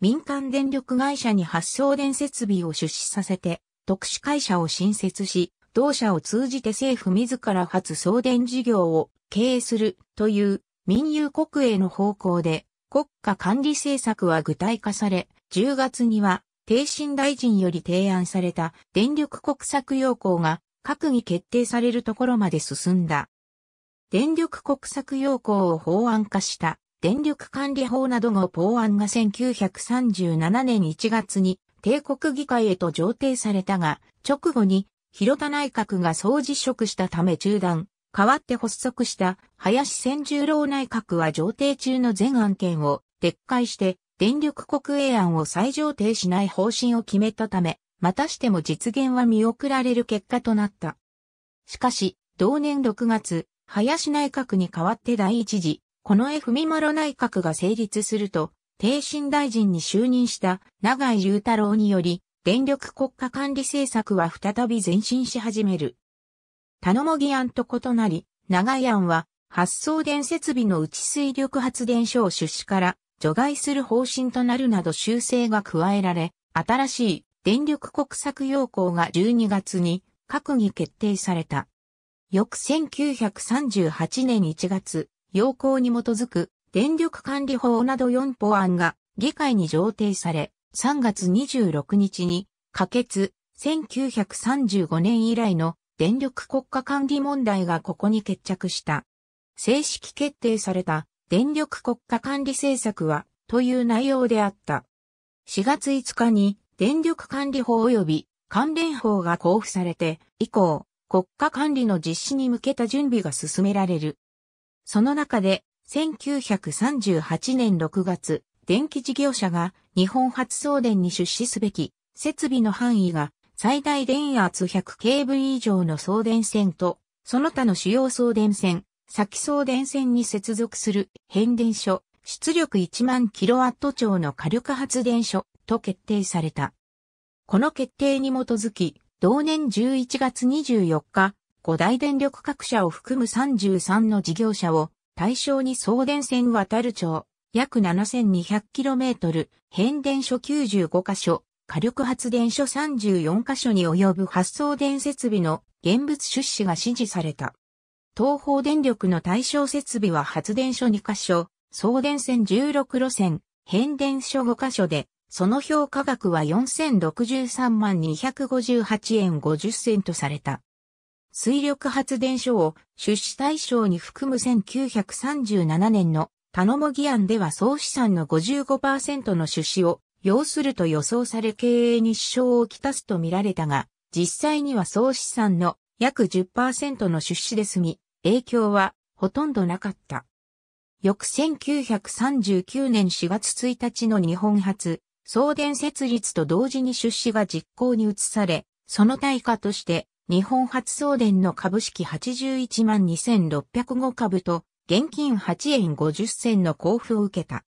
民間電力会社に発送電設備を出資させて、特殊会社を新設し、同社を通じて政府自ら発送電事業を経営するという民有国営の方向で国家管理政策は具体化され、10月には、低新大臣より提案された電力国策要項が閣議決定されるところまで進んだ。電力国策要項を法案化した電力管理法などの法案が1937年1月に帝国議会へと上呈されたが、直後に広田内閣が総辞職したため中断、代わって発足した林千十郎内閣は上程中の全案件を撤回して電力国営案を再上程しない方針を決めたため、またしても実現は見送られる結果となった。しかし、同年6月、林内閣に代わって第一次、この F 文丸内閣が成立すると、定身大臣に就任した長井雄太郎により、電力国家管理政策は再び前進し始める。頼もぎ案と異なり、長井案は発送電設備の内水力発電所を出資から除外する方針となるなど修正が加えられ、新しい電力国策要項が12月に閣議決定された。翌1938年1月、要項に基づく電力管理法など4法案が議会に上呈され、3月26日に可決1935年以来の電力国家管理問題がここに決着した。正式決定された電力国家管理政策はという内容であった。4月5日に電力管理法及び関連法が交付されて以降、国家管理の実施に向けた準備が進められる。その中で1938年6月、電気事業者が日本発送電に出資すべき設備の範囲が最大電圧 100kV 以上の送電線と、その他の主要送電線、先送電線に接続する変電所、出力1万 kW 超の火力発電所と決定された。この決定に基づき、同年11月24日、五大電力各社を含む33の事業者を対象に送電線渡る町、約 7200km、変電所95カ所、火力発電所34カ所に及ぶ発送電設備の現物出資が指示された。東方電力の対象設備は発電所2カ所、送電線16路線、変電所5カ所で、その評価額は4063万258円50銭とされた。水力発電所を出資対象に含む1937年の頼も議案では総資産の55%の出資を要すると予想され経営に支障をきたすと見られたが、実際には総資産の約10%の出資で済み、影響はほとんどなかった。翌1939年4月1日の日本初、送電設立と同時に出資が実行に移され、その対価として、日本初送電の株式81万2605株と、現金8円50銭の交付を受けた。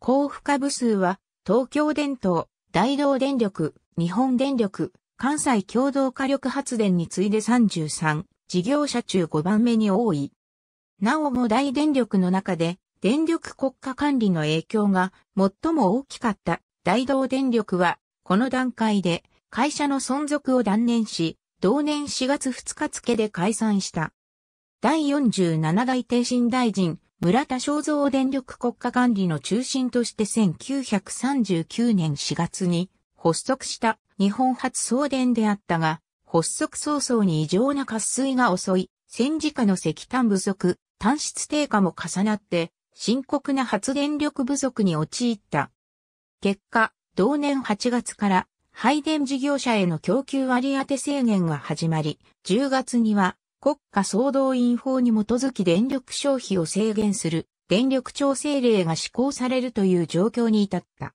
交付株数は東京電灯、大同電力、日本電力、関西共同火力発電に次いで33事業者中5番目に多い。なおも大電力の中で電力国家管理の影響が最も大きかった大同電力はこの段階で会社の存続を断念し、同年4月2日付で解散した。第47代帝進大臣、村田正造電力国家管理の中心として1939年4月に発足した日本初送電であったが、発足早々に異常な滑水が襲い、戦時下の石炭不足、炭質低下も重なって、深刻な発電力不足に陥った。結果、同年8月から配電事業者への供給割当制限が始まり、10月には国家総動員法に基づき電力消費を制限する電力調整令が施行されるという状況に至った。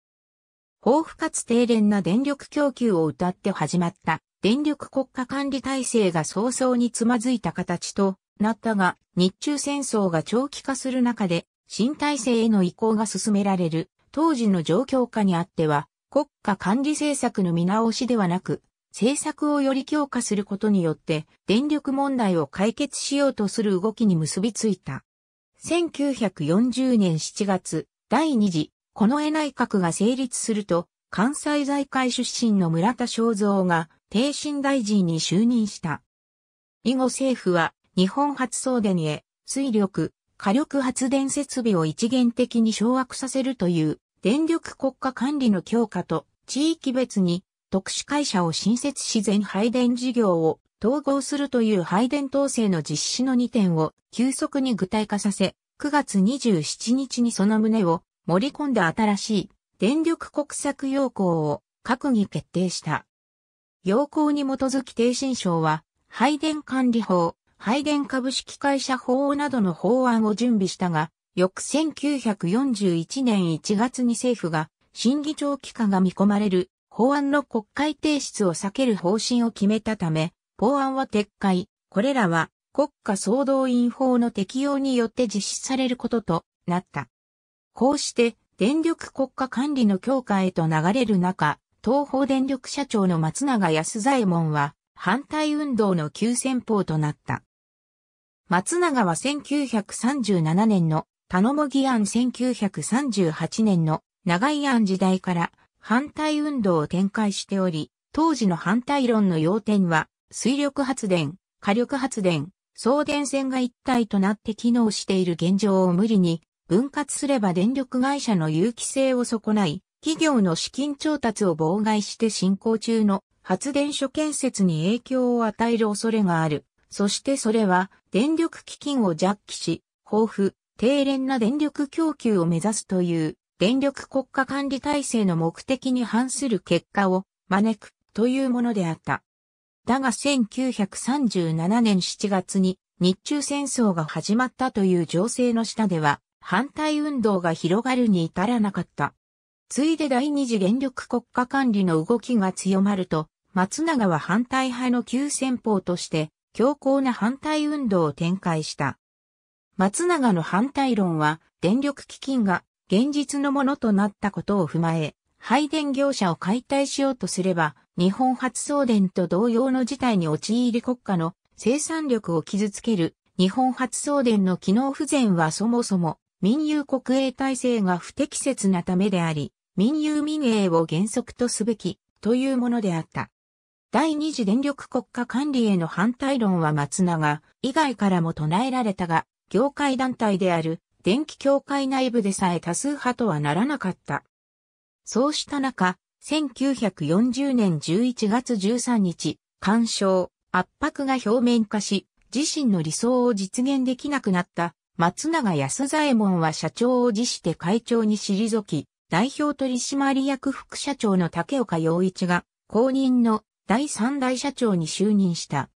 豊富かつ低廉な電力供給を謳って始まった電力国家管理体制が早々につまずいた形となったが、日中戦争が長期化する中で新体制への移行が進められる当時の状況下にあっては、国家管理政策の見直しではなく、政策をより強化することによって電力問題を解決しようとする動きに結びついた。1940年7月、第2次、この絵内閣が成立すると、関西財界出身の村田正蔵が、定心大臣に就任した。以後政府は、日本初送電へ、水力、火力発電設備を一元的に掌握させるという、電力国家管理の強化と、地域別に特殊会社を新設し全配電事業を統合するという配電統制の実施の2点を急速に具体化させ、9月27日にその旨を盛り込んだ新しい電力国策要項を閣議決定した。要項に基づき定信省は、配電管理法、配電株式会社法などの法案を準備したが、翌1941年1月に政府が審議長期化が見込まれる法案の国会提出を避ける方針を決めたため、法案は撤回。これらは国家総動員法の適用によって実施されることとなった。こうして電力国家管理の強化へと流れる中、東方電力社長の松永安左衛門は反対運動の急先鋒となった。松永は1937年の頼も議案1938年の長井案時代から反対運動を展開しており、当時の反対論の要点は、水力発電、火力発電、送電線が一体となって機能している現状を無理に分割すれば電力会社の有機性を損ない、企業の資金調達を妨害して進行中の発電所建設に影響を与える恐れがある。そしてそれは電力基金を弱気し、豊富、低廉な電力供給を目指すという電力国家管理体制の目的に反する結果を招くというものであった。だが1937年7月に日中戦争が始まったという情勢の下では反対運動が広がるに至らなかった。ついで第二次電力国家管理の動きが強まると、松永は反対派の急先鋒として強硬な反対運動を展開した。松永の反対論は電力基金が現実のものとなったことを踏まえ、配電業者を解体しようとすれば、日本発送電と同様の事態に陥り国家の生産力を傷つける日本発送電の機能不全はそもそも民有国営体制が不適切なためであり、民有民営を原則とすべきというものであった。第二次電力国家管理への反対論は松永以外からも唱えられたが、業界団体である電気協会内部でさえ多数派とはならなかった。そうした中、1940年11月13日、干渉、圧迫が表面化し、自身の理想を実現できなくなった松永安左衛門は社長を辞して会長に退き、代表取締役副社長の竹岡洋一が公認の第三代社長に就任した。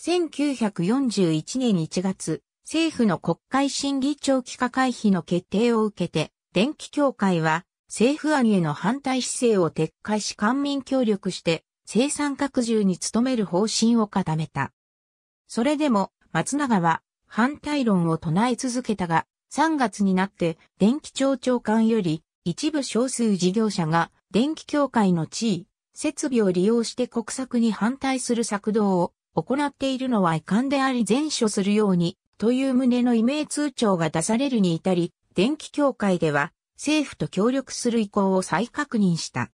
1941年1月、政府の国会審議長期化回避の決定を受けて、電気協会は政府案への反対姿勢を撤回し官民協力して生産拡充に努める方針を固めた。それでも松永は反対論を唱え続けたが、3月になって電気庁長官より一部少数事業者が電気協会の地位、設備を利用して国策に反対する策動を行っているのは遺憾であり前処するようにという旨の異名通帳が出されるに至り、電気協会では政府と協力する意向を再確認した。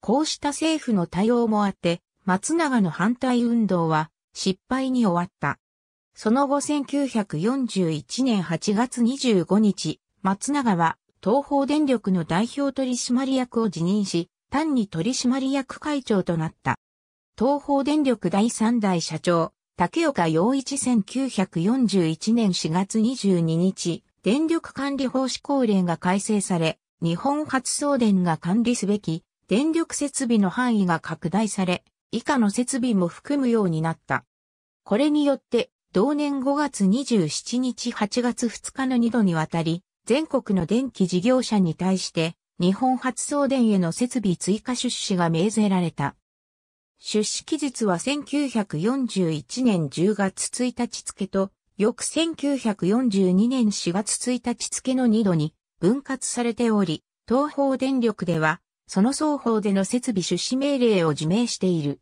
こうした政府の対応もあって、松永の反対運動は失敗に終わった。その後1941年8月25日、松永は東方電力の代表取締役を辞任し、単に取締役会長となった。東方電力第3代社長、竹岡洋一1941年4月22日、電力管理法施行令が改正され、日本発送電が管理すべき電力設備の範囲が拡大され、以下の設備も含むようになった。これによって、同年5月27日8月2日の2度にわたり、全国の電気事業者に対して、日本発送電への設備追加出資が命ぜられた。出資期日は1941年10月1日付と、翌1942年4月1日付の2度に分割されており、東方電力では、その双方での設備出資命令を自明している。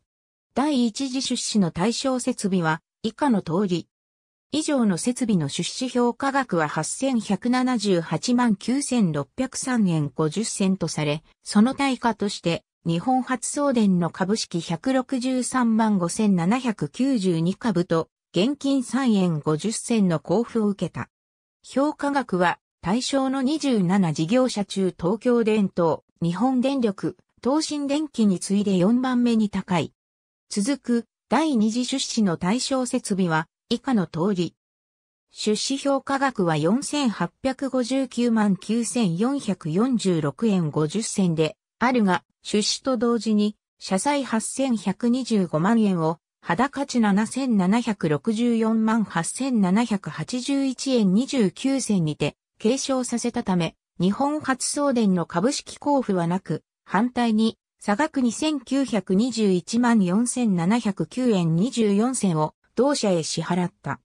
第一次出資の対象設備は、以下の通り。以上の設備の出資評価額は8178万9603円50銭とされ、その対価として日本発送電の株式163万5792株と、現金3円50銭の交付を受けた。評価額は、対象の27事業者中東京電灯、日本電力、東進電機に次いで4番目に高い。続く、第二次出資の対象設備は、以下の通り。出資評価額は4859万9446円50銭で、あるが、出資と同時に、社債8125万円を、肌価値7764万8781円29銭にて、継承させたため、日本初送電の株式交付はなく、反対に、差額2921万4709円24銭を同社へ支払った。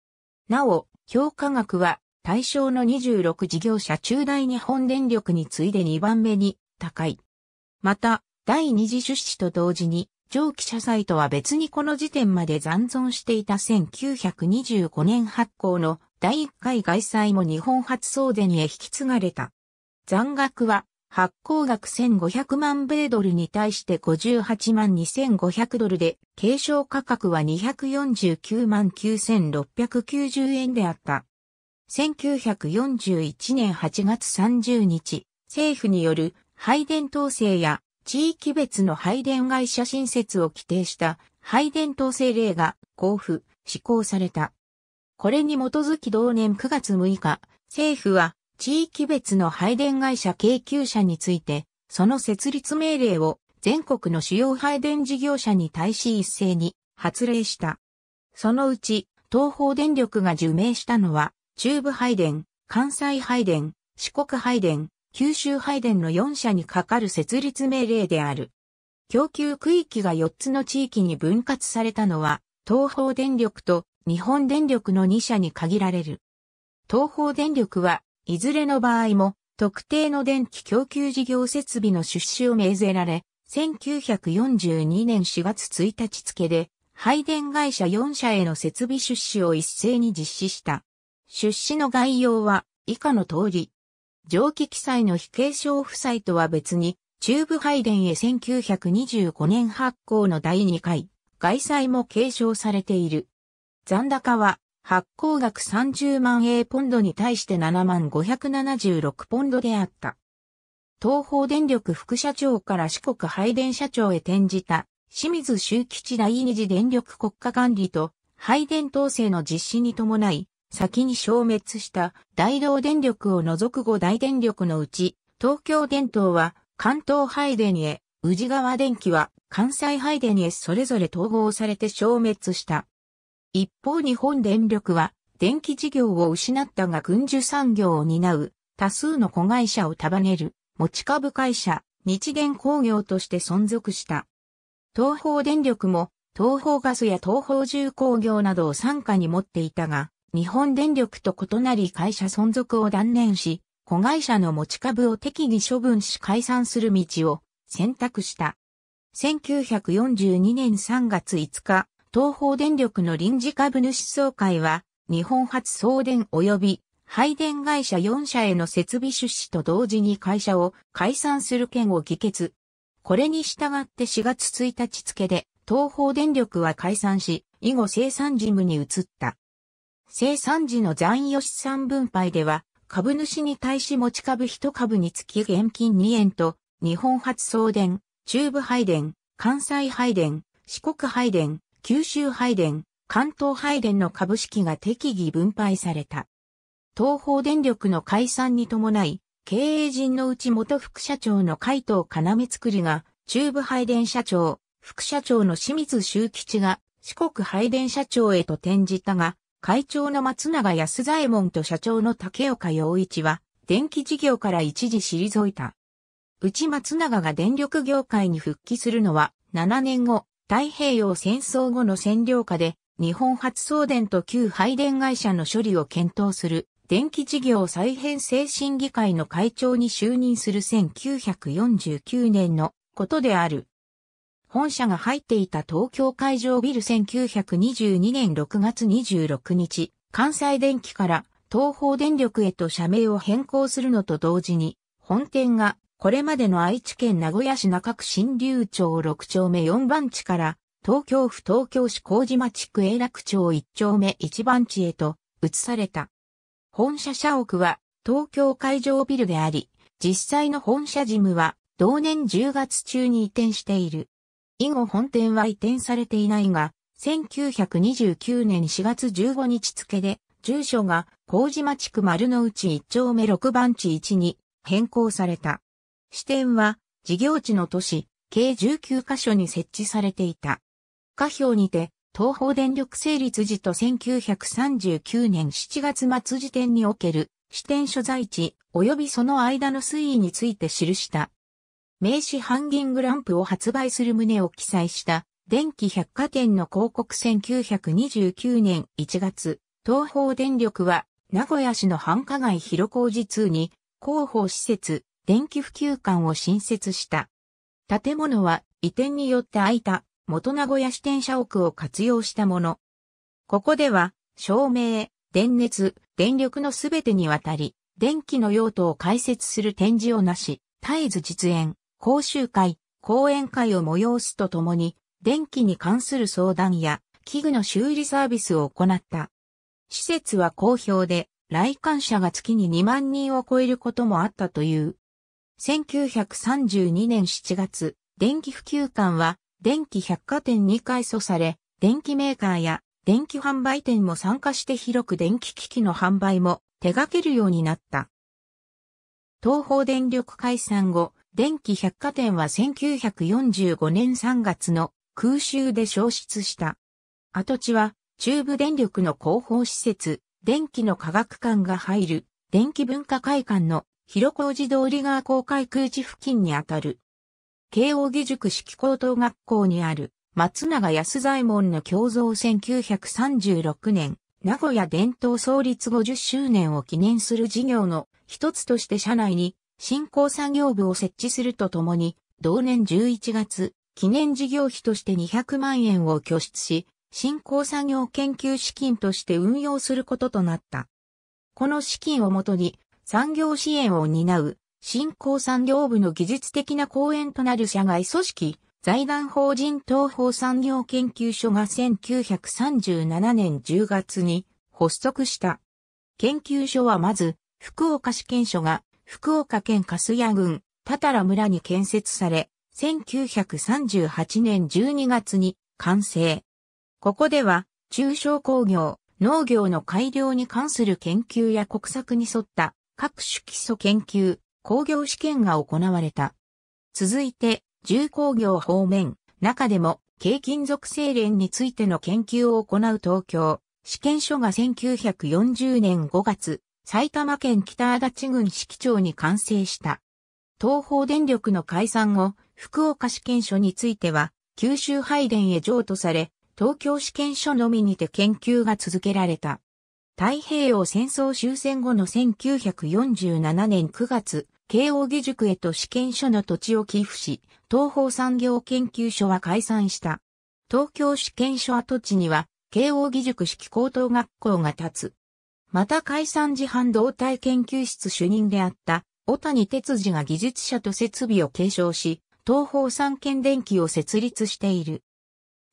なお、評価額は対象の26事業者中大日本電力に次いで2番目に高い。また、第二次出資と同時に、上記社債とは別にこの時点まで残存していた1925年発行の第1回外債も日本初送電へ引き継がれた。残額は発行額1500万米ドルに対して58万2500ドルで、継承価格は249万9690円であった。1941年8月30日、政府による配電統制や地域別の配電会社新設を規定した配電統制令が交付、施行された。これに基づき同年9月6日、政府は地域別の配電会社経給者について、その設立命令を全国の主要配電事業者に対し一斉に発令した。そのうち、東方電力が受命したのは、中部配電、関西配電、四国配電、九州配電の4社にかかる設立命令である。供給区域が4つの地域に分割されたのは、東方電力と日本電力の2社に限られる。東方電力はいずれの場合も特定の電気供給事業設備の出資を命ぜられ、1942年4月1日付で配電会社4社への設備出資を一斉に実施した。出資の概要は以下の通り、蒸気記載の非継承負債とは別に、中部拝殿へ1925年発行の第2回、外債も継承されている。残高は、発行額30万英ポンドに対して7万576ポンドであった。東方電力副社長から四国配電社長へ転じた、清水周吉第二次電力国家管理と、配電統制の実施に伴い、先に消滅した大同電力を除く5大電力のうち、東京電灯は関東配電へ、宇治川電機は関西配電へそれぞれ統合されて消滅した。一方日本電力は電気事業を失ったが軍需産業を担う多数の子会社を束ねる持ち株会社日電工業として存続した。東方電力も東方ガスや東方重工業などを傘下に持っていたが、日本電力と異なり会社存続を断念し、子会社の持ち株を適宜処分し解散する道を選択した。1942年3月5日、東方電力の臨時株主総会は、日本発送電及び配電会社4社への設備出資と同時に会社を解散する件を議決。これに従って4月1日付で、東方電力は解散し、以後生産事務に移った。生産時の残余資産分配では、株主に対し持ち株1株につき現金2円と、日本発送電、中部配電、関西配電、四国配電、九州配電、関東配電の株式が適宜分配された。東方電力の解散に伴い、経営陣のうち元副社長の海藤要作りが、中部配電社長、副社長の清水修吉が、四国配電社長へと転じたが、会長の松永安左衛門と社長の竹岡洋一は、電気事業から一時退いた。内松永が電力業界に復帰するのは、7年後、太平洋戦争後の占領下で、日本発送電と旧配電会社の処理を検討する、電気事業再編成審議会の会長に就任する1949年のことである。本社が入っていた東京海上ビル1922年6月26日、関西電機から東方電力へと社名を変更するのと同時に、本店がこれまでの愛知県名古屋市中区新流町6丁目4番地から東京府東京市麹島地区永楽町1丁目1番地へと移された。本社社屋は東京海上ビルであり、実際の本社事務は同年10月中に移転している。以後本店は移転されていないが、1929年4月15日付で、住所が麹町区丸の内1丁目6番地1に変更された。支店は事業地の都市、計19カ所に設置されていた。下表にて、東方電力成立時と1939年7月末時点における支店所在地及びその間の推移について記した名刺ハンギングランプを発売する旨を記載した電気百貨店の広告1929年1月、東方電力は名古屋市の繁華街広小路通に広報施設、電気普及館を新設した。建物は移転によって空いた元名古屋支店車屋を活用したもの。ここでは、照明、電熱、電力のすべてにわたり、電気の用途を解説する展示をなし、絶えず実演、講習会、講演会を催すとともに、電気に関する相談や器具の修理サービスを行った。施設は好評で、来館者が月に2万人を超えることもあったという。1932年7月、電気普及館は電気百貨店に改装され、電気メーカーや電気販売店も参加して広く電気機器の販売も手掛けるようになった。東方電力解散後、電気百貨店は1945年3月の空襲で消失した。跡地は中部電力の広報施設、電気の科学館が入る電気文化会館の広小路通り川公開空地付近にあたる。慶応義塾式高等学校にある松永安左衛門の共造1936年、名古屋伝統創立50周年を記念する事業の一つとして社内に振興作業部を設置するとともに、同年11月、記念事業費として200万円を拠出し、振興作業研究資金として運用することとなった。この資金をもとに、産業支援を担う、振興産業部の技術的な講演となる社外組織、財団法人東方産業研究所が1937年10月に発足した。研究所はまず、福岡試験所が福岡県粕屋郡、多た良村に建設され、1938年12月に完成。ここでは、中小工業、農業の改良に関する研究や国策に沿った各種基礎研究、工業試験が行われた。続いて、重工業方面、中でも、軽金属精錬についての研究を行う東京、試験所が1940年5月、埼玉県北足立郡四季町に完成した。東方電力の解散後、福岡試験所については、九州配電へ譲渡され、東京試験所のみにて研究が続けられた。太平洋戦争終戦後の1947年9月、慶応義塾へと試験所の土地を寄付し、東方産業研究所は解散した。東京試験所跡地には、慶応義塾式高等学校が建つ。また解散時半導体研究室主任であった小谷哲司が技術者と設備を継承し、東方三権電機を設立している。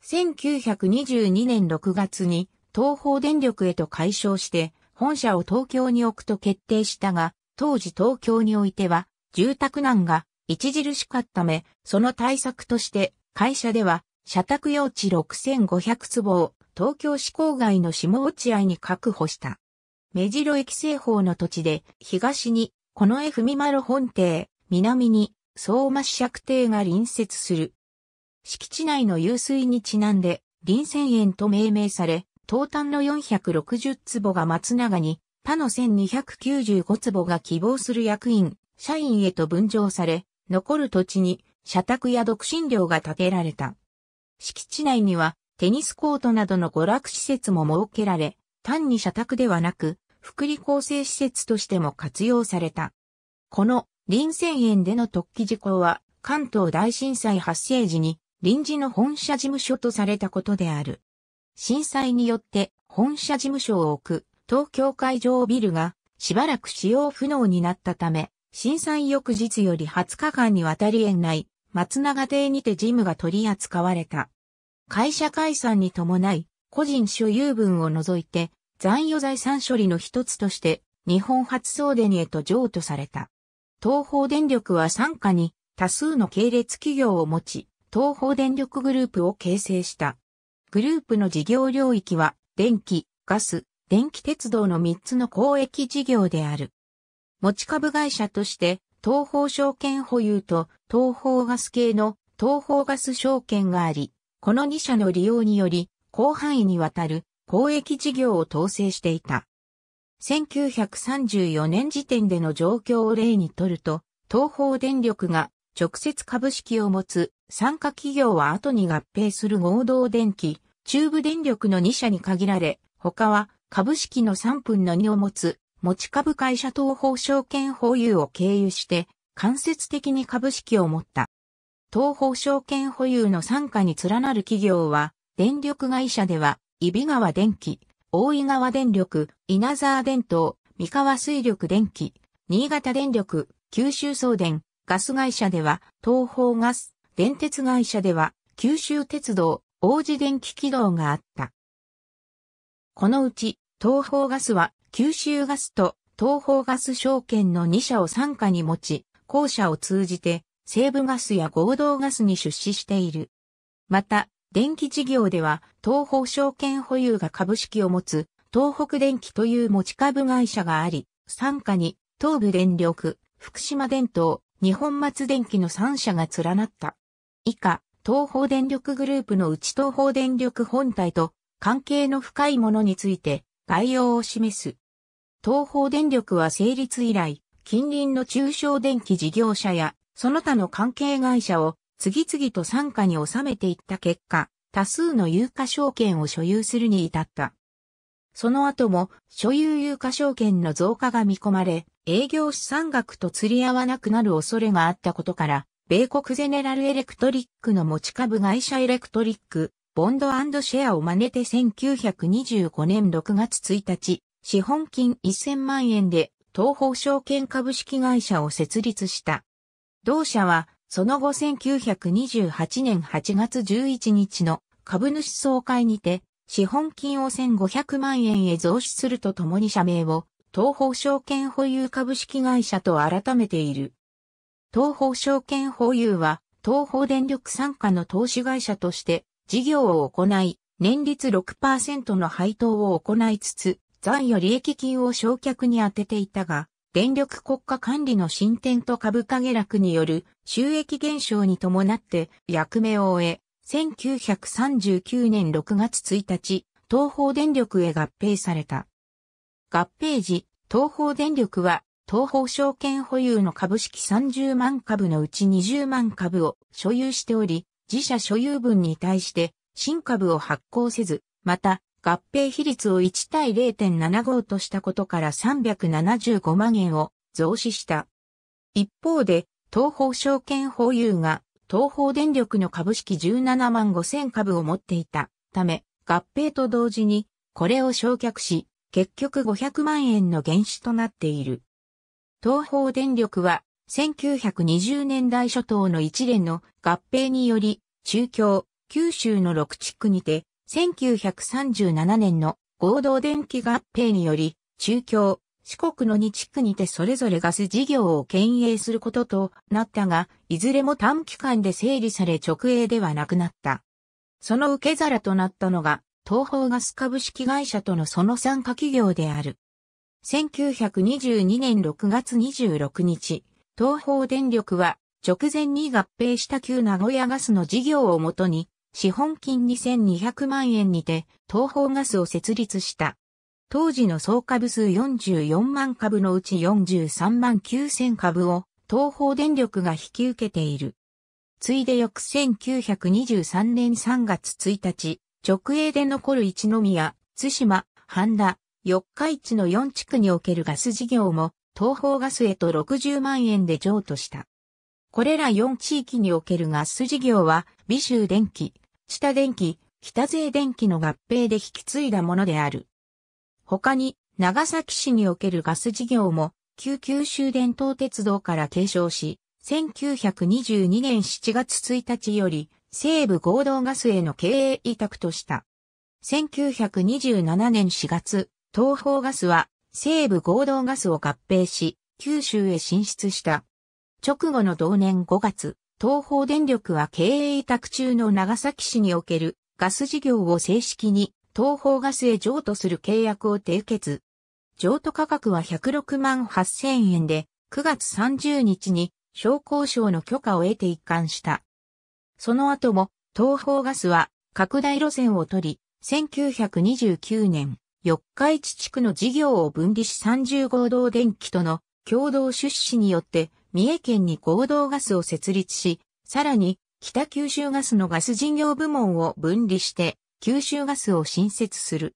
1922年6月に東方電力へと解消して本社を東京に置くと決定したが、当時東京においては住宅難が著しかったため、その対策として会社では社宅用地6500坪を東京市郊外の下落合に確保した。目白駅西方の土地で、東に、この絵文丸本邸、南に、相馬市釈邸が隣接する。敷地内の湧水にちなんで、臨泉園と命名され、東端の460坪が松永に、他の1295坪が希望する役員、社員へと分譲され、残る土地に、社宅や独身寮が建てられた。敷地内には、テニスコートなどの娯楽施設も設けられ、単に社宅ではなく、福利厚生施設としても活用された。この臨戦園での突起事項は関東大震災発生時に臨時の本社事務所とされたことである。震災によって本社事務所を置く東京会場ビルがしばらく使用不能になったため、震災翌日より20日間にわたり園内、松永邸にて事務が取り扱われた。会社解散に伴い、個人所有分を除いて、残余財産処理の一つとして、日本初送電へと譲渡された。東方電力は傘下に多数の系列企業を持ち、東方電力グループを形成した。グループの事業領域は、電気、ガス、電気鉄道の3つの公益事業である。持ち株会社として、東方証券保有と東方ガス系の東方ガス証券があり、この2社の利用により、広範囲にわたる公益事業を統制していた。1934年時点での状況を例にとると、東方電力が直接株式を持つ参加企業は後に合併する合同電気、中部電力の2社に限られ、他は株式の3分の2を持つ持ち株会社東方証券保有を経由して間接的に株式を持った。東方証券保有の参加に連なる企業は電力会社では揖斐川電気、大井川電力、稲沢電灯、三河水力電気、新潟電力、九州送電、ガス会社では、東方ガス、電鉄会社では、九州鉄道、王子電気軌道があった。このうち、東方ガスは、九州ガスと東方ガス証券の2社を傘下に持ち、校舎を通じて、西部ガスや合同ガスに出資している。また、電気事業では、東方証券保有が株式を持つ、東北電気という持ち株会社があり、傘下に、東部電力、福島電灯、日本松電気の3社が連なった。以下、東方電力グループのうち東方電力本体と関係の深いものについて概要を示す。東方電力は成立以来、近隣の中小電気事業者やその他の関係会社を次々と参加に収めていった結果、多数の有価証券を所有するに至った。その後も所有有価証券の増加が見込まれ、営業資産額と釣り合わなくなる恐れがあったことから、米国ゼネラルエレクトリックの持ち株会社エレクトリック、ボンドシェアを真似て1925年6月1日、資本金1000万円で東方証券株式会社を設立した。同社はその後1928年8月11日の株主総会にて、資本金を1500万円へ増資するとともに社名を、東方証券保有株式会社と改めている。東方証券保有は、東方電力傘下の投資会社として事業を行い、年率6%の配当を行いつつ、残余利益金を償却に充てていたが、電力国家管理の進展と株価下落による収益減少に伴って役目を終え、1939年6月1日、東方電力へ合併された。合併時、東方電力は東方証券保有の株式30万株のうち20万株を所有しており、自社所有分に対して新株を発行せず、また合併比率を1対0.75としたことから375万円を増資した。一方で、東方証券保有が東方電力の株式17万5千株を持っていたため、合併と同時にこれを焼却し、結局500万円の減資となっている。東方電力は1920年代初頭の一連の合併により、中京、九州の6地区にて1937年の合同電気合併により、中京、四国の2地区にてそれぞれガス事業を牽営することとなったが、いずれも短期間で整理され直営ではなくなった。その受け皿となったのが、東方ガス株式会社とのその参加企業である。1922年6月26日、東方電力は直前に合併した旧名古屋ガスの事業をもとに資本金2200万円にて東方ガスを設立した。当時の総株数44万株のうち43万9000株を東方電力が引き受けている。ついで翌1923年3月1日、直営で残る一宮、津島、半田、四日市の4地区におけるガス事業も東方ガスへと60万円で譲渡した。これら4地域におけるガス事業は、美州電機、下電機、北勢電機の合併で引き継いだものである。他に、長崎市におけるガス事業も、旧九州電灯鉄道から継承し、1922年7月1日より、西部合同ガスへの経営委託とした。1927年4月、東方ガスは、西部合同ガスを合併し、九州へ進出した。直後の同年5月、東方電力は経営委託中の長崎市におけるガス事業を正式に東方ガスへ譲渡する契約を締結。譲渡価格は106万8000円で、9月30日に商工省の許可を得て一貫した。その後も、東方ガスは拡大路線を取り、1929年、四日市地区の事業を分離し30合同電気との共同出資によって三重県に合同ガスを設立し、さらに、北九州ガスのガス事業部門を分離して、九州ガスを新設する。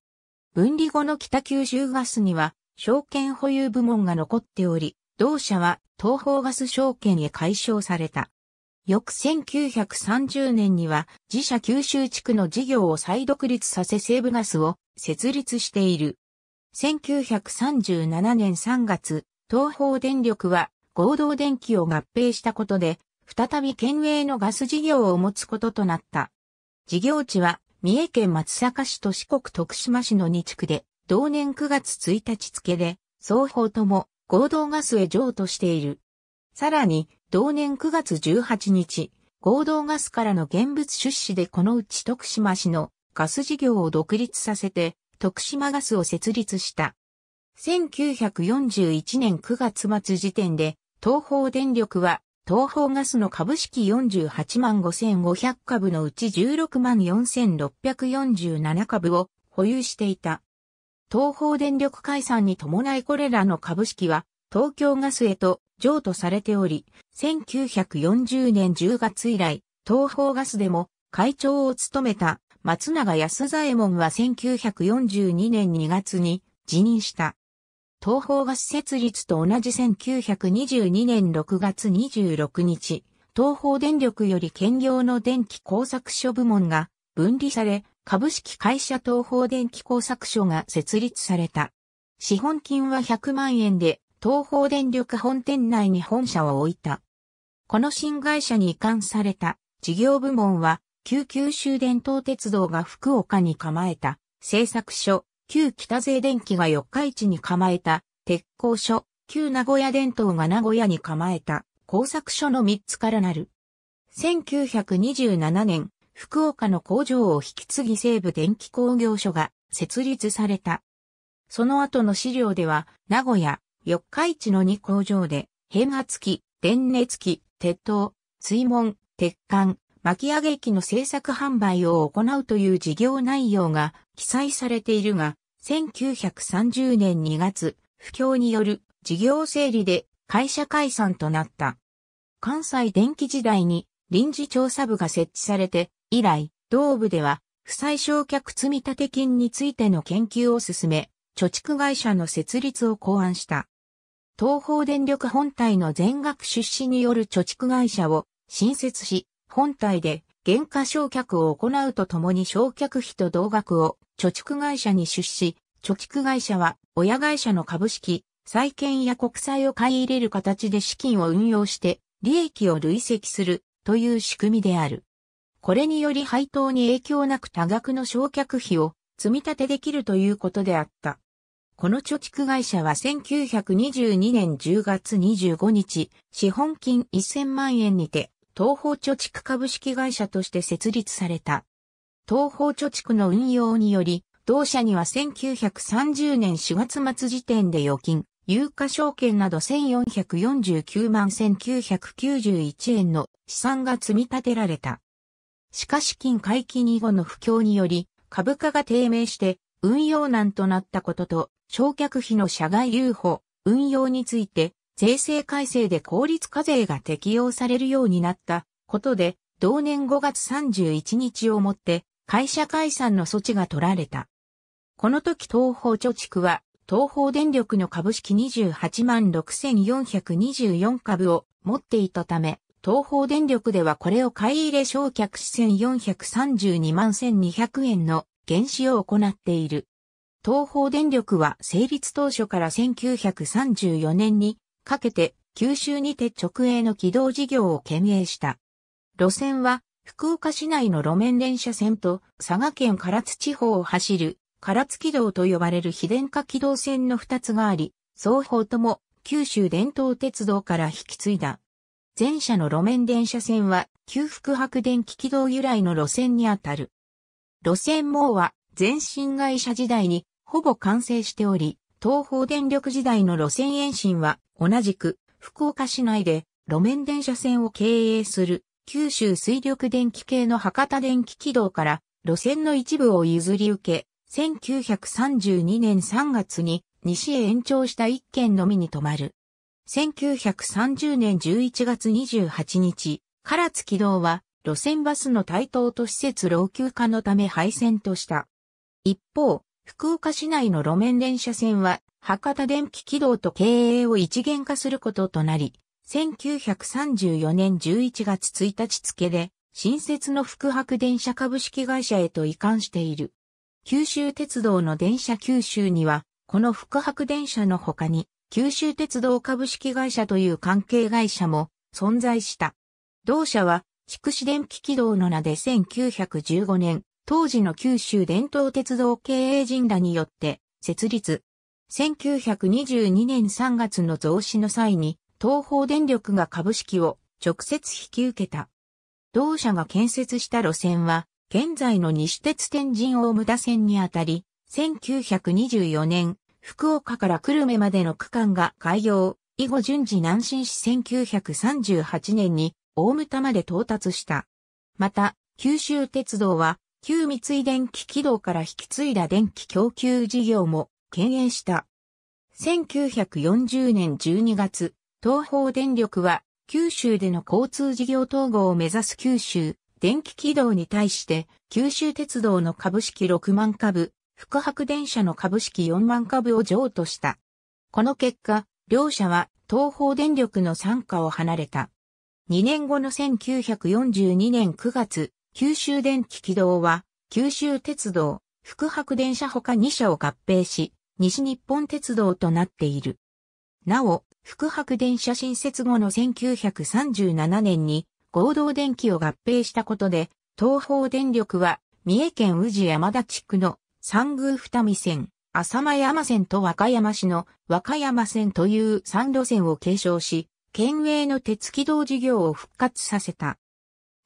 分離後の北九州ガスには、証券保有部門が残っており、同社は東方ガス証券へ解消された。翌1930年には自社九州地区の事業を再独立させ西部ガスを設立している。1937年3月、東方電力は合同電気を合併したことで、再び県営のガス事業を持つこととなった。事業地は、三重県松阪市と四国徳島市の2地区で、同年9月1日付で、双方とも合同ガスへ譲渡している。さらに、同年9月18日、合同ガスからの現物出資でこのうち徳島市のガス事業を独立させて、徳島ガスを設立した。1941年9月末時点で、東方電力は、東方ガスの株式48万5500株のうち16万4647株を保有していた。東方電力解散に伴いこれらの株式は東京ガスへと譲渡されており、1940年10月以来、東方ガスでも会長を務めた松永安左衛門は1942年2月に辞任した。東方がス設立と同じ1922年6月26日、東方電力より兼業の電気工作所部門が分離され、株式会社東方電気工作所が設立された。資本金は100万円で、東方電力本店内に本社を置いた。この新会社に移管された事業部門は、旧九州電灯鉄道が福岡に構えた製作所、旧北勢電機が四日市に構えた鉄工所、旧名古屋電灯が名古屋に構えた工作所の3つからなる。1927年、福岡の工場を引き継ぎ西部電気工業所が設立された。その後の資料では、名古屋、四日市の2工場で、変圧器、電熱器、鉄塔、水門、鉄管、巻き上げ機の製作販売を行うという事業内容が記載されているが、1930年2月、不況による事業整理で会社解散となった。関西電気時代に臨時調査部が設置されて、以来、同部では、負債償却積立金についての研究を進め、貯蓄会社の設立を考案した。東方電力本体の全額出資による貯蓄会社を新設し、本体で減価償却を行うとともに償却費と同額を貯蓄会社に出資、貯蓄会社は親会社の株式、債券や国債を買い入れる形で資金を運用して利益を累積するという仕組みである。これにより配当に影響なく多額の償却費を積み立てできるということであった。この貯蓄会社は1922年10月25日、資本金1000万円にて、東方貯蓄株式会社として設立された。東方貯蓄の運用により、同社には1930年4月末時点で預金、有価証券など1449万1991円の資産が積み立てられた。しかし金解禁以後の不況により、株価が低迷して運用難となったことと、償却費の社外留保、運用について税制改正で効率課税が適用されるようになったことで、同年5月31日をもって会社解散の措置が取られた。この時東方貯蓄は東方電力の株式28万6424株を持っていたため、東方電力ではこれを買い入れ焼却し1432万1200円の減資を行っている。東方電力は成立当初から1934年にかけて九州にて直営の軌道事業を兼営した。路線は福岡市内の路面電車線と佐賀県唐津地方を走る唐津軌道と呼ばれる非電化軌道線の2つがあり、双方とも九州伝統鉄道から引き継いだ。前者の路面電車線は旧福白電気軌道由来の路線にあたる。路線網は前身会社時代にほぼ完成しており、東方電力時代の路線延伸は、同じく、福岡市内で路面電車線を経営する、九州水力電気系の博多電気軌道から、路線の一部を譲り受け、1932年3月に西へ延長した一軒のみに止まる。1930年11月28日、唐津軌道は路線バスの台頭と施設老朽化のため廃線とした。一方、福岡市内の路面電車線は、博多電気軌道と経営を一元化することとなり、1934年11月1日付で、新設の福博電車株式会社へと移管している。九州鉄道の電車九州には、この福博電車の他に、九州鉄道株式会社という関係会社も存在した。同社は、筑紫電気軌道の名で1915年、当時の九州伝統鉄道経営陣らによって設立。1922年3月の増資の際に、東方電力が株式を直接引き受けた。同社が建設した路線は、現在の西鉄天神大牟田線にあたり、1924年、福岡から久留米までの区間が開業、以後順次南進し1938年に大牟田まで到達した。また、九州鉄道は旧三井電気軌道から引き継いだ電気供給事業も経営した。1940年12月、東方電力は九州での交通事業統合を目指す九州電気軌道に対して九州鉄道の株式6万株、福白電車の株式4万株を譲渡した。この結果、両社は東方電力の傘下を離れた。2年後の1942年9月、九州電気軌道は、九州鉄道、福白電車他2社を合併し、西日本鉄道となっている。なお、福白電車新設後の1937年に合同電気を合併したことで、東方電力は三重県宇治山田地区の三宮二見線、浅間山線と和歌山市の和歌山線という三路線を継承し、県営の鉄軌道事業を復活させた。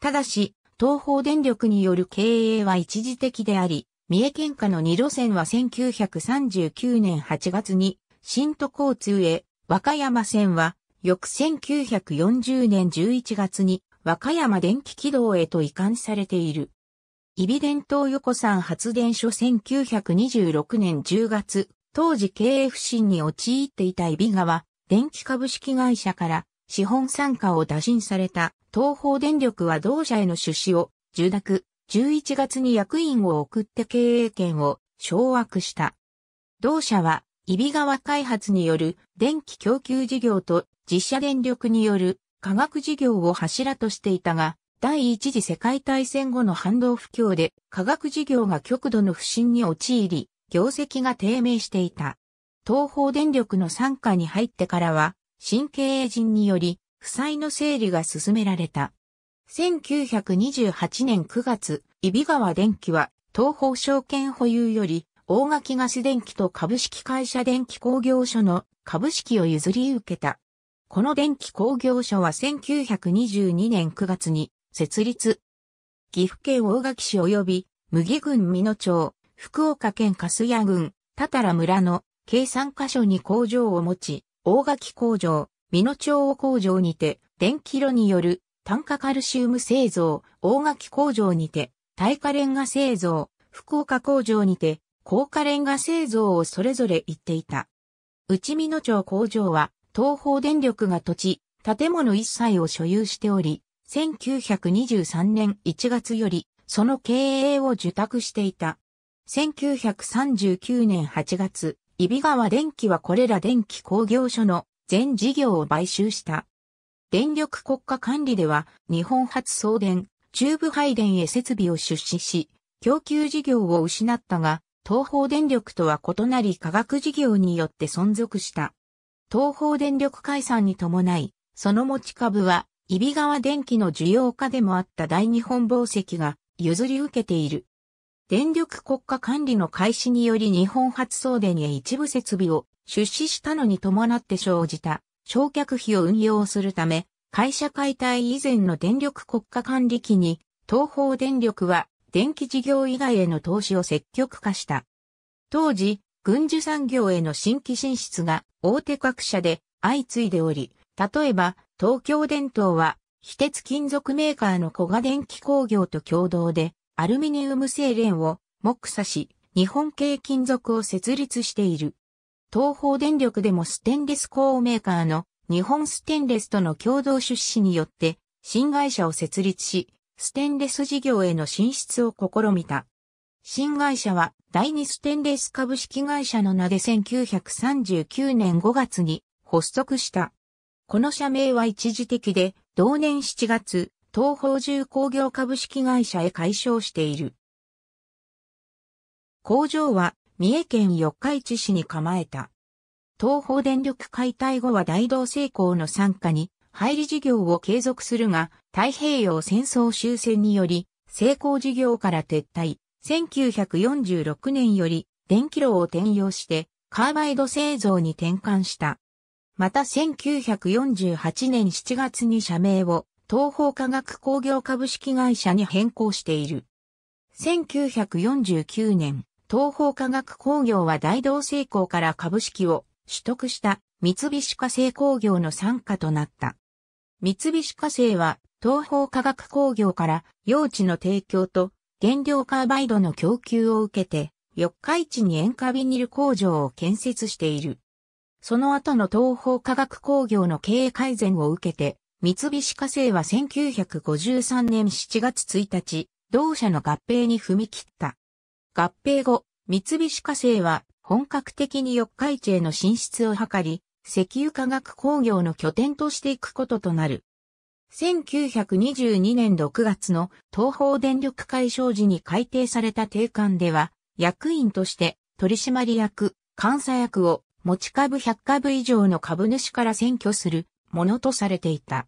ただし、東方電力による経営は一時的であり、三重県下の2路線は1939年8月に新都交通へ、和歌山線は翌1940年11月に和歌山電気軌道へと移管されている。イビ電灯横山発電所1926年10月、当時経営不振に陥っていたイビ川電気株式会社から資本参加を打診された東方電力は同社への出資を、受諾、11月に役員を送って経営権を掌握した。同社は、イビ川開発による電気供給事業と自社電力による化学事業を柱としていたが、第一次世界大戦後の反動不況で化学事業が極度の不振に陥り、業績が低迷していた。東方電力の参加に入ってからは、新経営陣により負債の整理が進められた。1928年9月、揖斐川電機は東方証券保有より大垣ガス電機と株式会社電機工業所の株式を譲り受けた。この電気工業所は1922年9月に設立。岐阜県大垣市及び麦郡美濃町、福岡県粕屋郡、多々良村の計3カ所に工場を持ち、大垣工場、美濃町工場にて、電気炉による炭化カルシウム製造、大垣工場にて、耐火レンガ製造、福岡工場にて、高火レンガ製造をそれぞれ行っていた。内美濃町工場は、東方電力が土地、建物一切を所有しており、1923年1月より、その経営を受託していた。1939年8月、揖斐川電機はこれら電気工業所の全事業を買収した。電力国家管理では、日本発送電、中部配電へ設備を出資し、供給事業を失ったが、東方電力とは異なり科学事業によって存続した。東方電力解散に伴い、その持ち株は、揖斐川電気の需要家でもあった大日本宝石が譲り受けている。電力国家管理の開始により日本発送電へ一部設備を出資したのに伴って生じた焼却費を運用するため、会社解体以前の電力国家管理機に、東方電力は電気事業以外への投資を積極化した。当時、軍需産業への新規進出が大手各社で相次いでおり、例えば東京電灯は非鉄金属メーカーの小賀電気工業と共同でアルミニウム製錬を目差し日本系金属を設立している。東方電力でもステンレス工メーカーの日本ステンレスとの共同出資によって新会社を設立し、ステンレス事業への進出を試みた。新会社は第二ステンレス株式会社の名で1939年5月に発足した。この社名は一時的で、同年7月、東方重工業株式会社へ解消している。工場は三重県四日市市に構えた。東方電力解体後は大同成功の参加に、配り。事業を継続するが、太平洋戦争終戦により、成功事業から撤退、1946年より、電気炉を転用して、カーバイド製造に転換した。また1948年7月に社名を、東方科学工業株式会社に変更している。1949年、東方科学工業は大同製鋼から株式を取得した三菱化成工業の傘下となった。三菱化成は東方科学工業から用地の提供と原料カーバイドの供給を受けて、四日市に塩化ビニル工場を建設している。その後の東方科学工業の経営改善を受けて、三菱化成は1953年7月1日、同社の合併に踏み切った。合併後、三菱火星は本格的に四日市への進出を図り、石油化学工業の拠点としていくこととなる。1922年6月の東方電力解消時に改定された定款では、役員として取締役、監査役を持ち株100株以上の株主から選挙するものとされていた。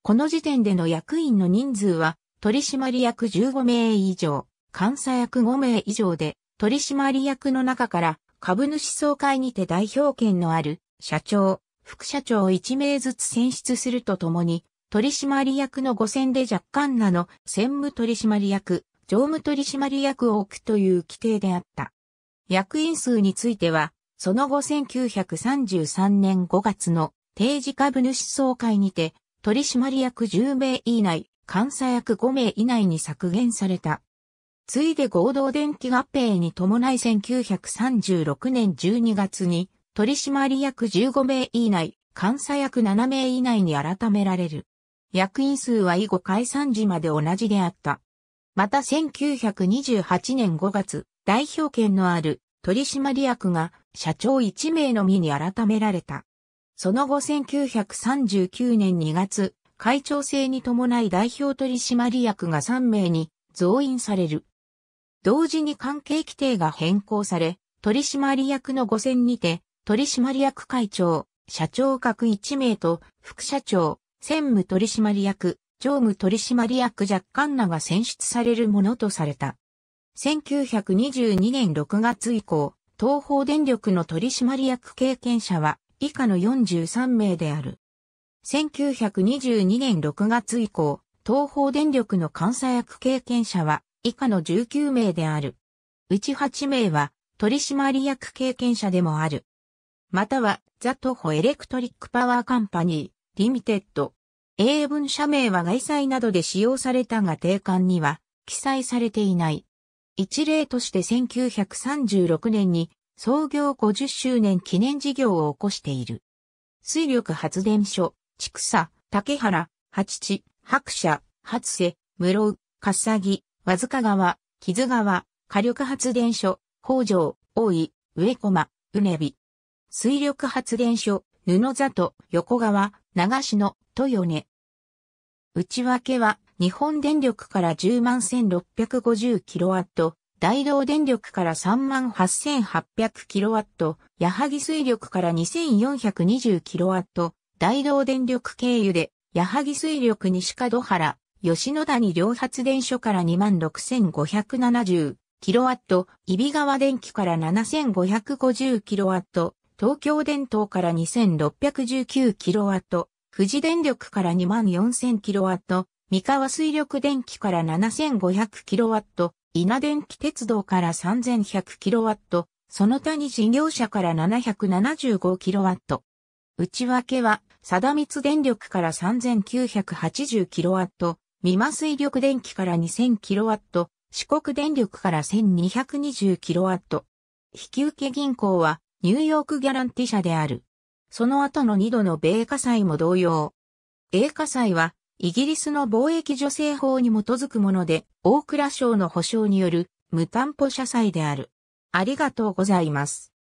この時点での役員の人数は取締役15名以上。監査役5名以上で、取締役の中から株主総会にて代表権のある社長、副社長を1名ずつ選出するとともに、取締役の5選で若干なの専務取締役、常務取締役を置くという規定であった。役員数については、その後1933年5月の定時株主総会にて、取締役10名以内、監査役5名以内に削減された。ついで合同電気合併に伴い1936年12月に取締役15名以内、監査役7名以内に改められる。役員数は以後解散時まで同じであった。また1928年5月、代表権のある取締役が社長1名のみに改められた。その後1939年2月、会長制に伴い代表取締役が3名に増員される。同時に関係規定が変更され、取締役の5選にて、取締役会長、社長各1名と、副社長、専務取締役、常務取締役若干名が選出されるものとされた。1922年6月以降、東方電力の取締役経験者は以下の43名である。1922年6月以降、東方電力の監査役経験者は以下の19名である。うち8名は取締役経験者でもある。またはザトホエレクトリックパワーカンパニー、リミテッド。英文社名は外債などで使用されたが定款には記載されていない。一例として1936年に創業50周年記念事業を起こしている。水力発電所、畜草、竹原、八地、白社、初瀬、室生、笠木、和塚川、木津川、火力発電所、北条、大井、上駒、うねび。水力発電所、布里、横川、長篠、豊根。内訳は、日本電力から10万 1650kW、大道電力から3万 8800kW、矢作水力から 2420kW、大道電力経由で、矢作水力西門原、吉野谷両発電所から26,570 k w 揖斐川電気から7,550 k w 東京電灯から2,619 k w 富士電力から24,000 k w 三河水力電気から7500 k w 稲電気鉄道から3100 k w その他に事業者から775 k w 内訳は、貞光電力から3980 k w 美馬水力電気から 2000kW、四国電力から 1220kW。引き受け銀行はニューヨークギャランティ社である。その後の2度の米火災も同様。英火災はイギリスの貿易助成法に基づくもので、大蔵省の保障による無担保社債である。ありがとうございます。